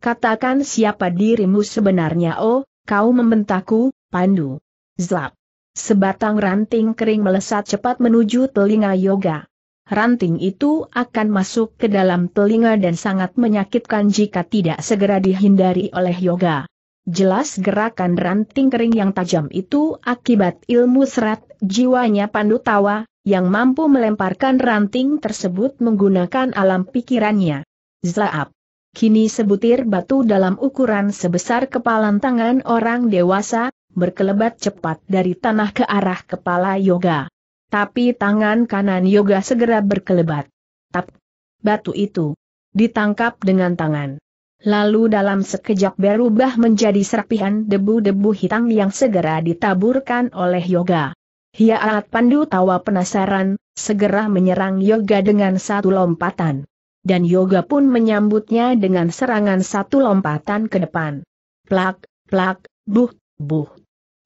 Katakan siapa dirimu sebenarnya oh, kau membentakku, Pandu. Zlap. Sebatang ranting kering melesat cepat menuju telinga yoga ranting itu akan masuk ke dalam telinga dan sangat menyakitkan jika tidak segera dihindari oleh yoga. Jelas gerakan ranting kering yang tajam itu akibat ilmu serat jiwanya pandu tawa, yang mampu melemparkan ranting tersebut menggunakan alam pikirannya. Zlaap. Kini sebutir batu dalam ukuran sebesar kepalan tangan orang dewasa, berkelebat cepat dari tanah ke arah kepala yoga. Tapi tangan kanan Yoga segera berkelebat. Tap. Batu itu. Ditangkap dengan tangan. Lalu dalam sekejap berubah menjadi serpihan debu-debu hitam yang segera ditaburkan oleh Yoga. Hia Alat Pandu tawa penasaran, segera menyerang Yoga dengan satu lompatan. Dan Yoga pun menyambutnya dengan serangan satu lompatan ke depan. Plak, plak, buh, buh.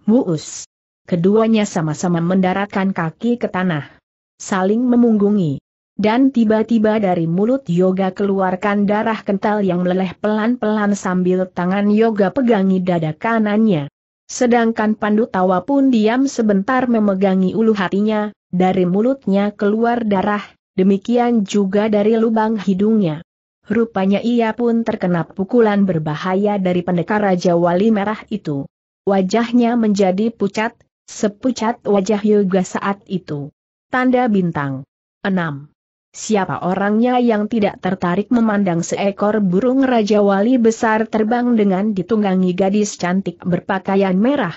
Muus keduanya sama-sama mendaratkan kaki ke tanah. Saling memunggungi. Dan tiba-tiba dari mulut Yoga keluarkan darah kental yang meleleh pelan-pelan sambil tangan Yoga pegangi dada kanannya. Sedangkan Pandu Tawa pun diam sebentar memegangi ulu hatinya, dari mulutnya keluar darah, demikian juga dari lubang hidungnya. Rupanya ia pun terkena pukulan berbahaya dari pendekar Raja Wali Merah itu. Wajahnya menjadi pucat, Sepucat wajah Yoga saat itu. Tanda bintang. 6. Siapa orangnya yang tidak tertarik memandang seekor burung Raja Wali besar terbang dengan ditunggangi gadis cantik berpakaian merah?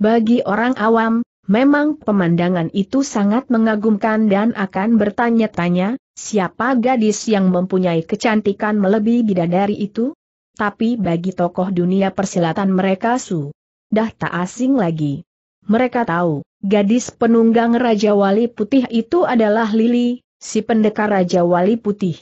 Bagi orang awam, memang pemandangan itu sangat mengagumkan dan akan bertanya-tanya, siapa gadis yang mempunyai kecantikan melebihi bidadari itu? Tapi bagi tokoh dunia persilatan mereka su, dah tak asing lagi. Mereka tahu, gadis penunggang Raja Wali Putih itu adalah Lili, si pendekar Raja Wali Putih.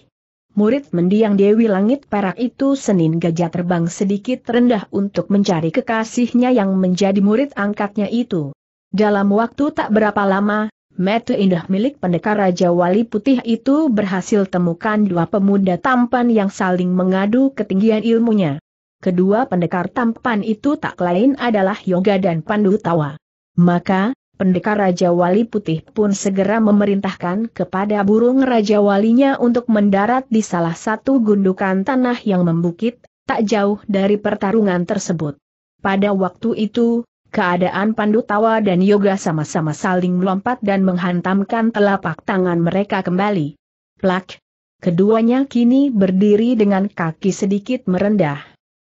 Murid mendiang Dewi Langit Perak itu Senin gajah terbang sedikit rendah untuk mencari kekasihnya yang menjadi murid angkatnya itu. Dalam waktu tak berapa lama, Metu indah milik pendekar Raja Wali Putih itu berhasil temukan dua pemuda tampan yang saling mengadu ketinggian ilmunya. Kedua pendekar tampan itu tak lain adalah Yoga dan Pandu Tawa. Maka, pendekar Raja Wali Putih pun segera memerintahkan kepada burung Raja Walinya untuk mendarat di salah satu gundukan tanah yang membukit, tak jauh dari pertarungan tersebut. Pada waktu itu, keadaan Pandu Tawa dan Yoga sama-sama saling melompat dan menghantamkan telapak tangan mereka kembali. Plak! Keduanya kini berdiri dengan kaki sedikit merendah.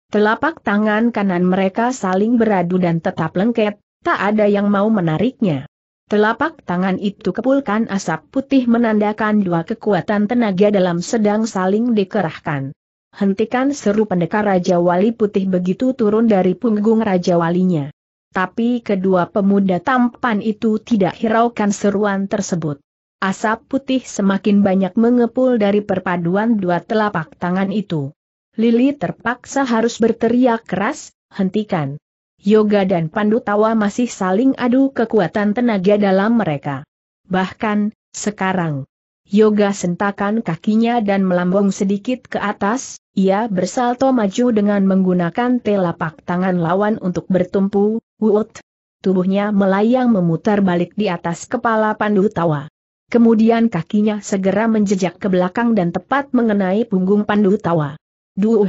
Telapak tangan kanan mereka saling beradu dan tetap lengket, tak ada yang mau menariknya. Telapak tangan itu kepulkan asap putih menandakan dua kekuatan tenaga dalam sedang saling dikerahkan. Hentikan seru pendekar Raja Wali Putih begitu turun dari punggung Raja Walinya. Tapi kedua pemuda tampan itu tidak hiraukan seruan tersebut. Asap putih semakin banyak mengepul dari perpaduan dua telapak tangan itu. Lili terpaksa harus berteriak keras, hentikan. Yoga dan Pandu Tawa masih saling adu kekuatan tenaga dalam mereka. Bahkan, sekarang, Yoga sentakan kakinya dan melambung sedikit ke atas, ia bersalto maju dengan menggunakan telapak tangan lawan untuk bertumpu, wut. Tubuhnya melayang memutar balik di atas kepala Pandu Tawa. Kemudian kakinya segera menjejak ke belakang dan tepat mengenai punggung Pandu Tawa. Duh,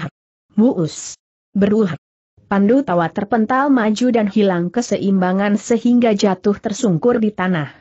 Muus! Beruhat! Pandu tawa terpental maju dan hilang keseimbangan sehingga jatuh tersungkur di tanah.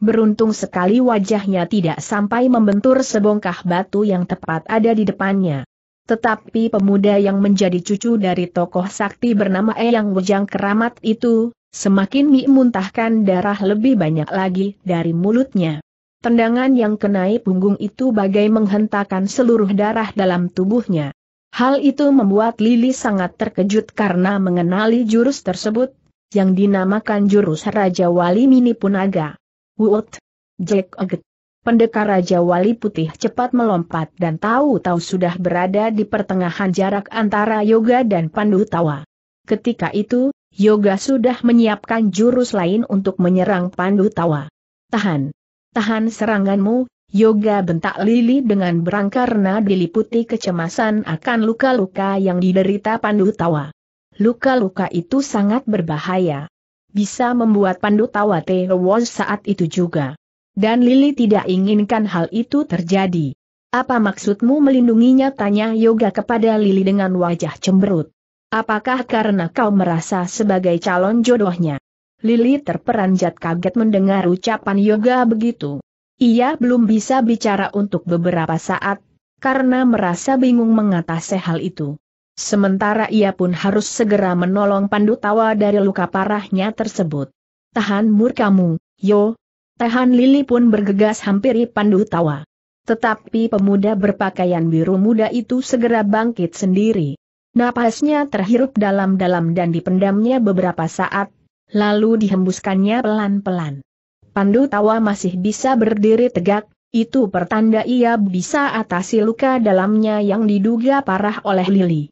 Beruntung sekali wajahnya tidak sampai membentur sebongkah batu yang tepat ada di depannya. Tetapi pemuda yang menjadi cucu dari tokoh sakti bernama Eyang Wejang Keramat itu, semakin memuntahkan darah lebih banyak lagi dari mulutnya. Tendangan yang kenai punggung itu bagai menghentakkan seluruh darah dalam tubuhnya. Hal itu membuat Lili sangat terkejut karena mengenali jurus tersebut, yang dinamakan jurus Raja Wali Mini Punaga. Wut! Jack Oget! Pendekar Raja Wali Putih cepat melompat dan tahu-tahu sudah berada di pertengahan jarak antara Yoga dan Pandu Tawa. Ketika itu, Yoga sudah menyiapkan jurus lain untuk menyerang Pandu Tawa. Tahan! Tahan seranganmu, Yoga bentak Lili dengan berang karena diliputi kecemasan akan luka-luka yang diderita Pandu Tawa. Luka-luka itu sangat berbahaya. Bisa membuat Pandu Tawa tewas saat itu juga. Dan Lili tidak inginkan hal itu terjadi. Apa maksudmu melindunginya tanya Yoga kepada Lili dengan wajah cemberut. Apakah karena kau merasa sebagai calon jodohnya? Lili terperanjat kaget mendengar ucapan Yoga begitu. Ia belum bisa bicara untuk beberapa saat, karena merasa bingung mengatasi hal itu. Sementara ia pun harus segera menolong Pandu Tawa dari luka parahnya tersebut. Tahan murkamu, yo. Tahan Lili pun bergegas hampiri Pandu Tawa. Tetapi pemuda berpakaian biru muda itu segera bangkit sendiri. Napasnya terhirup dalam-dalam dan dipendamnya beberapa saat, lalu dihembuskannya pelan-pelan. Pandu Tawa masih bisa berdiri tegak, itu pertanda ia bisa atasi luka dalamnya yang diduga parah oleh Lili.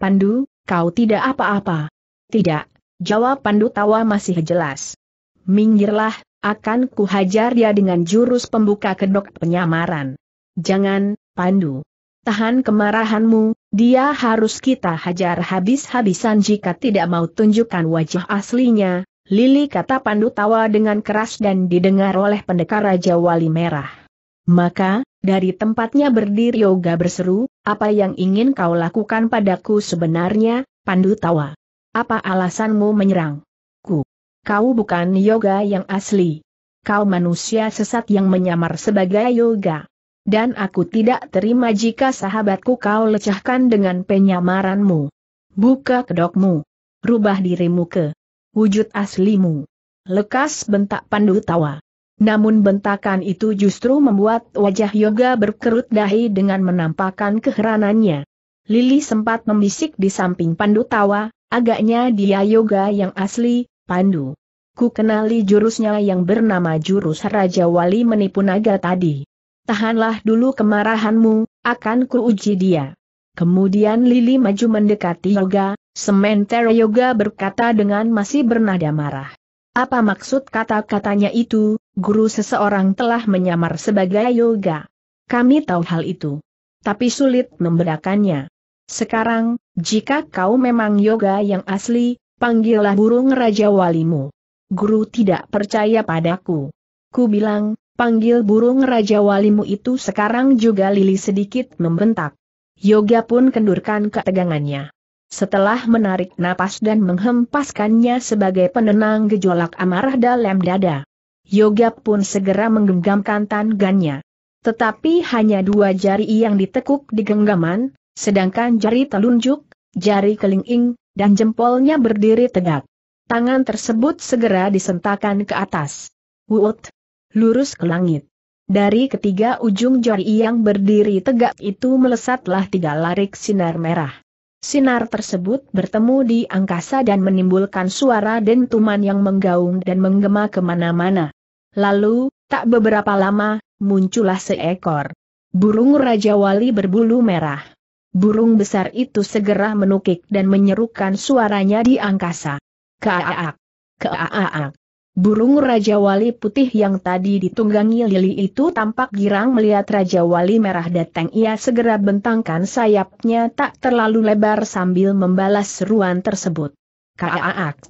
Pandu, kau tidak apa-apa. Tidak, jawab Pandu Tawa masih jelas. Minggirlah, akan kuhajar dia dengan jurus pembuka kedok penyamaran. Jangan, Pandu. Tahan kemarahanmu, dia harus kita hajar habis-habisan jika tidak mau tunjukkan wajah aslinya, Lili kata Pandu tawa dengan keras dan didengar oleh pendekar Raja Wali Merah. Maka, dari tempatnya berdiri Yoga berseru, apa yang ingin kau lakukan padaku sebenarnya, Pandu tawa? Apa alasanmu menyerang? Ku. Kau bukan Yoga yang asli. Kau manusia sesat yang menyamar sebagai Yoga. Dan aku tidak terima jika sahabatku kau lecahkan dengan penyamaranmu. Buka kedokmu. Rubah dirimu ke wujud aslimu. Lekas bentak pandu tawa. Namun bentakan itu justru membuat wajah Yoga berkerut dahi dengan menampakkan keheranannya. Lili sempat membisik di samping Pandu tawa, agaknya dia Yoga yang asli, Pandu. Ku kenali jurusnya yang bernama jurus Raja Wali menipu naga tadi. Tahanlah dulu kemarahanmu, akan ku uji dia. Kemudian Lili maju mendekati Yoga, Sementara Yoga berkata dengan masih bernada marah. Apa maksud kata-katanya itu, guru seseorang telah menyamar sebagai Yoga. Kami tahu hal itu. Tapi sulit memberakannya. Sekarang, jika kau memang Yoga yang asli, panggillah burung Raja Walimu. Guru tidak percaya padaku. Ku bilang, panggil burung Raja Walimu itu sekarang juga Lili sedikit membentak. Yoga pun kendurkan ketegangannya. Setelah menarik napas dan menghempaskannya sebagai penenang gejolak amarah dalam dada. Yoga pun segera menggenggamkan tangannya. Tetapi hanya dua jari yang ditekuk di genggaman, sedangkan jari telunjuk, jari kelingking, dan jempolnya berdiri tegak. Tangan tersebut segera disentakan ke atas. Wut! Lurus ke langit. Dari ketiga ujung jari yang berdiri tegak itu melesatlah tiga larik sinar merah. Sinar tersebut bertemu di angkasa dan menimbulkan suara dentuman yang menggaung dan menggema kemana-mana. Lalu, tak beberapa lama, muncullah seekor burung Raja Wali berbulu merah. Burung besar itu segera menukik dan menyerukan suaranya di angkasa. Keaak! Keaak! Burung Raja Wali putih yang tadi ditunggangi Lili itu tampak girang melihat Raja Wali merah datang ia segera bentangkan sayapnya tak terlalu lebar sambil membalas seruan tersebut. Kaaak!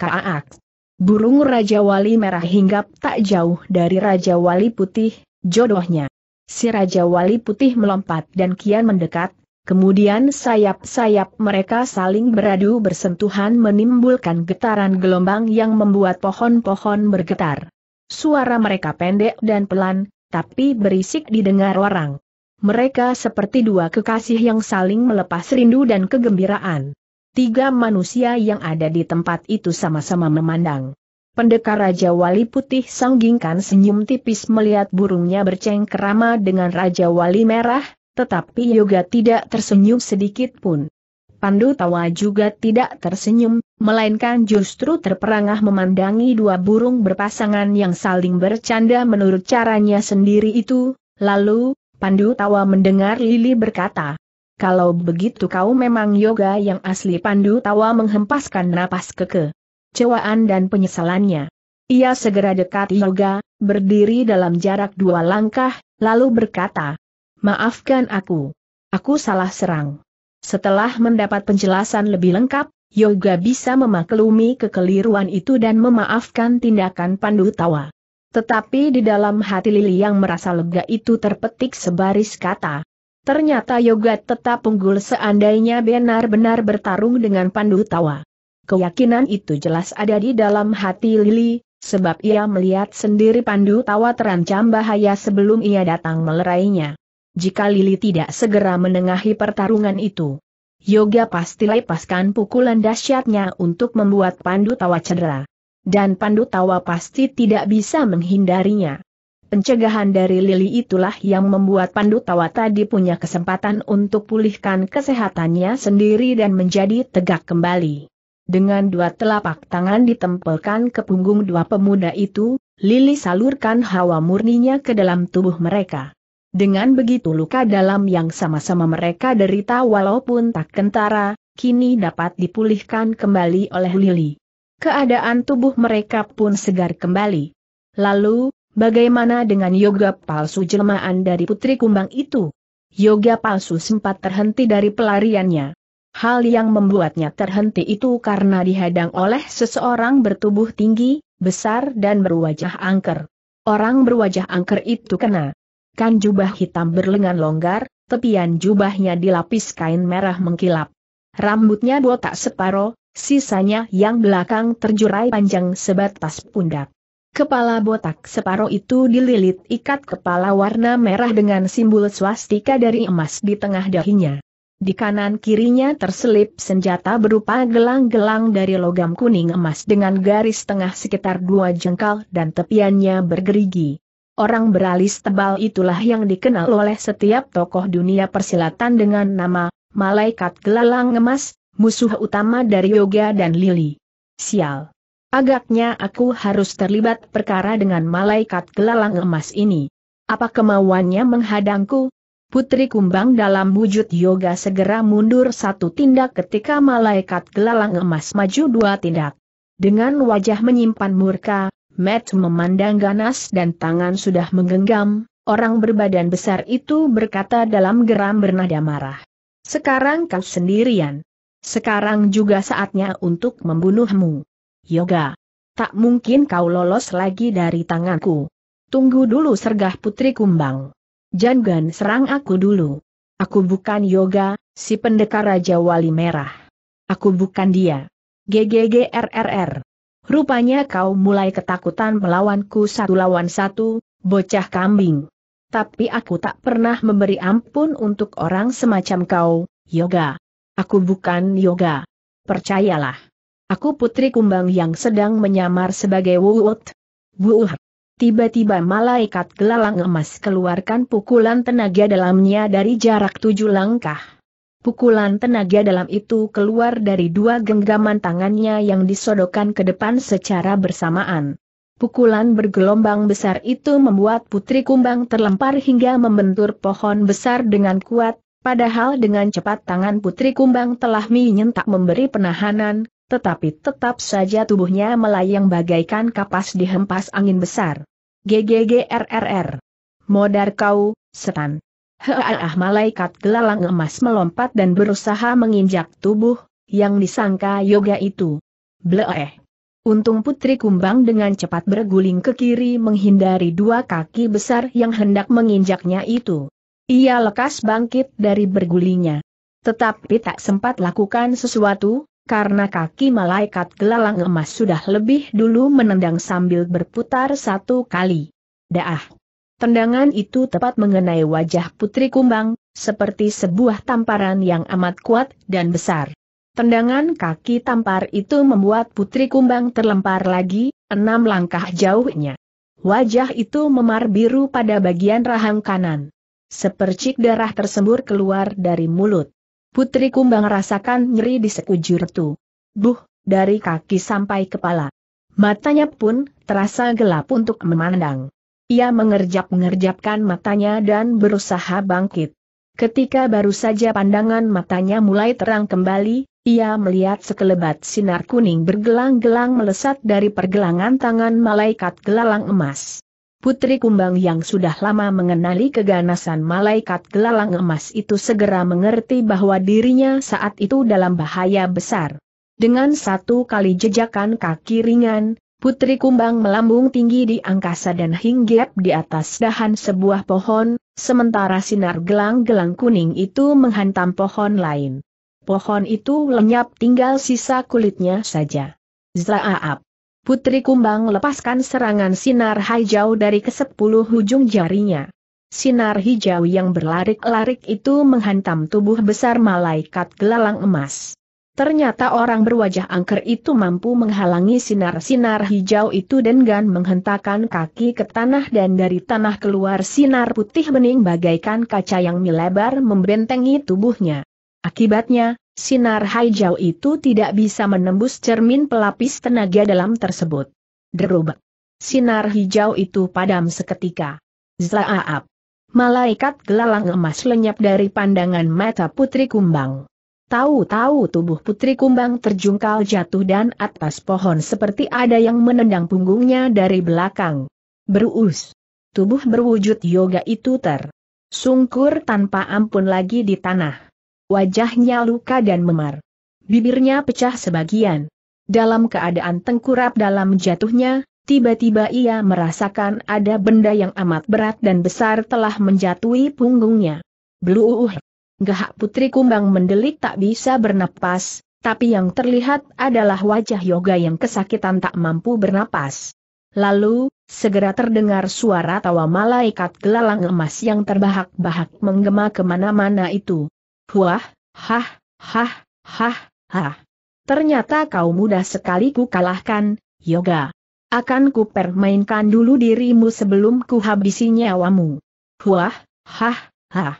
Kaaak! Burung Raja Wali merah hinggap tak jauh dari Raja Wali putih, jodohnya. Si Raja Wali putih melompat dan kian mendekat, Kemudian sayap-sayap mereka saling beradu bersentuhan menimbulkan getaran gelombang yang membuat pohon-pohon bergetar. Suara mereka pendek dan pelan, tapi berisik didengar orang. Mereka seperti dua kekasih yang saling melepas rindu dan kegembiraan. Tiga manusia yang ada di tempat itu sama-sama memandang. Pendekar Raja Wali Putih Sanggingkan senyum tipis melihat burungnya bercengkerama dengan Raja Wali Merah, tetapi Yoga tidak tersenyum sedikit pun. Pandu Tawa juga tidak tersenyum, melainkan justru terperangah memandangi dua burung berpasangan yang saling bercanda menurut caranya sendiri itu. Lalu, Pandu Tawa mendengar Lili berkata, kalau begitu kau memang yoga yang asli Pandu Tawa menghempaskan napas keke. Cewaan dan penyesalannya. Ia segera dekat yoga, berdiri dalam jarak dua langkah, lalu berkata, Maafkan aku. Aku salah serang. Setelah mendapat penjelasan lebih lengkap, Yoga bisa memaklumi kekeliruan itu dan memaafkan tindakan pandu tawa. Tetapi di dalam hati Lili yang merasa lega itu terpetik sebaris kata. Ternyata Yoga tetap unggul seandainya benar-benar bertarung dengan pandu tawa. Keyakinan itu jelas ada di dalam hati Lili, sebab ia melihat sendiri pandu tawa terancam bahaya sebelum ia datang melerainya jika Lili tidak segera menengahi pertarungan itu. Yoga pasti lepaskan pukulan dahsyatnya untuk membuat Pandu Tawa cedera. Dan Pandu Tawa pasti tidak bisa menghindarinya. Pencegahan dari Lili itulah yang membuat Pandu Tawa tadi punya kesempatan untuk pulihkan kesehatannya sendiri dan menjadi tegak kembali. Dengan dua telapak tangan ditempelkan ke punggung dua pemuda itu, Lili salurkan hawa murninya ke dalam tubuh mereka. Dengan begitu luka dalam yang sama-sama mereka derita walaupun tak kentara, kini dapat dipulihkan kembali oleh Lili. Keadaan tubuh mereka pun segar kembali. Lalu, bagaimana dengan yoga palsu jelmaan dari putri kumbang itu? Yoga palsu sempat terhenti dari pelariannya. Hal yang membuatnya terhenti itu karena dihadang oleh seseorang bertubuh tinggi, besar dan berwajah angker. Orang berwajah angker itu kena kan jubah hitam berlengan longgar, tepian jubahnya dilapis kain merah mengkilap. Rambutnya botak separo, sisanya yang belakang terjurai panjang sebatas pundak. Kepala botak separo itu dililit ikat kepala warna merah dengan simbol swastika dari emas di tengah dahinya. Di kanan kirinya terselip senjata berupa gelang-gelang dari logam kuning emas dengan garis tengah sekitar dua jengkal dan tepiannya bergerigi. Orang beralis tebal itulah yang dikenal oleh setiap tokoh dunia persilatan dengan nama, Malaikat Gelalang Emas, musuh utama dari Yoga dan Lili. Sial. Agaknya aku harus terlibat perkara dengan Malaikat Gelalang Emas ini. Apa kemauannya menghadangku? Putri Kumbang dalam wujud yoga segera mundur satu tindak ketika malaikat gelalang emas maju dua tindak. Dengan wajah menyimpan murka, Matt memandang ganas dan tangan sudah menggenggam, orang berbadan besar itu berkata dalam geram bernada marah. Sekarang kau sendirian. Sekarang juga saatnya untuk membunuhmu. Yoga. Tak mungkin kau lolos lagi dari tanganku. Tunggu dulu sergah putri kumbang. Jangan serang aku dulu. Aku bukan Yoga, si pendekar Raja Wali Merah. Aku bukan dia. GGGRRR. Rupanya kau mulai ketakutan melawanku satu lawan satu, bocah kambing. Tapi aku tak pernah memberi ampun untuk orang semacam kau, Yoga. Aku bukan Yoga. Percayalah. Aku putri kumbang yang sedang menyamar sebagai Wuut. Wuut. Tiba-tiba malaikat gelalang emas keluarkan pukulan tenaga dalamnya dari jarak tujuh langkah. Pukulan tenaga dalam itu keluar dari dua genggaman tangannya yang disodokkan ke depan secara bersamaan. Pukulan bergelombang besar itu membuat Putri Kumbang terlempar hingga membentur pohon besar dengan kuat, padahal dengan cepat tangan Putri Kumbang telah menyentak memberi penahanan, tetapi tetap saja tubuhnya melayang bagaikan kapas dihempas angin besar. GGGRRR. Modar kau, setan. Heeh, malaikat gelalang emas melompat dan berusaha menginjak tubuh, yang disangka yoga itu. Bleh, Untung putri kumbang dengan cepat berguling ke kiri menghindari dua kaki besar yang hendak menginjaknya itu. Ia lekas bangkit dari bergulingnya. Tetapi tak sempat lakukan sesuatu, karena kaki malaikat gelalang emas sudah lebih dulu menendang sambil berputar satu kali. Daah! Tendangan itu tepat mengenai wajah Putri Kumbang, seperti sebuah tamparan yang amat kuat dan besar. Tendangan kaki tampar itu membuat Putri Kumbang terlempar lagi, enam langkah jauhnya. Wajah itu memar biru pada bagian rahang kanan. Sepercik darah tersembur keluar dari mulut. Putri Kumbang rasakan nyeri di sekujur itu. Buh, dari kaki sampai kepala. Matanya pun terasa gelap untuk memandang. Ia mengerjap-ngerjapkan matanya dan berusaha bangkit. Ketika baru saja pandangan matanya mulai terang kembali, ia melihat sekelebat sinar kuning bergelang-gelang melesat dari pergelangan tangan malaikat gelalang emas. Putri Kumbang yang sudah lama mengenali keganasan malaikat gelalang emas itu segera mengerti bahwa dirinya saat itu dalam bahaya besar. Dengan satu kali jejakan kaki ringan, Putri Kumbang melambung tinggi di angkasa dan hinggap di atas dahan sebuah pohon, sementara sinar gelang-gelang kuning itu menghantam pohon lain. Pohon itu lenyap tinggal sisa kulitnya saja. Zaaap. Putri Kumbang lepaskan serangan sinar hijau dari kesepuluh hujung jarinya. Sinar hijau yang berlarik-larik itu menghantam tubuh besar malaikat gelalang emas. Ternyata orang berwajah angker itu mampu menghalangi sinar-sinar hijau itu dengan menghentakkan kaki ke tanah dan dari tanah keluar sinar putih bening bagaikan kaca yang melebar membentengi tubuhnya. Akibatnya, sinar hijau itu tidak bisa menembus cermin pelapis tenaga dalam tersebut. Derubak. Sinar hijau itu padam seketika. Zlaaap. Malaikat gelalang emas lenyap dari pandangan mata putri kumbang. Tahu-tahu tubuh putri kumbang terjungkal jatuh dan atas pohon seperti ada yang menendang punggungnya dari belakang. Berus, Tubuh berwujud yoga itu ter. Sungkur tanpa ampun lagi di tanah. Wajahnya luka dan memar. Bibirnya pecah sebagian. Dalam keadaan tengkurap dalam jatuhnya, tiba-tiba ia merasakan ada benda yang amat berat dan besar telah menjatuhi punggungnya. Bluuh. Gahak putri kumbang mendelik tak bisa bernapas, tapi yang terlihat adalah wajah yoga yang kesakitan tak mampu bernapas. Lalu, segera terdengar suara tawa malaikat gelalang emas yang terbahak-bahak menggema kemana-mana itu. Huah, hah, hah, hah, hah. Ternyata kau mudah sekali ku kalahkan, yoga. Akan ku permainkan dulu dirimu sebelum ku habisi nyawamu. Huah, hah, hah.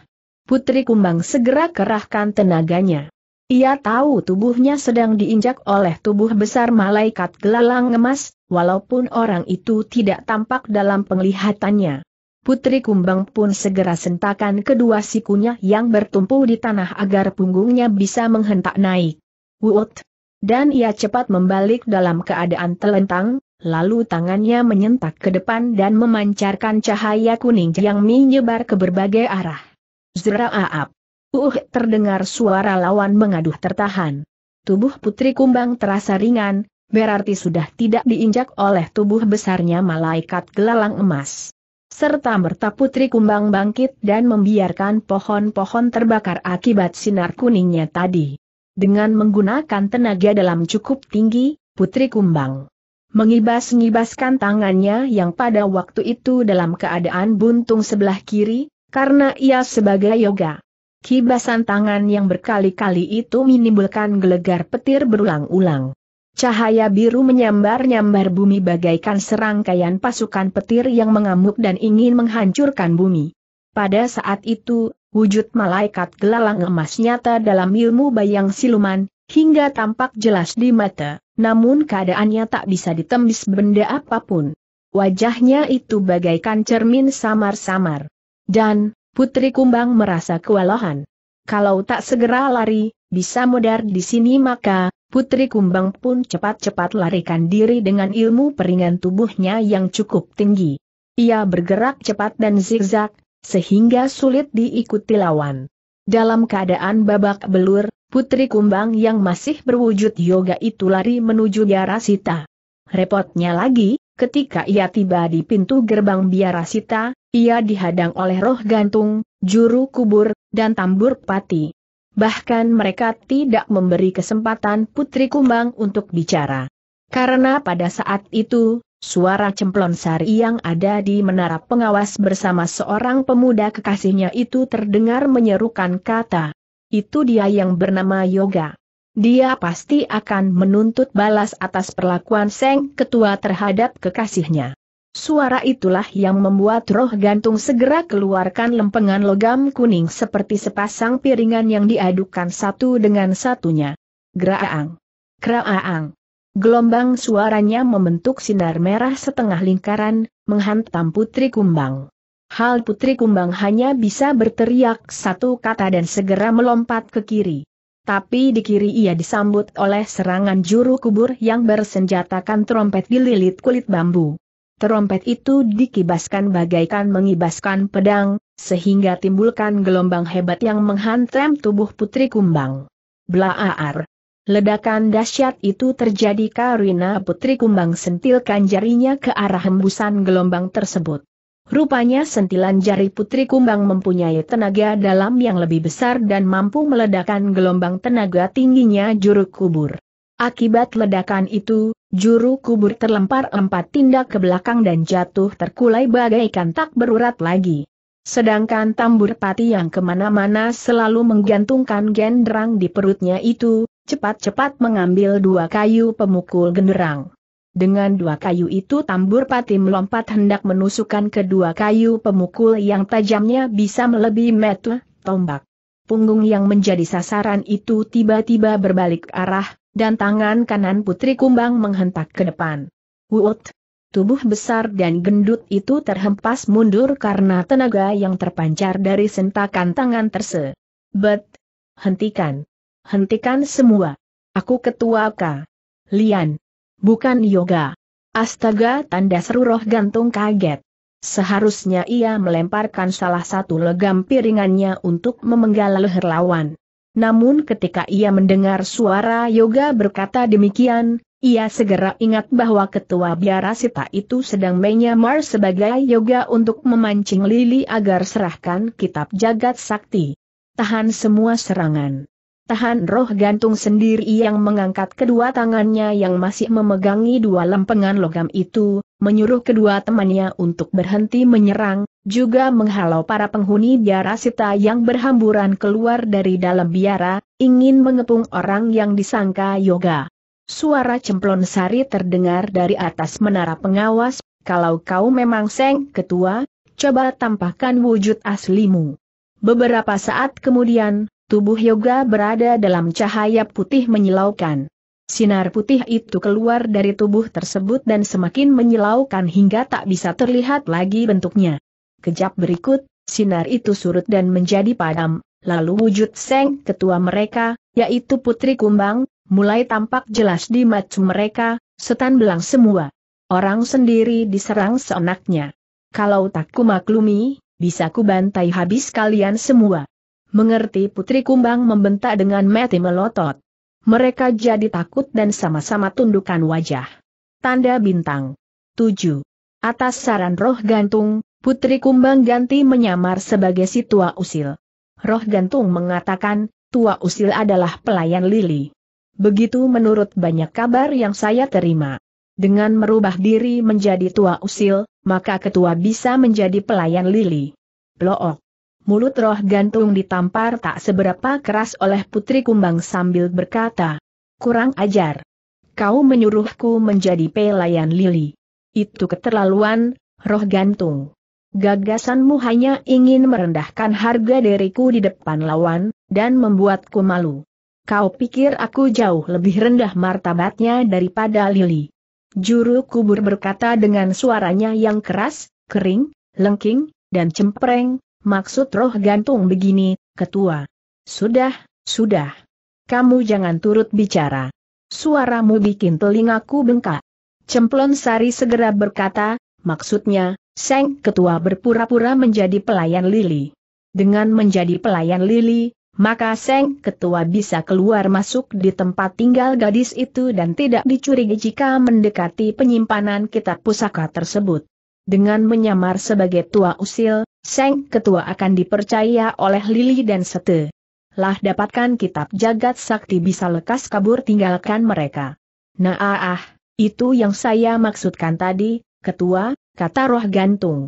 Putri Kumbang segera kerahkan tenaganya. Ia tahu tubuhnya sedang diinjak oleh tubuh besar malaikat gelalang emas, walaupun orang itu tidak tampak dalam penglihatannya. Putri Kumbang pun segera sentakan kedua sikunya yang bertumpu di tanah agar punggungnya bisa menghentak naik. Wut! Dan ia cepat membalik dalam keadaan telentang, lalu tangannya menyentak ke depan dan memancarkan cahaya kuning yang menyebar ke berbagai arah. Zeraaap. Uh terdengar suara lawan mengaduh tertahan. Tubuh putri kumbang terasa ringan, berarti sudah tidak diinjak oleh tubuh besarnya malaikat gelalang emas. Serta merta putri kumbang bangkit dan membiarkan pohon-pohon terbakar akibat sinar kuningnya tadi. Dengan menggunakan tenaga dalam cukup tinggi, putri kumbang mengibas-ngibaskan tangannya yang pada waktu itu dalam keadaan buntung sebelah kiri, karena ia sebagai yoga. Kibasan tangan yang berkali-kali itu menimbulkan gelegar petir berulang-ulang. Cahaya biru menyambar-nyambar bumi bagaikan serangkaian pasukan petir yang mengamuk dan ingin menghancurkan bumi. Pada saat itu, wujud malaikat gelalang emas nyata dalam ilmu bayang siluman, hingga tampak jelas di mata, namun keadaannya tak bisa ditembis benda apapun. Wajahnya itu bagaikan cermin samar-samar. Dan, Putri Kumbang merasa kewalahan. Kalau tak segera lari, bisa modar di sini maka, Putri Kumbang pun cepat-cepat larikan diri dengan ilmu peringan tubuhnya yang cukup tinggi. Ia bergerak cepat dan zigzag, sehingga sulit diikuti lawan. Dalam keadaan babak belur, Putri Kumbang yang masih berwujud yoga itu lari menuju Biarasita. Repotnya lagi, ketika ia tiba di pintu gerbang Biarasita, ia dihadang oleh roh gantung, juru kubur, dan tambur pati. Bahkan mereka tidak memberi kesempatan Putri Kumbang untuk bicara. Karena pada saat itu, suara cemplon sari yang ada di menara pengawas bersama seorang pemuda kekasihnya itu terdengar menyerukan kata. Itu dia yang bernama Yoga. Dia pasti akan menuntut balas atas perlakuan Seng Ketua terhadap kekasihnya. Suara itulah yang membuat roh gantung segera keluarkan lempengan logam kuning seperti sepasang piringan yang diadukan satu dengan satunya. Graang. Kraang. Gelombang suaranya membentuk sinar merah setengah lingkaran, menghantam Putri Kumbang. Hal Putri Kumbang hanya bisa berteriak satu kata dan segera melompat ke kiri. Tapi di kiri ia disambut oleh serangan juru kubur yang bersenjatakan trompet dililit kulit bambu. Terompet itu dikibaskan bagaikan mengibaskan pedang, sehingga timbulkan gelombang hebat yang menghantam tubuh Putri Kumbang. Blaaar! Ledakan dahsyat itu terjadi karena Putri Kumbang sentilkan jarinya ke arah hembusan gelombang tersebut. Rupanya sentilan jari Putri Kumbang mempunyai tenaga dalam yang lebih besar dan mampu meledakan gelombang tenaga tingginya juru kubur. Akibat ledakan itu, Juru kubur terlempar empat tindak ke belakang dan jatuh terkulai bagaikan tak berurat lagi. Sedangkan tambur pati yang kemana-mana selalu menggantungkan genderang di perutnya itu, cepat-cepat mengambil dua kayu pemukul genderang. Dengan dua kayu itu tambur pati melompat hendak menusukkan kedua kayu pemukul yang tajamnya bisa melebihi metu, tombak. Punggung yang menjadi sasaran itu tiba-tiba berbalik arah, dan tangan kanan Putri Kumbang menghentak ke depan. Wut! Tubuh besar dan gendut itu terhempas mundur karena tenaga yang terpancar dari sentakan tangan terse. Bet! Hentikan! Hentikan semua! Aku ketua K. Lian! Bukan yoga! Astaga tanda seru roh gantung kaget. Seharusnya ia melemparkan salah satu legam piringannya untuk memenggal leher lawan. Namun ketika ia mendengar suara Yoga berkata demikian, ia segera ingat bahwa ketua Biara sita itu sedang menyamar sebagai Yoga untuk memancing Lili agar serahkan kitab jagat sakti. Tahan semua serangan. Tahan roh gantung sendiri yang mengangkat kedua tangannya yang masih memegangi dua lempengan logam itu, menyuruh kedua temannya untuk berhenti menyerang, juga menghalau para penghuni biara sita yang berhamburan keluar dari dalam biara, ingin mengepung orang yang disangka yoga. Suara cemplon sari terdengar dari atas menara pengawas, kalau kau memang seng ketua, coba tampakkan wujud aslimu. Beberapa saat kemudian, tubuh yoga berada dalam cahaya putih menyilaukan. Sinar putih itu keluar dari tubuh tersebut dan semakin menyilaukan hingga tak bisa terlihat lagi bentuknya. Kejap berikut, sinar itu surut dan menjadi padam, lalu wujud Seng ketua mereka, yaitu Putri Kumbang, mulai tampak jelas di mata mereka, setan belang semua. Orang sendiri diserang seenaknya. Kalau tak ku maklumi, bisa kubantai habis kalian semua. Mengerti Putri Kumbang membentak dengan mati melotot. Mereka jadi takut dan sama-sama tundukkan wajah. Tanda bintang. 7. Atas saran roh gantung, Putri Kumbang ganti menyamar sebagai si tua usil. Roh gantung mengatakan, tua usil adalah pelayan Lili. Begitu menurut banyak kabar yang saya terima. Dengan merubah diri menjadi tua usil, maka ketua bisa menjadi pelayan Lili. Blok mulut roh gantung ditampar tak seberapa keras oleh Putri Kumbang sambil berkata, kurang ajar. Kau menyuruhku menjadi pelayan Lili. Itu keterlaluan, roh gantung. Gagasanmu hanya ingin merendahkan harga diriku di depan lawan, dan membuatku malu. Kau pikir aku jauh lebih rendah martabatnya daripada Lili. Juru kubur berkata dengan suaranya yang keras, kering, lengking, dan cempreng, Maksud roh gantung begini, ketua. Sudah, sudah. Kamu jangan turut bicara. Suaramu bikin telingaku bengkak. Cemplon Sari segera berkata, maksudnya, Seng Ketua berpura-pura menjadi pelayan Lili. Dengan menjadi pelayan Lili, maka Seng Ketua bisa keluar masuk di tempat tinggal gadis itu dan tidak dicurigai jika mendekati penyimpanan kitab pusaka tersebut. Dengan menyamar sebagai tua usil, Seng Ketua akan dipercaya oleh Lili dan Sete. Lah dapatkan kitab jagat sakti bisa lekas kabur tinggalkan mereka. Nah ah, ah itu yang saya maksudkan tadi, Ketua, kata roh gantung.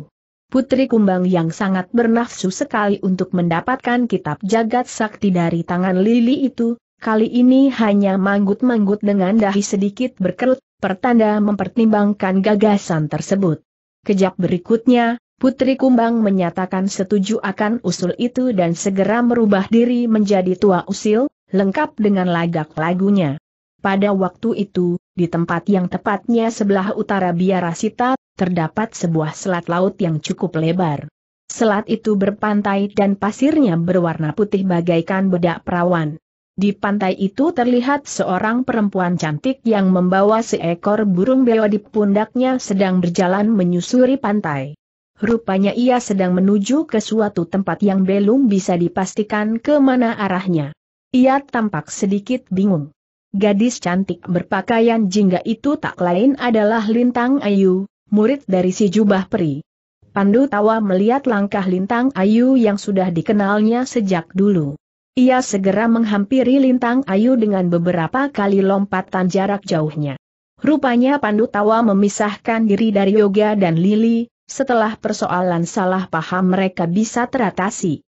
Putri Kumbang yang sangat bernafsu sekali untuk mendapatkan kitab jagat sakti dari tangan Lili itu, kali ini hanya manggut-manggut dengan dahi sedikit berkerut, pertanda mempertimbangkan gagasan tersebut. Kejap berikutnya, Putri Kumbang menyatakan setuju akan usul itu dan segera merubah diri menjadi tua usil, lengkap dengan lagak lagunya. Pada waktu itu, di tempat yang tepatnya sebelah utara Biara Sita, terdapat sebuah selat laut yang cukup lebar. Selat itu berpantai dan pasirnya berwarna putih bagaikan bedak perawan. Di pantai itu terlihat seorang perempuan cantik yang membawa seekor burung beo di pundaknya sedang berjalan menyusuri pantai. Rupanya ia sedang menuju ke suatu tempat yang belum bisa dipastikan ke mana arahnya. Ia tampak sedikit bingung. Gadis cantik berpakaian jingga itu tak lain adalah Lintang Ayu, murid dari si Jubah Peri. Pandu tawa melihat langkah Lintang Ayu yang sudah dikenalnya sejak dulu. Ia segera menghampiri Lintang Ayu dengan beberapa kali lompatan jarak jauhnya. Rupanya Pandu Tawa memisahkan diri dari Yoga dan Lili, setelah persoalan salah paham mereka bisa teratasi.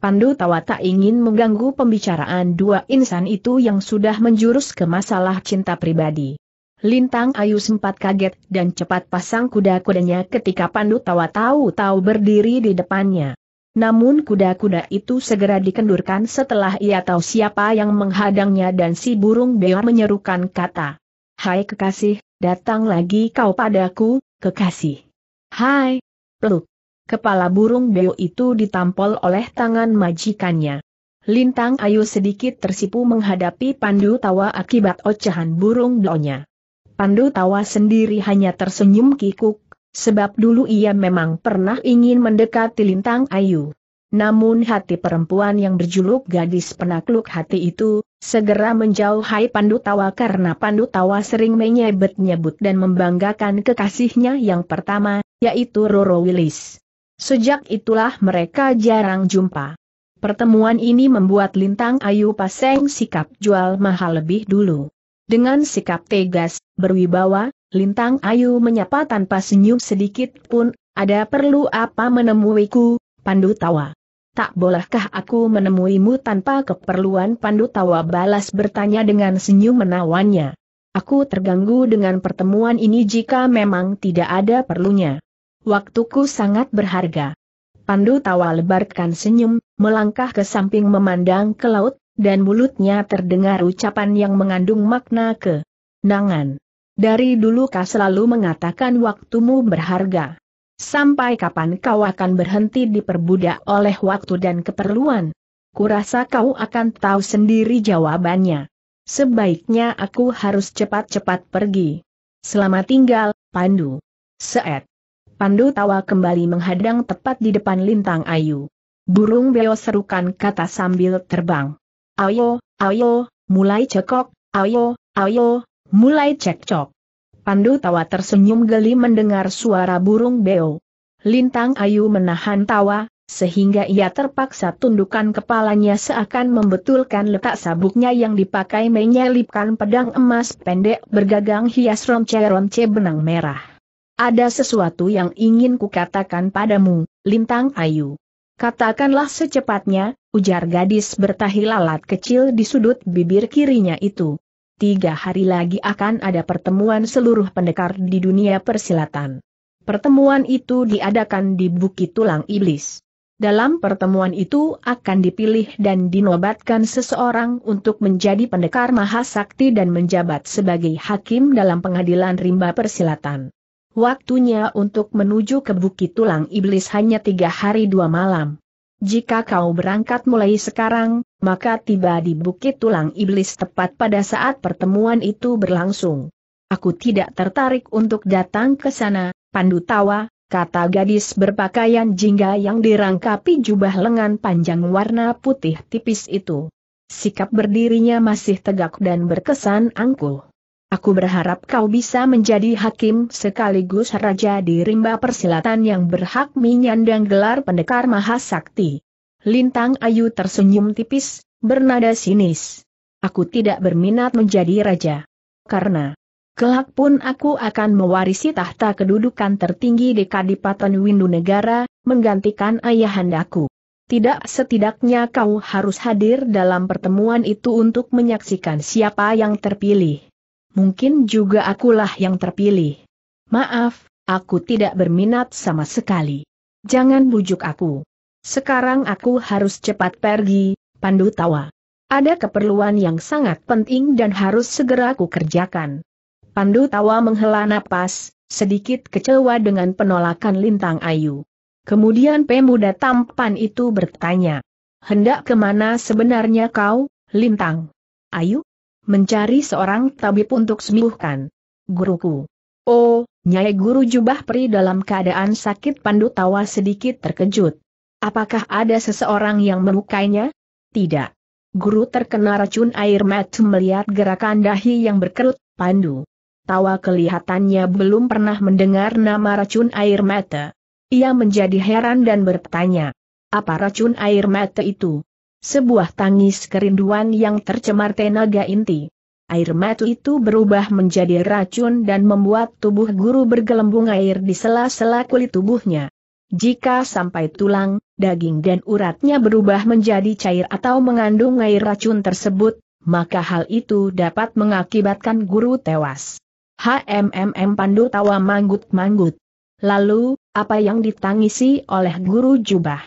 Pandu Tawa tak ingin mengganggu pembicaraan dua insan itu yang sudah menjurus ke masalah cinta pribadi. Lintang Ayu sempat kaget dan cepat pasang kuda-kudanya ketika Pandu Tawa tahu-tahu berdiri di depannya. Namun kuda-kuda itu segera dikendurkan setelah ia tahu siapa yang menghadangnya dan si burung beo menyerukan kata. Hai kekasih, datang lagi kau padaku, kekasih. Hai! Peluk! Kepala burung beo itu ditampol oleh tangan majikannya. Lintang Ayu sedikit tersipu menghadapi Pandu tawa akibat ocehan burung beonya. Pandu tawa sendiri hanya tersenyum kikuk, sebab dulu ia memang pernah ingin mendekati Lintang Ayu. Namun hati perempuan yang berjuluk gadis penakluk hati itu, segera menjauhai Pandu Tawa karena Pandu Tawa sering menyebut-nyebut dan membanggakan kekasihnya yang pertama, yaitu Roro Willis. Sejak itulah mereka jarang jumpa. Pertemuan ini membuat Lintang Ayu Paseng sikap jual mahal lebih dulu. Dengan sikap tegas, berwibawa, Lintang Ayu menyapa tanpa senyum sedikit pun, ada perlu apa menemuiku, Pandu tawa. Tak bolehkah aku menemuimu tanpa keperluan Pandu tawa balas bertanya dengan senyum menawannya. Aku terganggu dengan pertemuan ini jika memang tidak ada perlunya. Waktuku sangat berharga. Pandu tawa lebarkan senyum, melangkah ke samping memandang ke laut, dan mulutnya terdengar ucapan yang mengandung makna ke nangan. Dari dulu kau selalu mengatakan waktumu berharga. Sampai kapan kau akan berhenti diperbudak oleh waktu dan keperluan? Kurasa kau akan tahu sendiri jawabannya. Sebaiknya aku harus cepat-cepat pergi. Selamat tinggal, Pandu. Seet. Pandu tawa kembali menghadang tepat di depan lintang Ayu. Burung beo serukan kata sambil terbang. Ayo, ayo, mulai cekok, ayo, ayo, mulai cekcok. Pandu tawa tersenyum geli mendengar suara burung beo. Lintang Ayu menahan tawa, sehingga ia terpaksa tundukkan kepalanya seakan membetulkan letak sabuknya yang dipakai menyelipkan pedang emas pendek bergagang hias ronce-ronce benang merah. Ada sesuatu yang ingin kukatakan padamu, Lintang Ayu. Katakanlah secepatnya, ujar gadis bertahi lalat kecil di sudut bibir kirinya itu. Tiga hari lagi akan ada pertemuan seluruh pendekar di dunia persilatan. Pertemuan itu diadakan di Bukit Tulang Iblis. Dalam pertemuan itu akan dipilih dan dinobatkan seseorang untuk menjadi pendekar mahasakti dan menjabat sebagai hakim dalam pengadilan rimba persilatan. Waktunya untuk menuju ke Bukit Tulang Iblis hanya tiga hari dua malam. Jika kau berangkat mulai sekarang, maka tiba di Bukit Tulang Iblis tepat pada saat pertemuan itu berlangsung. Aku tidak tertarik untuk datang ke sana, Pandu tawa, kata gadis berpakaian jingga yang dirangkapi jubah lengan panjang warna putih tipis itu. Sikap berdirinya masih tegak dan berkesan angkuh. Aku berharap kau bisa menjadi hakim sekaligus raja di rimba persilatan yang berhak menyandang gelar pendekar mahasakti. Lintang Ayu tersenyum tipis, bernada sinis. Aku tidak berminat menjadi raja. Karena kelak pun aku akan mewarisi tahta kedudukan tertinggi di Kadipaten Windu Negara, menggantikan ayahandaku. Tidak setidaknya kau harus hadir dalam pertemuan itu untuk menyaksikan siapa yang terpilih mungkin juga akulah yang terpilih. Maaf, aku tidak berminat sama sekali. Jangan bujuk aku. Sekarang aku harus cepat pergi, Pandu tawa. Ada keperluan yang sangat penting dan harus segera aku kerjakan. Pandu tawa menghela napas, sedikit kecewa dengan penolakan Lintang Ayu. Kemudian pemuda tampan itu bertanya, Hendak kemana sebenarnya kau, Lintang? Ayu? mencari seorang tabib untuk sembuhkan. Guruku. Oh, Nyai Guru Jubah Peri dalam keadaan sakit pandu tawa sedikit terkejut. Apakah ada seseorang yang melukainya? Tidak. Guru terkena racun air mata melihat gerakan dahi yang berkerut, pandu. Tawa kelihatannya belum pernah mendengar nama racun air mata. Ia menjadi heran dan bertanya. Apa racun air mata itu? Sebuah tangis kerinduan yang tercemar tenaga inti. Air mata itu berubah menjadi racun dan membuat tubuh guru bergelembung air di sela-sela kulit tubuhnya. Jika sampai tulang, daging dan uratnya berubah menjadi cair atau mengandung air racun tersebut, maka hal itu dapat mengakibatkan guru tewas. HMMM Pandu tawa manggut-manggut. Lalu, apa yang ditangisi oleh guru jubah?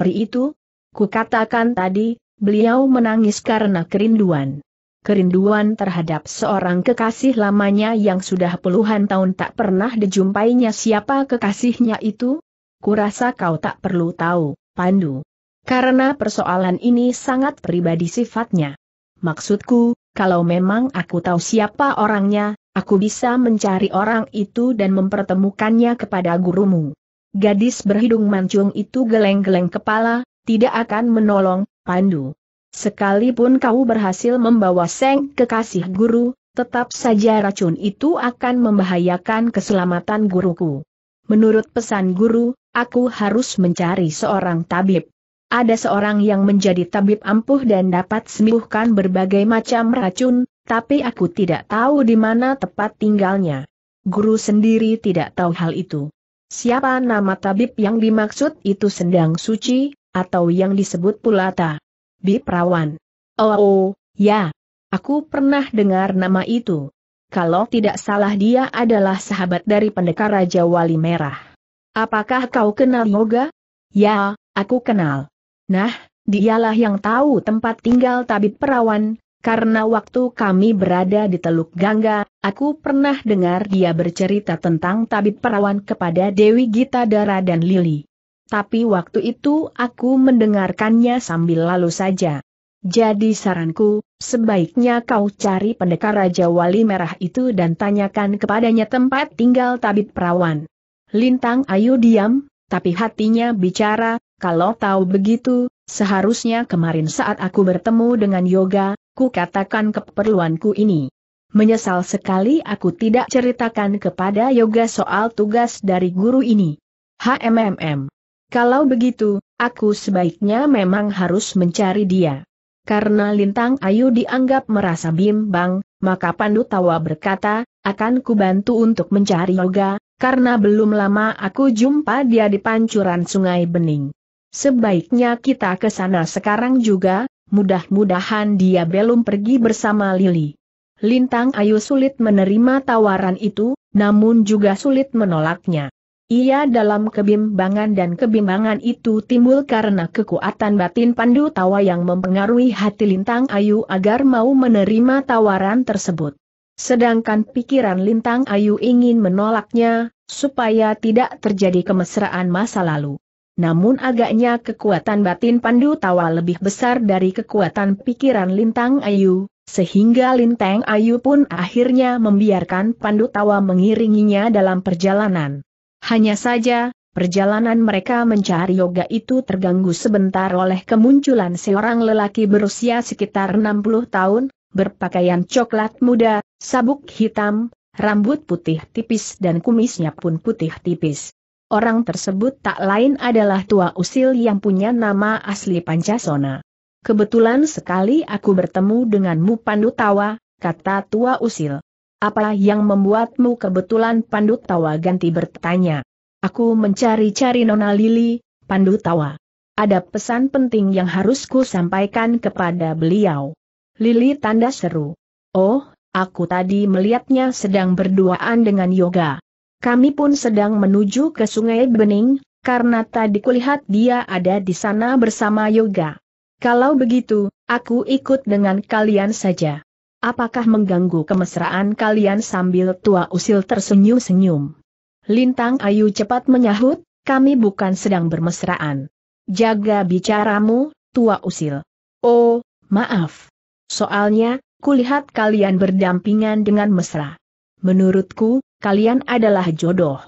Peri itu, Kukatakan tadi, beliau menangis karena kerinduan. Kerinduan terhadap seorang kekasih lamanya yang sudah puluhan tahun tak pernah dijumpainya siapa kekasihnya itu? Kurasa kau tak perlu tahu, Pandu. Karena persoalan ini sangat pribadi sifatnya. Maksudku, kalau memang aku tahu siapa orangnya, aku bisa mencari orang itu dan mempertemukannya kepada gurumu. Gadis berhidung mancung itu geleng-geleng kepala, tidak akan menolong, Pandu. Sekalipun kau berhasil membawa Seng kekasih guru, tetap saja racun itu akan membahayakan keselamatan guruku. Menurut pesan guru, aku harus mencari seorang tabib. Ada seorang yang menjadi tabib ampuh dan dapat sembuhkan berbagai macam racun, tapi aku tidak tahu di mana tepat tinggalnya. Guru sendiri tidak tahu hal itu. Siapa nama tabib yang dimaksud itu Sendang suci, atau yang disebut pula Ta. Biprawan. Oh, oh, ya. Aku pernah dengar nama itu. Kalau tidak salah dia adalah sahabat dari pendekar Raja Wali Merah. Apakah kau kenal Yoga? Ya, aku kenal. Nah, dialah yang tahu tempat tinggal tabib perawan, karena waktu kami berada di Teluk Gangga, aku pernah dengar dia bercerita tentang tabib perawan kepada Dewi Gita Dara dan Lili tapi waktu itu aku mendengarkannya sambil lalu saja. Jadi saranku, sebaiknya kau cari pendekar Raja Wali Merah itu dan tanyakan kepadanya tempat tinggal tabib perawan. Lintang Ayu diam, tapi hatinya bicara, kalau tahu begitu, seharusnya kemarin saat aku bertemu dengan Yoga, ku katakan keperluanku ini. Menyesal sekali aku tidak ceritakan kepada Yoga soal tugas dari guru ini. HMMM. Kalau begitu, aku sebaiknya memang harus mencari dia. Karena Lintang Ayu dianggap merasa bimbang, maka Pandu Tawa berkata, akan kubantu untuk mencari Yoga, karena belum lama aku jumpa dia di pancuran Sungai Bening. Sebaiknya kita ke sana sekarang juga, mudah-mudahan dia belum pergi bersama Lili. Lintang Ayu sulit menerima tawaran itu, namun juga sulit menolaknya. Ia dalam kebimbangan dan kebimbangan itu timbul karena kekuatan batin Pandu Tawa yang mempengaruhi hati Lintang Ayu agar mau menerima tawaran tersebut. Sedangkan pikiran Lintang Ayu ingin menolaknya, supaya tidak terjadi kemesraan masa lalu. Namun agaknya kekuatan batin Pandu Tawa lebih besar dari kekuatan pikiran Lintang Ayu, sehingga Lintang Ayu pun akhirnya membiarkan Pandu Tawa mengiringinya dalam perjalanan. Hanya saja, perjalanan mereka mencari yoga itu terganggu sebentar oleh kemunculan seorang lelaki berusia sekitar 60 tahun, berpakaian coklat muda, sabuk hitam, rambut putih tipis dan kumisnya pun putih tipis. Orang tersebut tak lain adalah tua usil yang punya nama asli Pancasona. Kebetulan sekali aku bertemu denganmu Pandu Tawa, kata tua usil. Apa yang membuatmu kebetulan Pandu Tawa ganti bertanya? Aku mencari-cari Nona Lili, Pandu Tawa. Ada pesan penting yang harus ku sampaikan kepada beliau. Lili tanda seru. Oh, aku tadi melihatnya sedang berduaan dengan Yoga. Kami pun sedang menuju ke Sungai Bening, karena tadi kulihat dia ada di sana bersama Yoga. Kalau begitu, aku ikut dengan kalian saja. Apakah mengganggu kemesraan kalian sambil tua usil tersenyum-senyum? Lintang Ayu cepat menyahut, kami bukan sedang bermesraan. Jaga bicaramu, tua usil. Oh, maaf. Soalnya, kulihat kalian berdampingan dengan mesra. Menurutku, kalian adalah jodoh.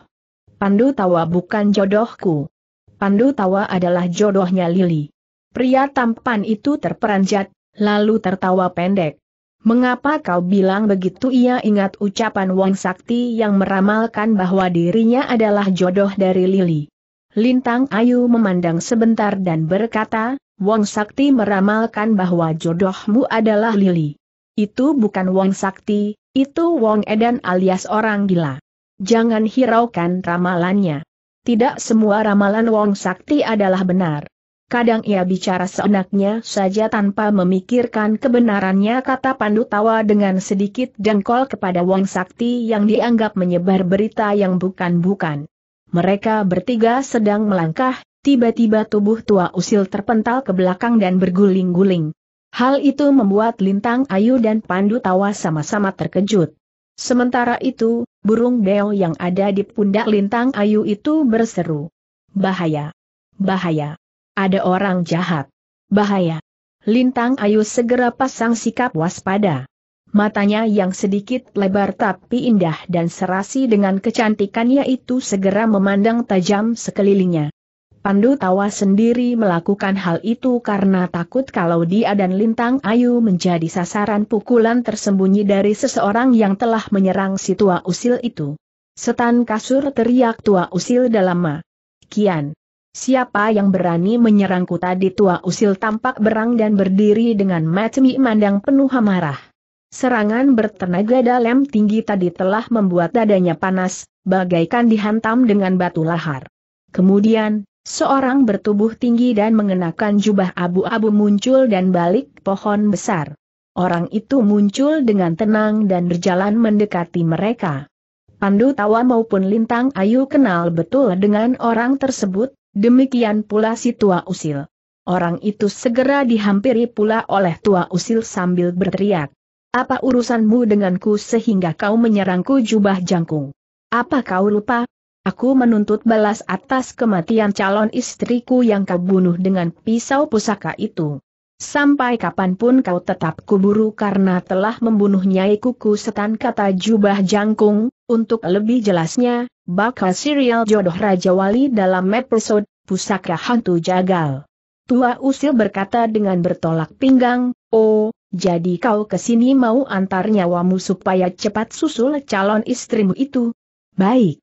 Pandu Tawa bukan jodohku. Pandu Tawa adalah jodohnya Lili. Pria tampan itu terperanjat, lalu tertawa pendek. Mengapa kau bilang begitu ia ingat ucapan Wang Sakti yang meramalkan bahwa dirinya adalah jodoh dari Lili. Lintang Ayu memandang sebentar dan berkata, Wang Sakti meramalkan bahwa jodohmu adalah Lili. Itu bukan Wang Sakti, itu Wang Edan alias orang gila. Jangan hiraukan ramalannya. Tidak semua ramalan Wang Sakti adalah benar. Kadang ia bicara seenaknya saja tanpa memikirkan kebenarannya kata Pandu tawa dengan sedikit dengkol kepada Wang Sakti yang dianggap menyebar berita yang bukan-bukan. Mereka bertiga sedang melangkah, tiba-tiba tubuh tua usil terpental ke belakang dan berguling-guling. Hal itu membuat Lintang Ayu dan Pandu tawa sama-sama terkejut. Sementara itu, burung beo yang ada di pundak Lintang Ayu itu berseru. Bahaya! Bahaya! Ada orang jahat. Bahaya. Lintang Ayu segera pasang sikap waspada. Matanya yang sedikit lebar tapi indah dan serasi dengan kecantikannya itu segera memandang tajam sekelilingnya. Pandu tawa sendiri melakukan hal itu karena takut kalau dia dan Lintang Ayu menjadi sasaran pukulan tersembunyi dari seseorang yang telah menyerang si tua usil itu. Setan kasur teriak tua usil dalam ma. Kian. Siapa yang berani menyerangku tadi tua usil tampak berang dan berdiri dengan macemi mandang penuh amarah. Serangan bertenaga dalam tinggi tadi telah membuat dadanya panas, bagaikan dihantam dengan batu lahar. Kemudian, seorang bertubuh tinggi dan mengenakan jubah abu-abu muncul dan balik pohon besar. Orang itu muncul dengan tenang dan berjalan mendekati mereka. Pandu Tawa maupun Lintang Ayu kenal betul dengan orang tersebut, Demikian pula si tua usil. Orang itu segera dihampiri pula oleh tua usil sambil berteriak. Apa urusanmu denganku sehingga kau menyerangku jubah jangkung? Apa kau lupa? Aku menuntut balas atas kematian calon istriku yang kau bunuh dengan pisau pusaka itu. Sampai kapanpun kau tetap kuburu karena telah membunuh nyai kuku setan kata jubah jangkung, untuk lebih jelasnya, bakal serial jodoh Raja Wali dalam episode Pusaka Hantu Jagal. Tua Usil berkata dengan bertolak pinggang, Oh, jadi kau kesini mau antar nyawamu supaya cepat susul calon istrimu itu? Baik.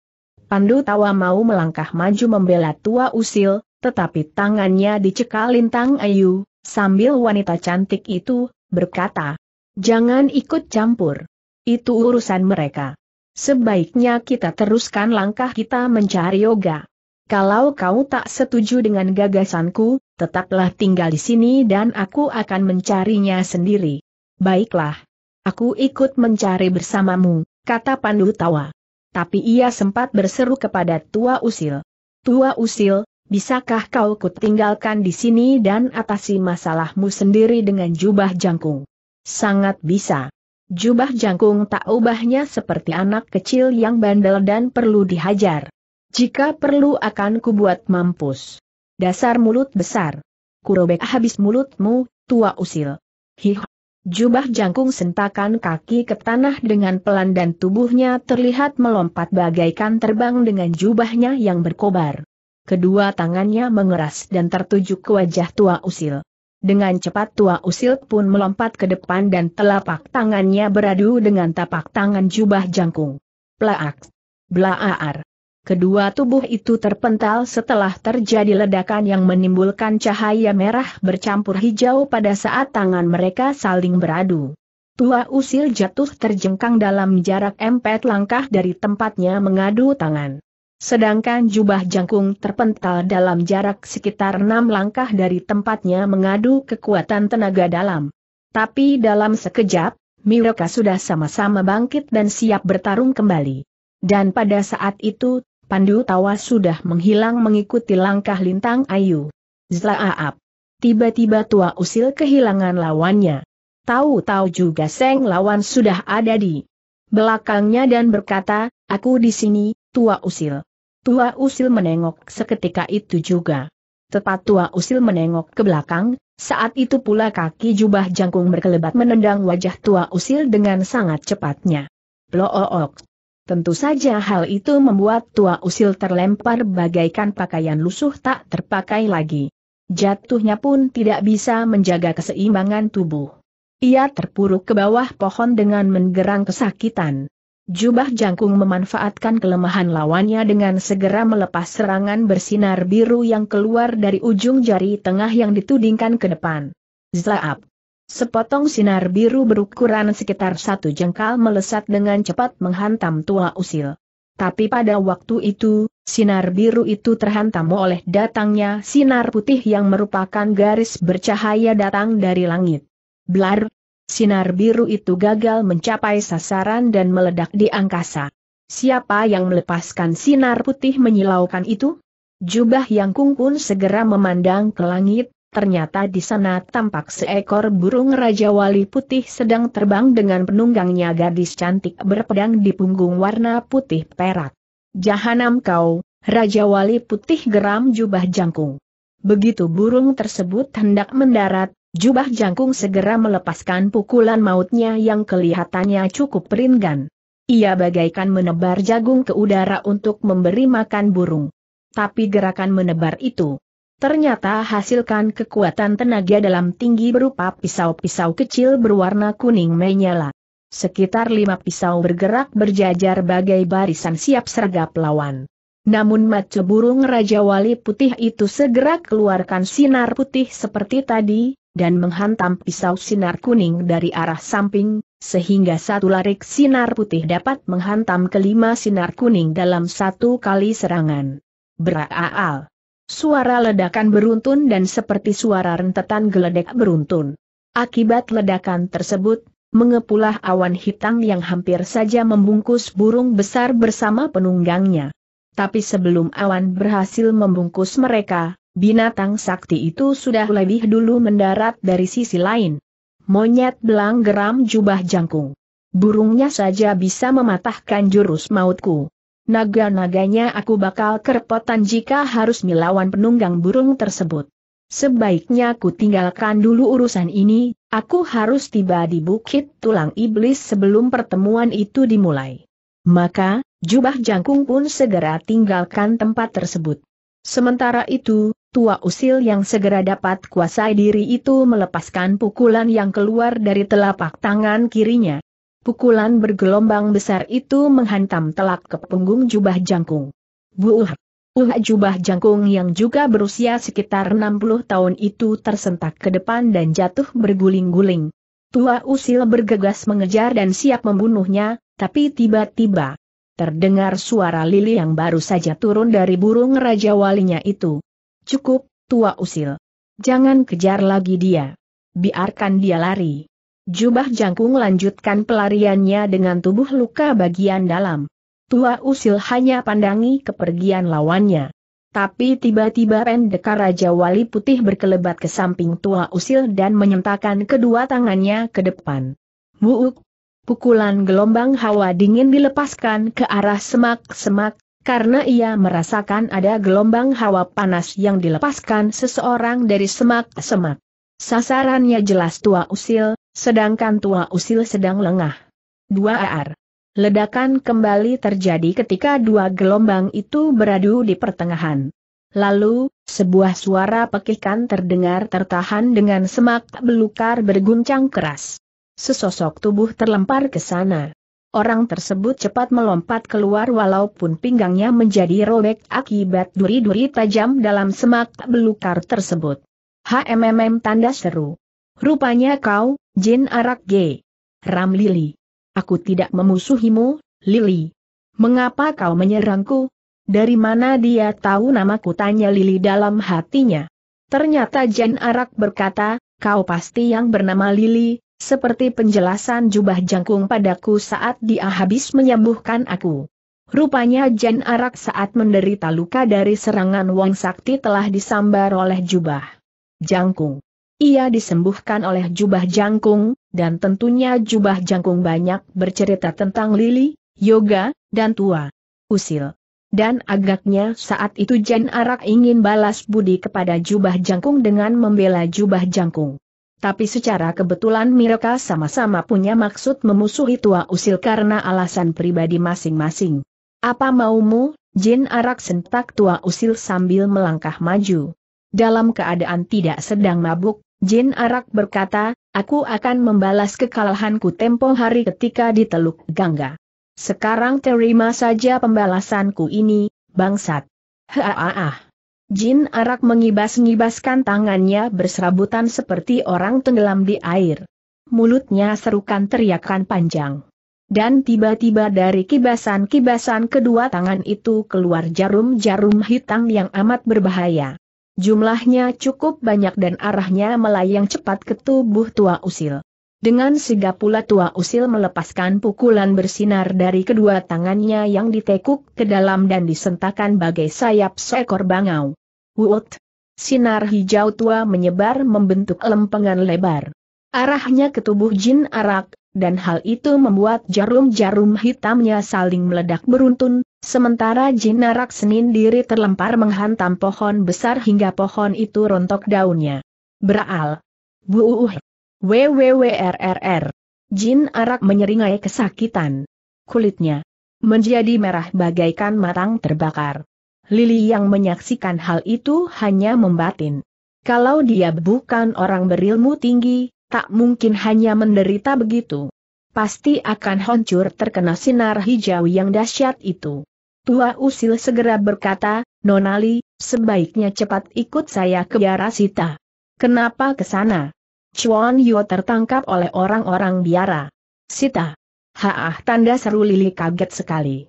Pandu tawa mau melangkah maju membela Tua Usil, tetapi tangannya dicekal lintang ayu, sambil wanita cantik itu berkata, Jangan ikut campur. Itu urusan mereka. Sebaiknya kita teruskan langkah kita mencari yoga. Kalau kau tak setuju dengan gagasanku, tetaplah tinggal di sini dan aku akan mencarinya sendiri. Baiklah. Aku ikut mencari bersamamu, kata Pandu tawa. Tapi ia sempat berseru kepada Tua Usil. Tua Usil, bisakah kau kutinggalkan di sini dan atasi masalahmu sendiri dengan jubah jangkung? Sangat bisa. Jubah jangkung tak ubahnya seperti anak kecil yang bandel dan perlu dihajar. Jika perlu akan kubuat mampus. Dasar mulut besar. Kurobek habis mulutmu, tua usil. Hih. Jubah jangkung sentakan kaki ke tanah dengan pelan dan tubuhnya terlihat melompat bagaikan terbang dengan jubahnya yang berkobar. Kedua tangannya mengeras dan tertuju ke wajah tua usil. Dengan cepat tua usil pun melompat ke depan dan telapak tangannya beradu dengan tapak tangan jubah jangkung. Plaak! Blaaar! Kedua tubuh itu terpental setelah terjadi ledakan yang menimbulkan cahaya merah bercampur hijau pada saat tangan mereka saling beradu. Tua usil jatuh terjengkang dalam jarak empat langkah dari tempatnya mengadu tangan. Sedangkan jubah jangkung terpental dalam jarak sekitar enam langkah dari tempatnya mengadu kekuatan tenaga dalam. Tapi dalam sekejap, Miroka sudah sama-sama bangkit dan siap bertarung kembali. Dan pada saat itu, Pandu Tawa sudah menghilang mengikuti langkah lintang Ayu. Zlaaap. Tiba-tiba tua usil kehilangan lawannya. Tahu-tahu juga Seng lawan sudah ada di belakangnya dan berkata, aku di sini, tua usil. Tua usil menengok seketika itu juga. Tepat tua usil menengok ke belakang, saat itu pula kaki jubah jangkung berkelebat menendang wajah tua usil dengan sangat cepatnya. Blook. Tentu saja hal itu membuat tua usil terlempar bagaikan pakaian lusuh tak terpakai lagi. Jatuhnya pun tidak bisa menjaga keseimbangan tubuh. Ia terpuruk ke bawah pohon dengan menggerang kesakitan. Jubah jangkung memanfaatkan kelemahan lawannya dengan segera melepas serangan bersinar biru yang keluar dari ujung jari tengah yang ditudingkan ke depan. Zlaap. Sepotong sinar biru berukuran sekitar satu jengkal melesat dengan cepat menghantam tua usil. Tapi pada waktu itu, sinar biru itu terhantam oleh datangnya sinar putih yang merupakan garis bercahaya datang dari langit. Blar, sinar biru itu gagal mencapai sasaran dan meledak di angkasa. Siapa yang melepaskan sinar putih menyilaukan itu? Jubah yang pun segera memandang ke langit, ternyata di sana tampak seekor burung Raja Wali putih sedang terbang dengan penunggangnya gadis cantik berpedang di punggung warna putih perak. Jahanam kau, Raja Wali putih geram jubah jangkung. Begitu burung tersebut hendak mendarat, Jubah jangkung segera melepaskan pukulan mautnya yang kelihatannya cukup ringan. Ia bagaikan menebar jagung ke udara untuk memberi makan burung. Tapi gerakan menebar itu ternyata hasilkan kekuatan tenaga dalam tinggi berupa pisau-pisau kecil berwarna kuning menyala. Sekitar lima pisau bergerak berjajar bagai barisan siap sergap lawan. Namun mata burung Raja Wali Putih itu segera keluarkan sinar putih seperti tadi, dan menghantam pisau sinar kuning dari arah samping, sehingga satu larik sinar putih dapat menghantam kelima sinar kuning dalam satu kali serangan. Beraal. Suara ledakan beruntun dan seperti suara rentetan geledek beruntun. Akibat ledakan tersebut, mengepulah awan hitam yang hampir saja membungkus burung besar bersama penunggangnya. Tapi sebelum awan berhasil membungkus mereka, Binatang sakti itu sudah lebih dulu mendarat dari sisi lain. Monyet belang geram jubah jangkung. Burungnya saja bisa mematahkan jurus mautku. Naga-naganya aku bakal kerepotan jika harus melawan penunggang burung tersebut. Sebaiknya aku tinggalkan dulu urusan ini, aku harus tiba di bukit tulang iblis sebelum pertemuan itu dimulai. Maka, jubah jangkung pun segera tinggalkan tempat tersebut. Sementara itu, tua usil yang segera dapat kuasai diri itu melepaskan pukulan yang keluar dari telapak tangan kirinya. Pukulan bergelombang besar itu menghantam telak ke punggung jubah jangkung. Buuh! Uha jubah jangkung yang juga berusia sekitar 60 tahun itu tersentak ke depan dan jatuh berguling-guling. Tua usil bergegas mengejar dan siap membunuhnya, tapi tiba-tiba terdengar suara lili yang baru saja turun dari burung Raja Walinya itu. Cukup, tua usil. Jangan kejar lagi dia. Biarkan dia lari. Jubah jangkung lanjutkan pelariannya dengan tubuh luka bagian dalam. Tua usil hanya pandangi kepergian lawannya. Tapi tiba-tiba pendekar Raja Wali Putih berkelebat ke samping tua usil dan menyentakan kedua tangannya ke depan. Muuk! Pukulan gelombang hawa dingin dilepaskan ke arah semak-semak, karena ia merasakan ada gelombang hawa panas yang dilepaskan seseorang dari semak-semak. Sasarannya jelas tua usil, sedangkan tua usil sedang lengah. Dua AR. Ledakan kembali terjadi ketika dua gelombang itu beradu di pertengahan. Lalu, sebuah suara pekikan terdengar tertahan dengan semak belukar berguncang keras. Sesosok tubuh terlempar ke sana. Orang tersebut cepat melompat keluar walaupun pinggangnya menjadi robek akibat duri-duri tajam dalam semak belukar tersebut. HMMM tanda seru. Rupanya kau, Jin Arak G. Ram Lili. Aku tidak memusuhimu, Lili. Mengapa kau menyerangku? Dari mana dia tahu namaku tanya Lili dalam hatinya. Ternyata Jin Arak berkata, kau pasti yang bernama Lili, seperti penjelasan jubah jangkung padaku saat dia habis menyembuhkan aku. Rupanya Jen Arak saat menderita luka dari serangan Wang Sakti telah disambar oleh jubah jangkung. Ia disembuhkan oleh jubah jangkung, dan tentunya jubah jangkung banyak bercerita tentang lili, yoga, dan tua. Usil. Dan agaknya saat itu Jen Arak ingin balas budi kepada jubah jangkung dengan membela jubah jangkung. Tapi secara kebetulan mereka sama-sama punya maksud memusuhi tua usil karena alasan pribadi masing-masing. Apa maumu, Jin Arak sentak tua usil sambil melangkah maju. Dalam keadaan tidak sedang mabuk, Jin Arak berkata, aku akan membalas kekalahanku tempo hari ketika di Teluk Gangga. Sekarang terima saja pembalasanku ini, bangsat. Haaah. Jin Arak mengibas-ngibaskan tangannya berserabutan seperti orang tenggelam di air. Mulutnya serukan teriakan panjang. Dan tiba-tiba dari kibasan-kibasan kedua tangan itu keluar jarum-jarum hitam yang amat berbahaya. Jumlahnya cukup banyak dan arahnya melayang cepat ke tubuh tua usil. Dengan sigap pula tua usil melepaskan pukulan bersinar dari kedua tangannya yang ditekuk ke dalam dan disentakan bagai sayap seekor bangau. Wut! Sinar hijau tua menyebar membentuk lempengan lebar. Arahnya ke tubuh jin arak, dan hal itu membuat jarum-jarum hitamnya saling meledak beruntun, sementara jin arak senin diri terlempar menghantam pohon besar hingga pohon itu rontok daunnya. Beral! Buuh. WWWRRR. Jin arak menyeringai kesakitan. Kulitnya menjadi merah bagaikan matang terbakar. Lili yang menyaksikan hal itu hanya membatin. Kalau dia bukan orang berilmu tinggi, tak mungkin hanya menderita begitu. Pasti akan hancur terkena sinar hijau yang dahsyat itu. Tua usil segera berkata, Nonali, sebaiknya cepat ikut saya ke biara Sita. Kenapa ke sana? Chuan Yu tertangkap oleh orang-orang biara. Sita. Haah tanda seru Lili kaget sekali.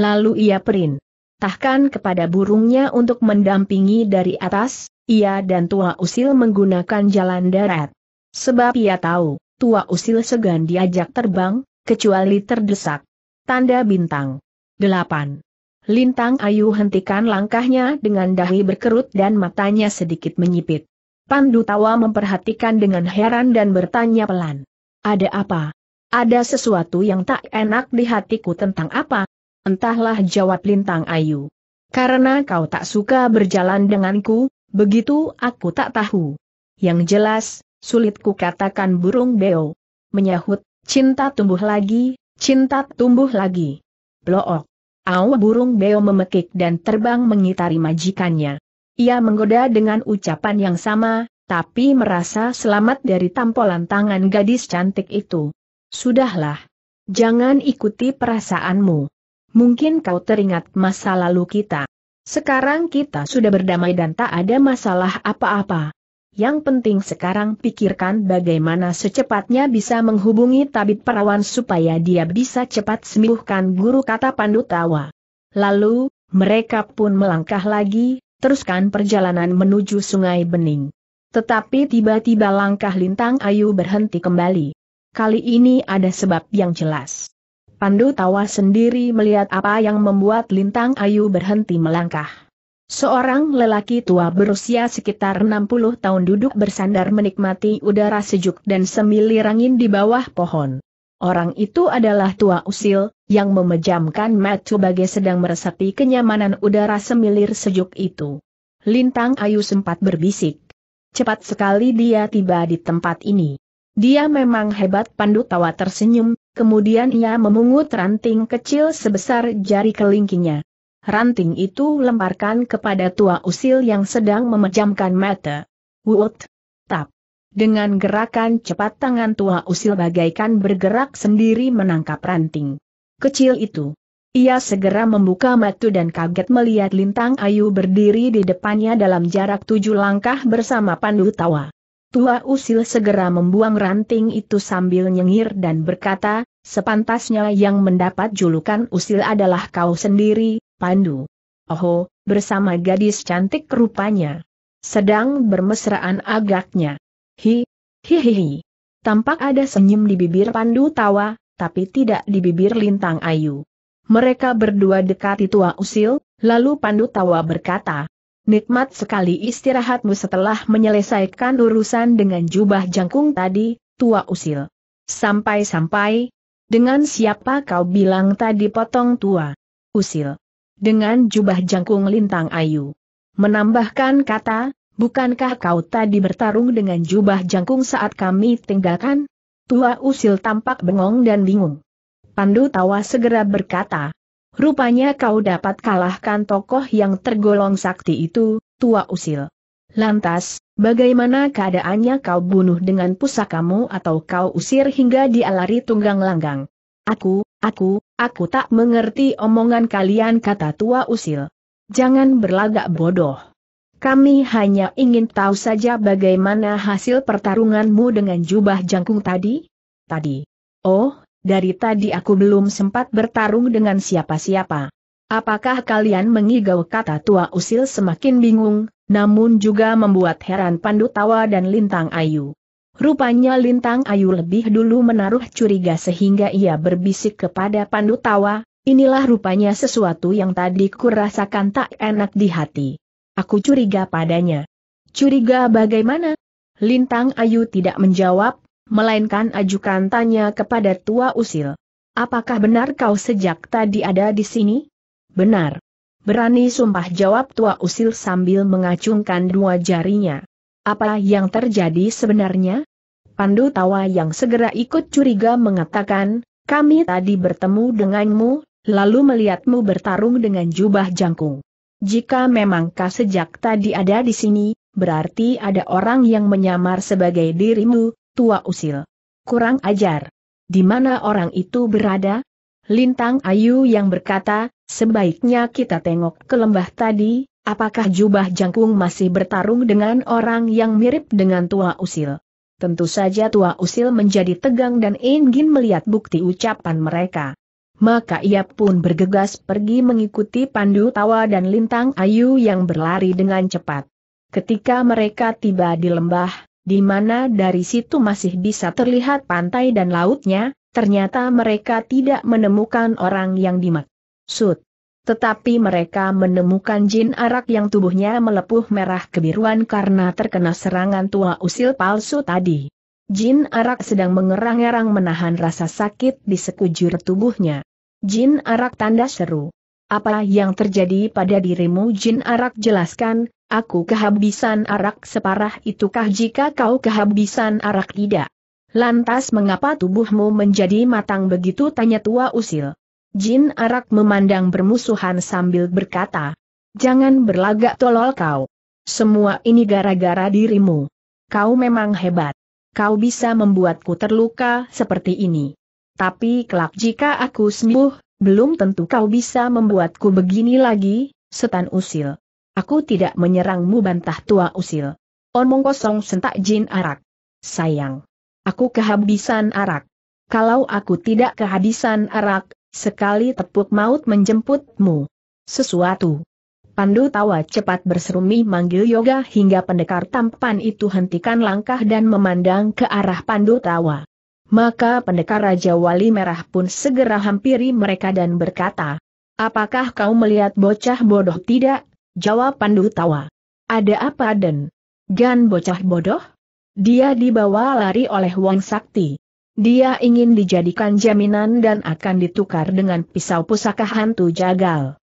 Lalu ia perin diperintahkan kepada burungnya untuk mendampingi dari atas, ia dan Tua Usil menggunakan jalan darat. Sebab ia tahu, Tua Usil segan diajak terbang, kecuali terdesak. Tanda bintang. 8. Lintang Ayu hentikan langkahnya dengan dahi berkerut dan matanya sedikit menyipit. Pandu Tawa memperhatikan dengan heran dan bertanya pelan. Ada apa? Ada sesuatu yang tak enak di hatiku tentang apa? Entahlah jawab Lintang Ayu. Karena kau tak suka berjalan denganku, begitu aku tak tahu. Yang jelas, sulit ku katakan burung beo. Menyahut, cinta tumbuh lagi, cinta tumbuh lagi. Blook. Au burung beo memekik dan terbang mengitari majikannya. Ia menggoda dengan ucapan yang sama, tapi merasa selamat dari tampolan tangan gadis cantik itu. Sudahlah. Jangan ikuti perasaanmu. Mungkin kau teringat masa lalu kita. Sekarang kita sudah berdamai dan tak ada masalah apa-apa. Yang penting sekarang pikirkan bagaimana secepatnya bisa menghubungi tabib perawan supaya dia bisa cepat sembuhkan guru kata Pandu Tawa. Lalu, mereka pun melangkah lagi, teruskan perjalanan menuju Sungai Bening. Tetapi tiba-tiba langkah Lintang Ayu berhenti kembali. Kali ini ada sebab yang jelas. Pandu tawa sendiri melihat apa yang membuat Lintang Ayu berhenti melangkah. Seorang lelaki tua berusia sekitar 60 tahun duduk bersandar menikmati udara sejuk dan semilir angin di bawah pohon. Orang itu adalah tua usil, yang memejamkan mata sebagai sedang meresapi kenyamanan udara semilir sejuk itu. Lintang Ayu sempat berbisik. Cepat sekali dia tiba di tempat ini. Dia memang hebat pandu tawa tersenyum, Kemudian ia memungut ranting kecil sebesar jari kelingkingnya. Ranting itu lemparkan kepada tua usil yang sedang memejamkan mata. Wut! Tap! Dengan gerakan cepat tangan tua usil bagaikan bergerak sendiri menangkap ranting. Kecil itu. Ia segera membuka mata dan kaget melihat Lintang Ayu berdiri di depannya dalam jarak tujuh langkah bersama Pandu Tawa. Tua Usil segera membuang ranting itu sambil nyengir dan berkata, sepantasnya yang mendapat julukan Usil adalah kau sendiri, Pandu. Oho, bersama gadis cantik rupanya. Sedang bermesraan agaknya. Hi, hi hi hi. Tampak ada senyum di bibir Pandu tawa, tapi tidak di bibir Lintang Ayu. Mereka berdua dekati tua usil, lalu Pandu tawa berkata, Nikmat sekali istirahatmu setelah menyelesaikan urusan dengan jubah jangkung tadi, tua usil. Sampai-sampai, dengan siapa kau bilang tadi potong tua? Usil. Dengan jubah jangkung lintang ayu. Menambahkan kata, bukankah kau tadi bertarung dengan jubah jangkung saat kami tinggalkan? Tua usil tampak bengong dan bingung. Pandu tawa segera berkata, Rupanya kau dapat kalahkan tokoh yang tergolong sakti itu, tua usil. Lantas, bagaimana keadaannya kau bunuh dengan pusakamu atau kau usir hingga dialari tunggang langgang? Aku, aku, aku tak mengerti omongan kalian kata tua usil. Jangan berlagak bodoh. Kami hanya ingin tahu saja bagaimana hasil pertarunganmu dengan jubah jangkung tadi? Tadi. Oh, dari tadi aku belum sempat bertarung dengan siapa-siapa. Apakah kalian mengigau kata tua usil semakin bingung, namun juga membuat heran Pandu Tawa dan Lintang Ayu. Rupanya Lintang Ayu lebih dulu menaruh curiga sehingga ia berbisik kepada Pandu Tawa, inilah rupanya sesuatu yang tadi kurasakan tak enak di hati. Aku curiga padanya. Curiga bagaimana? Lintang Ayu tidak menjawab, melainkan ajukan tanya kepada Tua Usil. Apakah benar kau sejak tadi ada di sini? Benar. Berani sumpah jawab Tua Usil sambil mengacungkan dua jarinya. Apa yang terjadi sebenarnya? Pandu Tawa yang segera ikut curiga mengatakan, kami tadi bertemu denganmu, lalu melihatmu bertarung dengan jubah jangkung. Jika memang kau sejak tadi ada di sini, berarti ada orang yang menyamar sebagai dirimu, tua usil. Kurang ajar. Di mana orang itu berada? Lintang Ayu yang berkata, sebaiknya kita tengok ke lembah tadi, apakah jubah jangkung masih bertarung dengan orang yang mirip dengan tua usil. Tentu saja tua usil menjadi tegang dan ingin melihat bukti ucapan mereka. Maka ia pun bergegas pergi mengikuti pandu tawa dan lintang ayu yang berlari dengan cepat. Ketika mereka tiba di lembah, di mana dari situ masih bisa terlihat pantai dan lautnya, ternyata mereka tidak menemukan orang yang dimaksud. Tetapi mereka menemukan jin arak yang tubuhnya melepuh merah kebiruan karena terkena serangan tua usil palsu tadi. Jin arak sedang mengerang-erang menahan rasa sakit di sekujur tubuhnya. Jin arak tanda seru. Apa yang terjadi pada dirimu Jin arak jelaskan, aku kehabisan arak separah itukah jika kau kehabisan arak tidak? Lantas mengapa tubuhmu menjadi matang begitu tanya tua usil. Jin arak memandang bermusuhan sambil berkata, Jangan berlagak tolol kau. Semua ini gara-gara dirimu. Kau memang hebat. Kau bisa membuatku terluka seperti ini. Tapi kelak jika aku sembuh, belum tentu kau bisa membuatku begini lagi, setan usil. Aku tidak menyerangmu bantah tua usil. Omong kosong sentak jin arak. Sayang. Aku kehabisan arak. Kalau aku tidak kehabisan arak, sekali tepuk maut menjemputmu. Sesuatu. Pandu tawa cepat berserumi manggil yoga hingga pendekar tampan itu hentikan langkah dan memandang ke arah pandu tawa. Maka pendekar Raja Wali Merah pun segera hampiri mereka dan berkata, Apakah kau melihat bocah bodoh tidak? Jawab Pandu tawa. Ada apa Den? Gan bocah bodoh? Dia dibawa lari oleh Wong Sakti. Dia ingin dijadikan jaminan dan akan ditukar dengan pisau pusaka hantu jagal.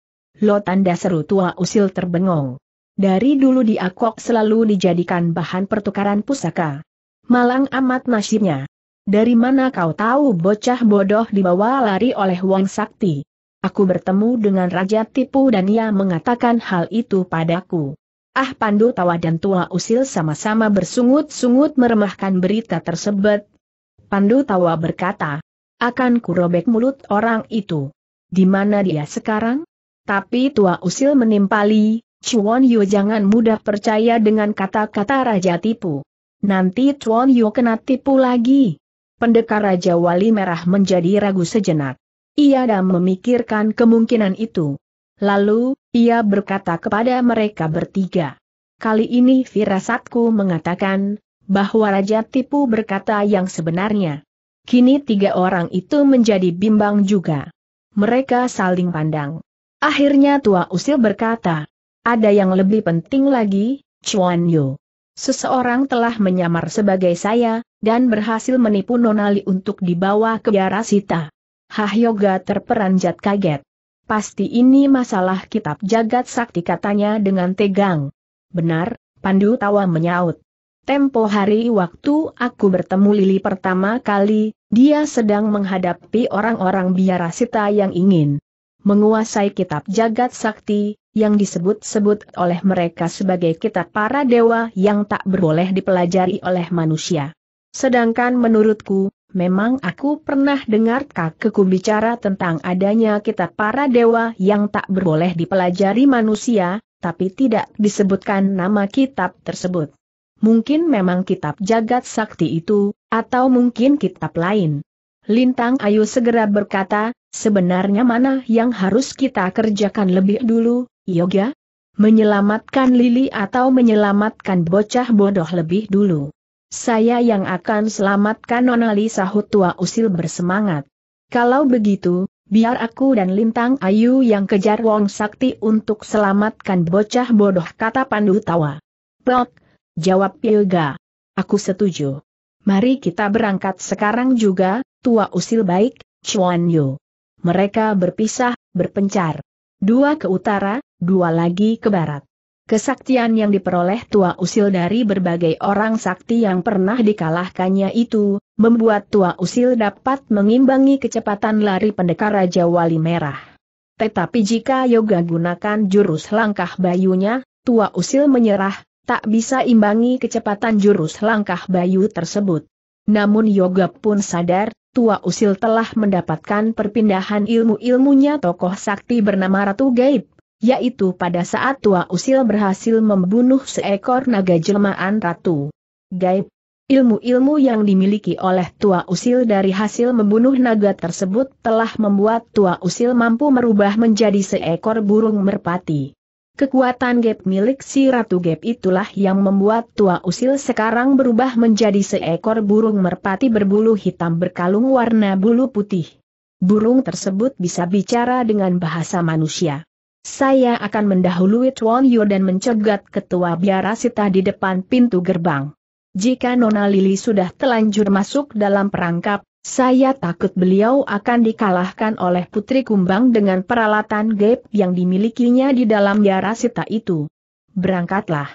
Lo tanda seru tua usil terbengong. Dari dulu di Akok selalu dijadikan bahan pertukaran pusaka. Malang amat nasibnya. Dari mana kau tahu bocah bodoh dibawa lari oleh Wong Sakti? Aku bertemu dengan Raja Tipu dan ia mengatakan hal itu padaku. Ah Pandu Tawa dan Tua Usil sama-sama bersungut-sungut meremahkan berita tersebut. Pandu Tawa berkata, akan kurobek mulut orang itu. Di mana dia sekarang? Tapi Tua Usil menimpali, Chuan Yu jangan mudah percaya dengan kata-kata Raja Tipu. Nanti Chuan Yu kena tipu lagi. Pendekar Raja Wali Merah menjadi ragu sejenak. Ia dah memikirkan kemungkinan itu. Lalu, ia berkata kepada mereka bertiga. Kali ini firasatku mengatakan, bahwa Raja Tipu berkata yang sebenarnya. Kini tiga orang itu menjadi bimbang juga. Mereka saling pandang. Akhirnya Tua Usil berkata, ada yang lebih penting lagi, Chuan Yu. Seseorang telah menyamar sebagai saya, dan berhasil menipu Nonali untuk dibawa ke biara Hahyoga terperanjat kaget. Pasti ini masalah kitab jagat sakti katanya dengan tegang. Benar, Pandu tawa menyaut. Tempo hari waktu aku bertemu Lili pertama kali, dia sedang menghadapi orang-orang biara Sita yang ingin menguasai kitab jagat sakti, yang disebut-sebut oleh mereka sebagai kitab para dewa yang tak berboleh dipelajari oleh manusia. Sedangkan menurutku, memang aku pernah dengar kakekku bicara tentang adanya kitab para dewa yang tak berboleh dipelajari manusia, tapi tidak disebutkan nama kitab tersebut. Mungkin memang kitab jagat sakti itu, atau mungkin kitab lain. Lintang Ayu segera berkata, sebenarnya mana yang harus kita kerjakan lebih dulu, Yoga? Menyelamatkan Lili atau menyelamatkan bocah bodoh lebih dulu? Saya yang akan selamatkan Nonali sahut tua usil bersemangat. Kalau begitu, biar aku dan Lintang Ayu yang kejar Wong Sakti untuk selamatkan bocah bodoh kata Pandu tawa. Plok, jawab Yoga. Aku setuju. Mari kita berangkat sekarang juga, tua usil baik, Chuan Yu. Mereka berpisah, berpencar. Dua ke utara, dua lagi ke barat. Kesaktian yang diperoleh Tua Usil dari berbagai orang sakti yang pernah dikalahkannya itu, membuat Tua Usil dapat mengimbangi kecepatan lari pendekar Raja Wali Merah. Tetapi jika yoga gunakan jurus langkah bayunya, Tua Usil menyerah, tak bisa imbangi kecepatan jurus langkah bayu tersebut. Namun yoga pun sadar, Tua Usil telah mendapatkan perpindahan ilmu-ilmunya tokoh sakti bernama Ratu Gaib yaitu pada saat Tua Usil berhasil membunuh seekor naga jelmaan ratu. Gaib. Ilmu-ilmu yang dimiliki oleh Tua Usil dari hasil membunuh naga tersebut telah membuat Tua Usil mampu merubah menjadi seekor burung merpati. Kekuatan gap milik si Ratu Gap itulah yang membuat Tua Usil sekarang berubah menjadi seekor burung merpati berbulu hitam berkalung warna bulu putih. Burung tersebut bisa bicara dengan bahasa manusia. Saya akan mendahului Tuan Yu dan mencegat ketua biara sita di depan pintu gerbang. Jika Nona Lili sudah telanjur masuk dalam perangkap, saya takut beliau akan dikalahkan oleh Putri Kumbang dengan peralatan gap yang dimilikinya di dalam biara sita itu. Berangkatlah.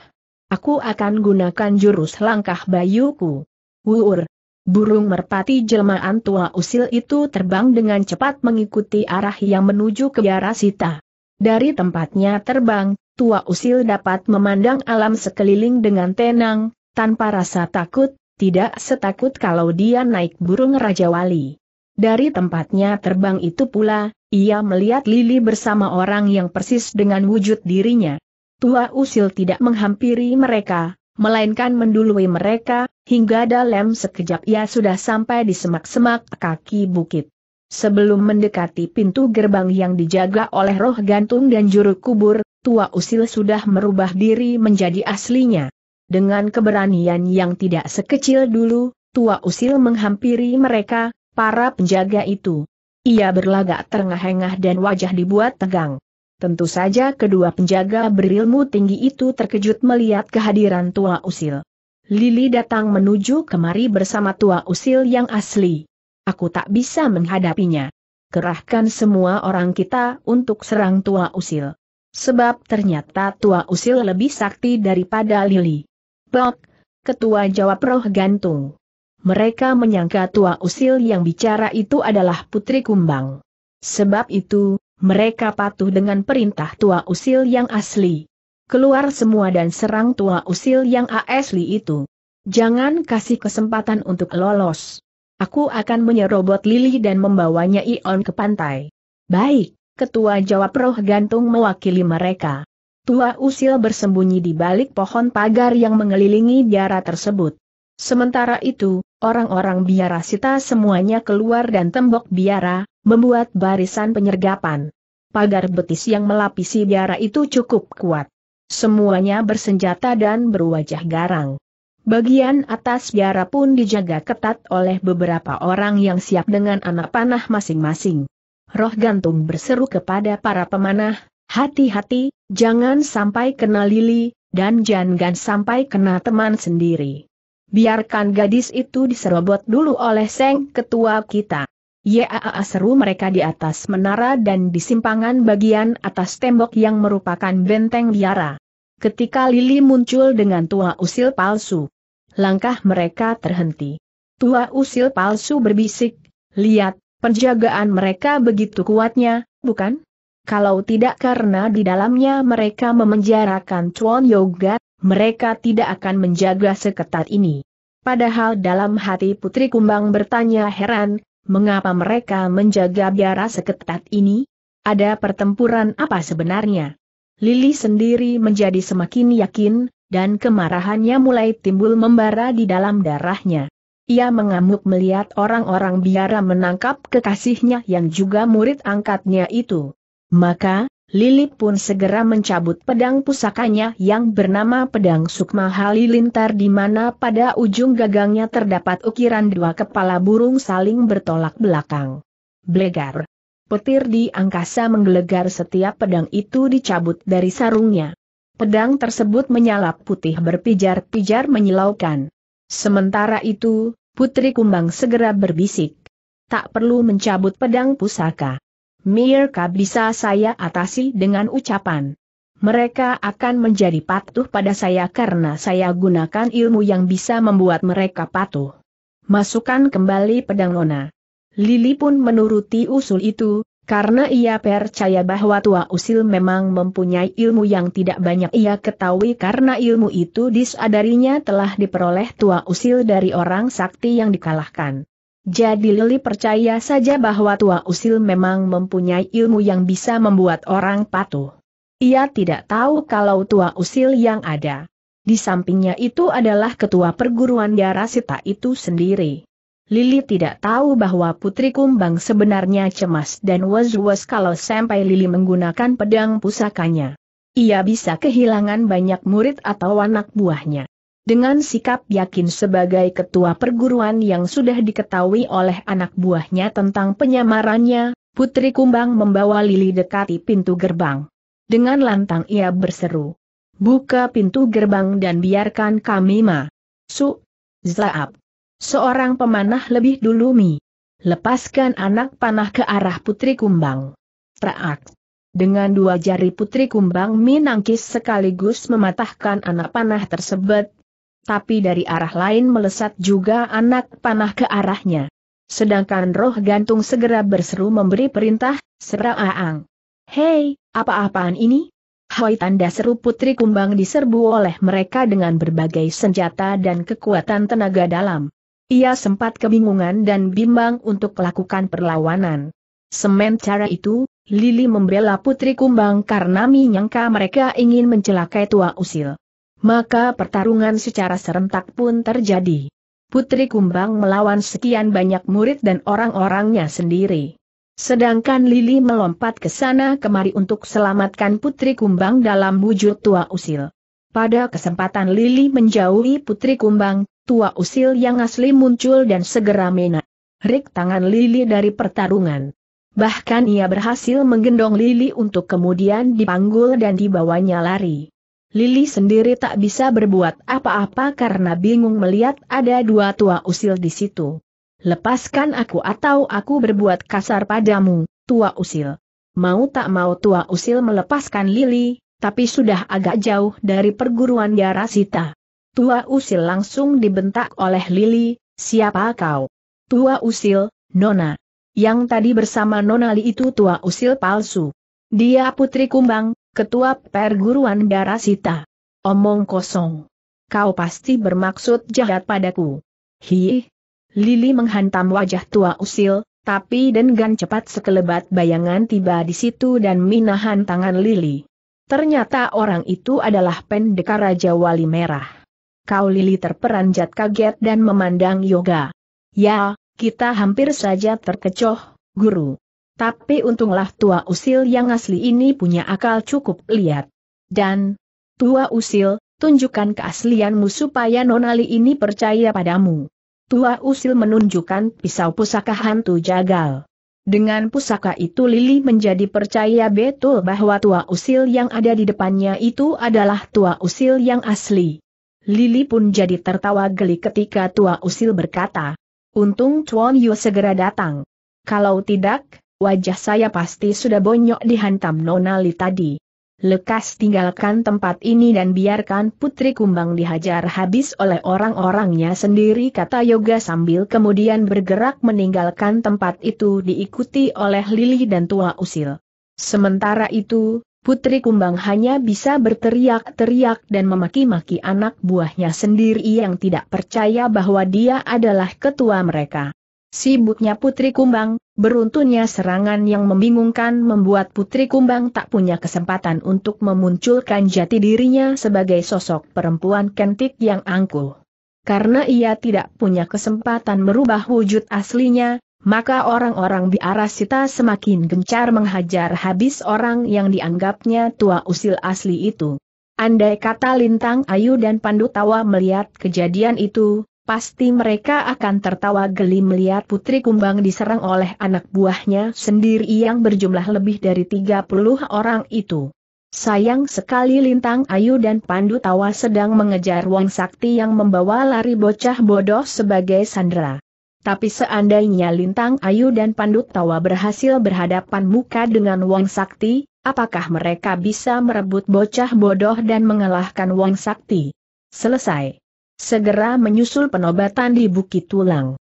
Aku akan gunakan jurus langkah bayuku. Wuur. Burung merpati jelmaan tua usil itu terbang dengan cepat mengikuti arah yang menuju ke biara sita. Dari tempatnya terbang, tua usil dapat memandang alam sekeliling dengan tenang, tanpa rasa takut, tidak setakut kalau dia naik burung Raja Wali. Dari tempatnya terbang itu pula, ia melihat Lili bersama orang yang persis dengan wujud dirinya. Tua usil tidak menghampiri mereka, melainkan mendului mereka, hingga dalam sekejap ia sudah sampai di semak-semak kaki bukit. Sebelum mendekati pintu gerbang yang dijaga oleh roh gantung dan juru kubur, tua usil sudah merubah diri menjadi aslinya. Dengan keberanian yang tidak sekecil dulu, tua usil menghampiri mereka, para penjaga itu. Ia berlagak terengah-engah dan wajah dibuat tegang. Tentu saja kedua penjaga berilmu tinggi itu terkejut melihat kehadiran tua usil. Lili datang menuju kemari bersama tua usil yang asli. Aku tak bisa menghadapinya. Kerahkan semua orang kita untuk serang tua usil. Sebab ternyata tua usil lebih sakti daripada Lili. Blok, ketua jawab roh gantung. Mereka menyangka tua usil yang bicara itu adalah putri kumbang. Sebab itu, mereka patuh dengan perintah tua usil yang asli. Keluar semua dan serang tua usil yang asli itu. Jangan kasih kesempatan untuk lolos. Aku akan menyerobot Lili dan membawanya Ion ke pantai. Baik, ketua jawab roh gantung mewakili mereka. Tua usil bersembunyi di balik pohon pagar yang mengelilingi biara tersebut. Sementara itu, orang-orang biara sita semuanya keluar dan tembok biara, membuat barisan penyergapan. Pagar betis yang melapisi biara itu cukup kuat. Semuanya bersenjata dan berwajah garang. Bagian atas biara pun dijaga ketat oleh beberapa orang yang siap dengan anak panah masing-masing. Roh gantung berseru kepada para pemanah, hati-hati, jangan sampai kena lili, dan jangan sampai kena teman sendiri. Biarkan gadis itu diserobot dulu oleh Seng Ketua kita. Yaa seru mereka di atas menara dan di simpangan bagian atas tembok yang merupakan benteng biara. Ketika Lili muncul dengan tua usil palsu, langkah mereka terhenti. Tua usil palsu berbisik, lihat, penjagaan mereka begitu kuatnya, bukan? Kalau tidak karena di dalamnya mereka memenjarakan Chuan Yoga, mereka tidak akan menjaga seketat ini. Padahal dalam hati Putri Kumbang bertanya heran, mengapa mereka menjaga biara seketat ini? Ada pertempuran apa sebenarnya? Lili sendiri menjadi semakin yakin, dan kemarahannya mulai timbul membara di dalam darahnya. Ia mengamuk melihat orang-orang biara menangkap kekasihnya yang juga murid angkatnya itu. Maka, Lilip pun segera mencabut pedang pusakanya yang bernama Pedang Sukma Halilintar di mana pada ujung gagangnya terdapat ukiran dua kepala burung saling bertolak belakang. Blegar. Petir di angkasa menggelegar setiap pedang itu dicabut dari sarungnya. Pedang tersebut menyala putih berpijar-pijar menyilaukan. Sementara itu, Putri Kumbang segera berbisik. Tak perlu mencabut pedang pusaka. Mirka bisa saya atasi dengan ucapan. Mereka akan menjadi patuh pada saya karena saya gunakan ilmu yang bisa membuat mereka patuh. Masukkan kembali pedang Nona. Lili pun menuruti usul itu, karena ia percaya bahwa Tua Usil memang mempunyai ilmu yang tidak banyak ia ketahui karena ilmu itu disadarinya telah diperoleh Tua Usil dari orang sakti yang dikalahkan. Jadi Lili percaya saja bahwa Tua Usil memang mempunyai ilmu yang bisa membuat orang patuh. Ia tidak tahu kalau Tua Usil yang ada. Di sampingnya itu adalah ketua perguruan Darasita itu sendiri. Lili tidak tahu bahwa Putri Kumbang sebenarnya cemas dan was-was kalau sampai Lili menggunakan pedang pusakanya. Ia bisa kehilangan banyak murid atau anak buahnya. Dengan sikap yakin sebagai ketua perguruan yang sudah diketahui oleh anak buahnya tentang penyamarannya, Putri Kumbang membawa Lili dekati pintu gerbang. Dengan lantang ia berseru. Buka pintu gerbang dan biarkan kami ma. Su. Zaab. Seorang pemanah lebih dulu mi. Lepaskan anak panah ke arah Putri Kumbang. Praak. Dengan dua jari Putri Kumbang minangkis sekaligus mematahkan anak panah tersebut. Tapi dari arah lain melesat juga anak panah ke arahnya. Sedangkan roh gantung segera berseru memberi perintah, Seraaang. Hei, apa-apaan ini? Hoi tanda seru Putri Kumbang diserbu oleh mereka dengan berbagai senjata dan kekuatan tenaga dalam. Ia sempat kebingungan dan bimbang untuk melakukan perlawanan. Sementara itu, Lili membela Putri Kumbang karena menyangka mereka ingin mencelakai tua usil. Maka pertarungan secara serentak pun terjadi. Putri Kumbang melawan sekian banyak murid dan orang-orangnya sendiri. Sedangkan Lili melompat ke sana kemari untuk selamatkan Putri Kumbang dalam wujud tua usil. Pada kesempatan Lili menjauhi Putri Kumbang, tua usil yang asli muncul dan segera menak. Rik tangan Lili dari pertarungan. Bahkan ia berhasil menggendong Lili untuk kemudian dipanggul dan dibawanya lari. Lili sendiri tak bisa berbuat apa-apa karena bingung melihat ada dua tua usil di situ. Lepaskan aku atau aku berbuat kasar padamu, tua usil. Mau tak mau tua usil melepaskan Lili, tapi sudah agak jauh dari perguruan Yarasita. Tua usil langsung dibentak oleh Lili, siapa kau? Tua usil, Nona. Yang tadi bersama Nona Li itu tua usil palsu. Dia putri kumbang, ketua perguruan Darasita. Omong kosong. Kau pasti bermaksud jahat padaku. Hi. Lili menghantam wajah tua usil, tapi dengan cepat sekelebat bayangan tiba di situ dan minahan tangan Lili. Ternyata orang itu adalah pendekar Raja Wali Merah. Kau Lili terperanjat kaget dan memandang Yoga. Ya, kita hampir saja terkecoh, guru. Tapi untunglah tua usil yang asli ini punya akal cukup lihat. Dan, tua usil, tunjukkan keaslianmu supaya Nonali ini percaya padamu. Tua usil menunjukkan pisau pusaka hantu jagal. Dengan pusaka itu Lili menjadi percaya betul bahwa tua usil yang ada di depannya itu adalah tua usil yang asli. Lili pun jadi tertawa geli ketika Tua Usil berkata, Untung Chuan Yu segera datang. Kalau tidak, wajah saya pasti sudah bonyok dihantam Nona Li tadi. Lekas tinggalkan tempat ini dan biarkan Putri Kumbang dihajar habis oleh orang-orangnya sendiri kata Yoga sambil kemudian bergerak meninggalkan tempat itu diikuti oleh Lili dan Tua Usil. Sementara itu, Putri Kumbang hanya bisa berteriak-teriak dan memaki-maki anak buahnya sendiri yang tidak percaya bahwa dia adalah ketua mereka. Sibuknya Putri Kumbang, beruntunnya serangan yang membingungkan membuat Putri Kumbang tak punya kesempatan untuk memunculkan jati dirinya sebagai sosok perempuan kentik yang angkuh. Karena ia tidak punya kesempatan merubah wujud aslinya, maka orang-orang di arah Sita semakin gencar menghajar habis orang yang dianggapnya tua usil asli itu. Andai kata Lintang Ayu dan Pandu Tawa melihat kejadian itu, pasti mereka akan tertawa geli melihat Putri Kumbang diserang oleh anak buahnya sendiri yang berjumlah lebih dari 30 orang itu. Sayang sekali Lintang Ayu dan Pandu Tawa sedang mengejar Wang Sakti yang membawa lari bocah bodoh sebagai sandera. Tapi seandainya Lintang Ayu dan Pandut Tawa berhasil berhadapan muka dengan Wang Sakti, apakah mereka bisa merebut bocah bodoh dan mengalahkan Wang Sakti? Selesai. Segera menyusul penobatan di Bukit Tulang.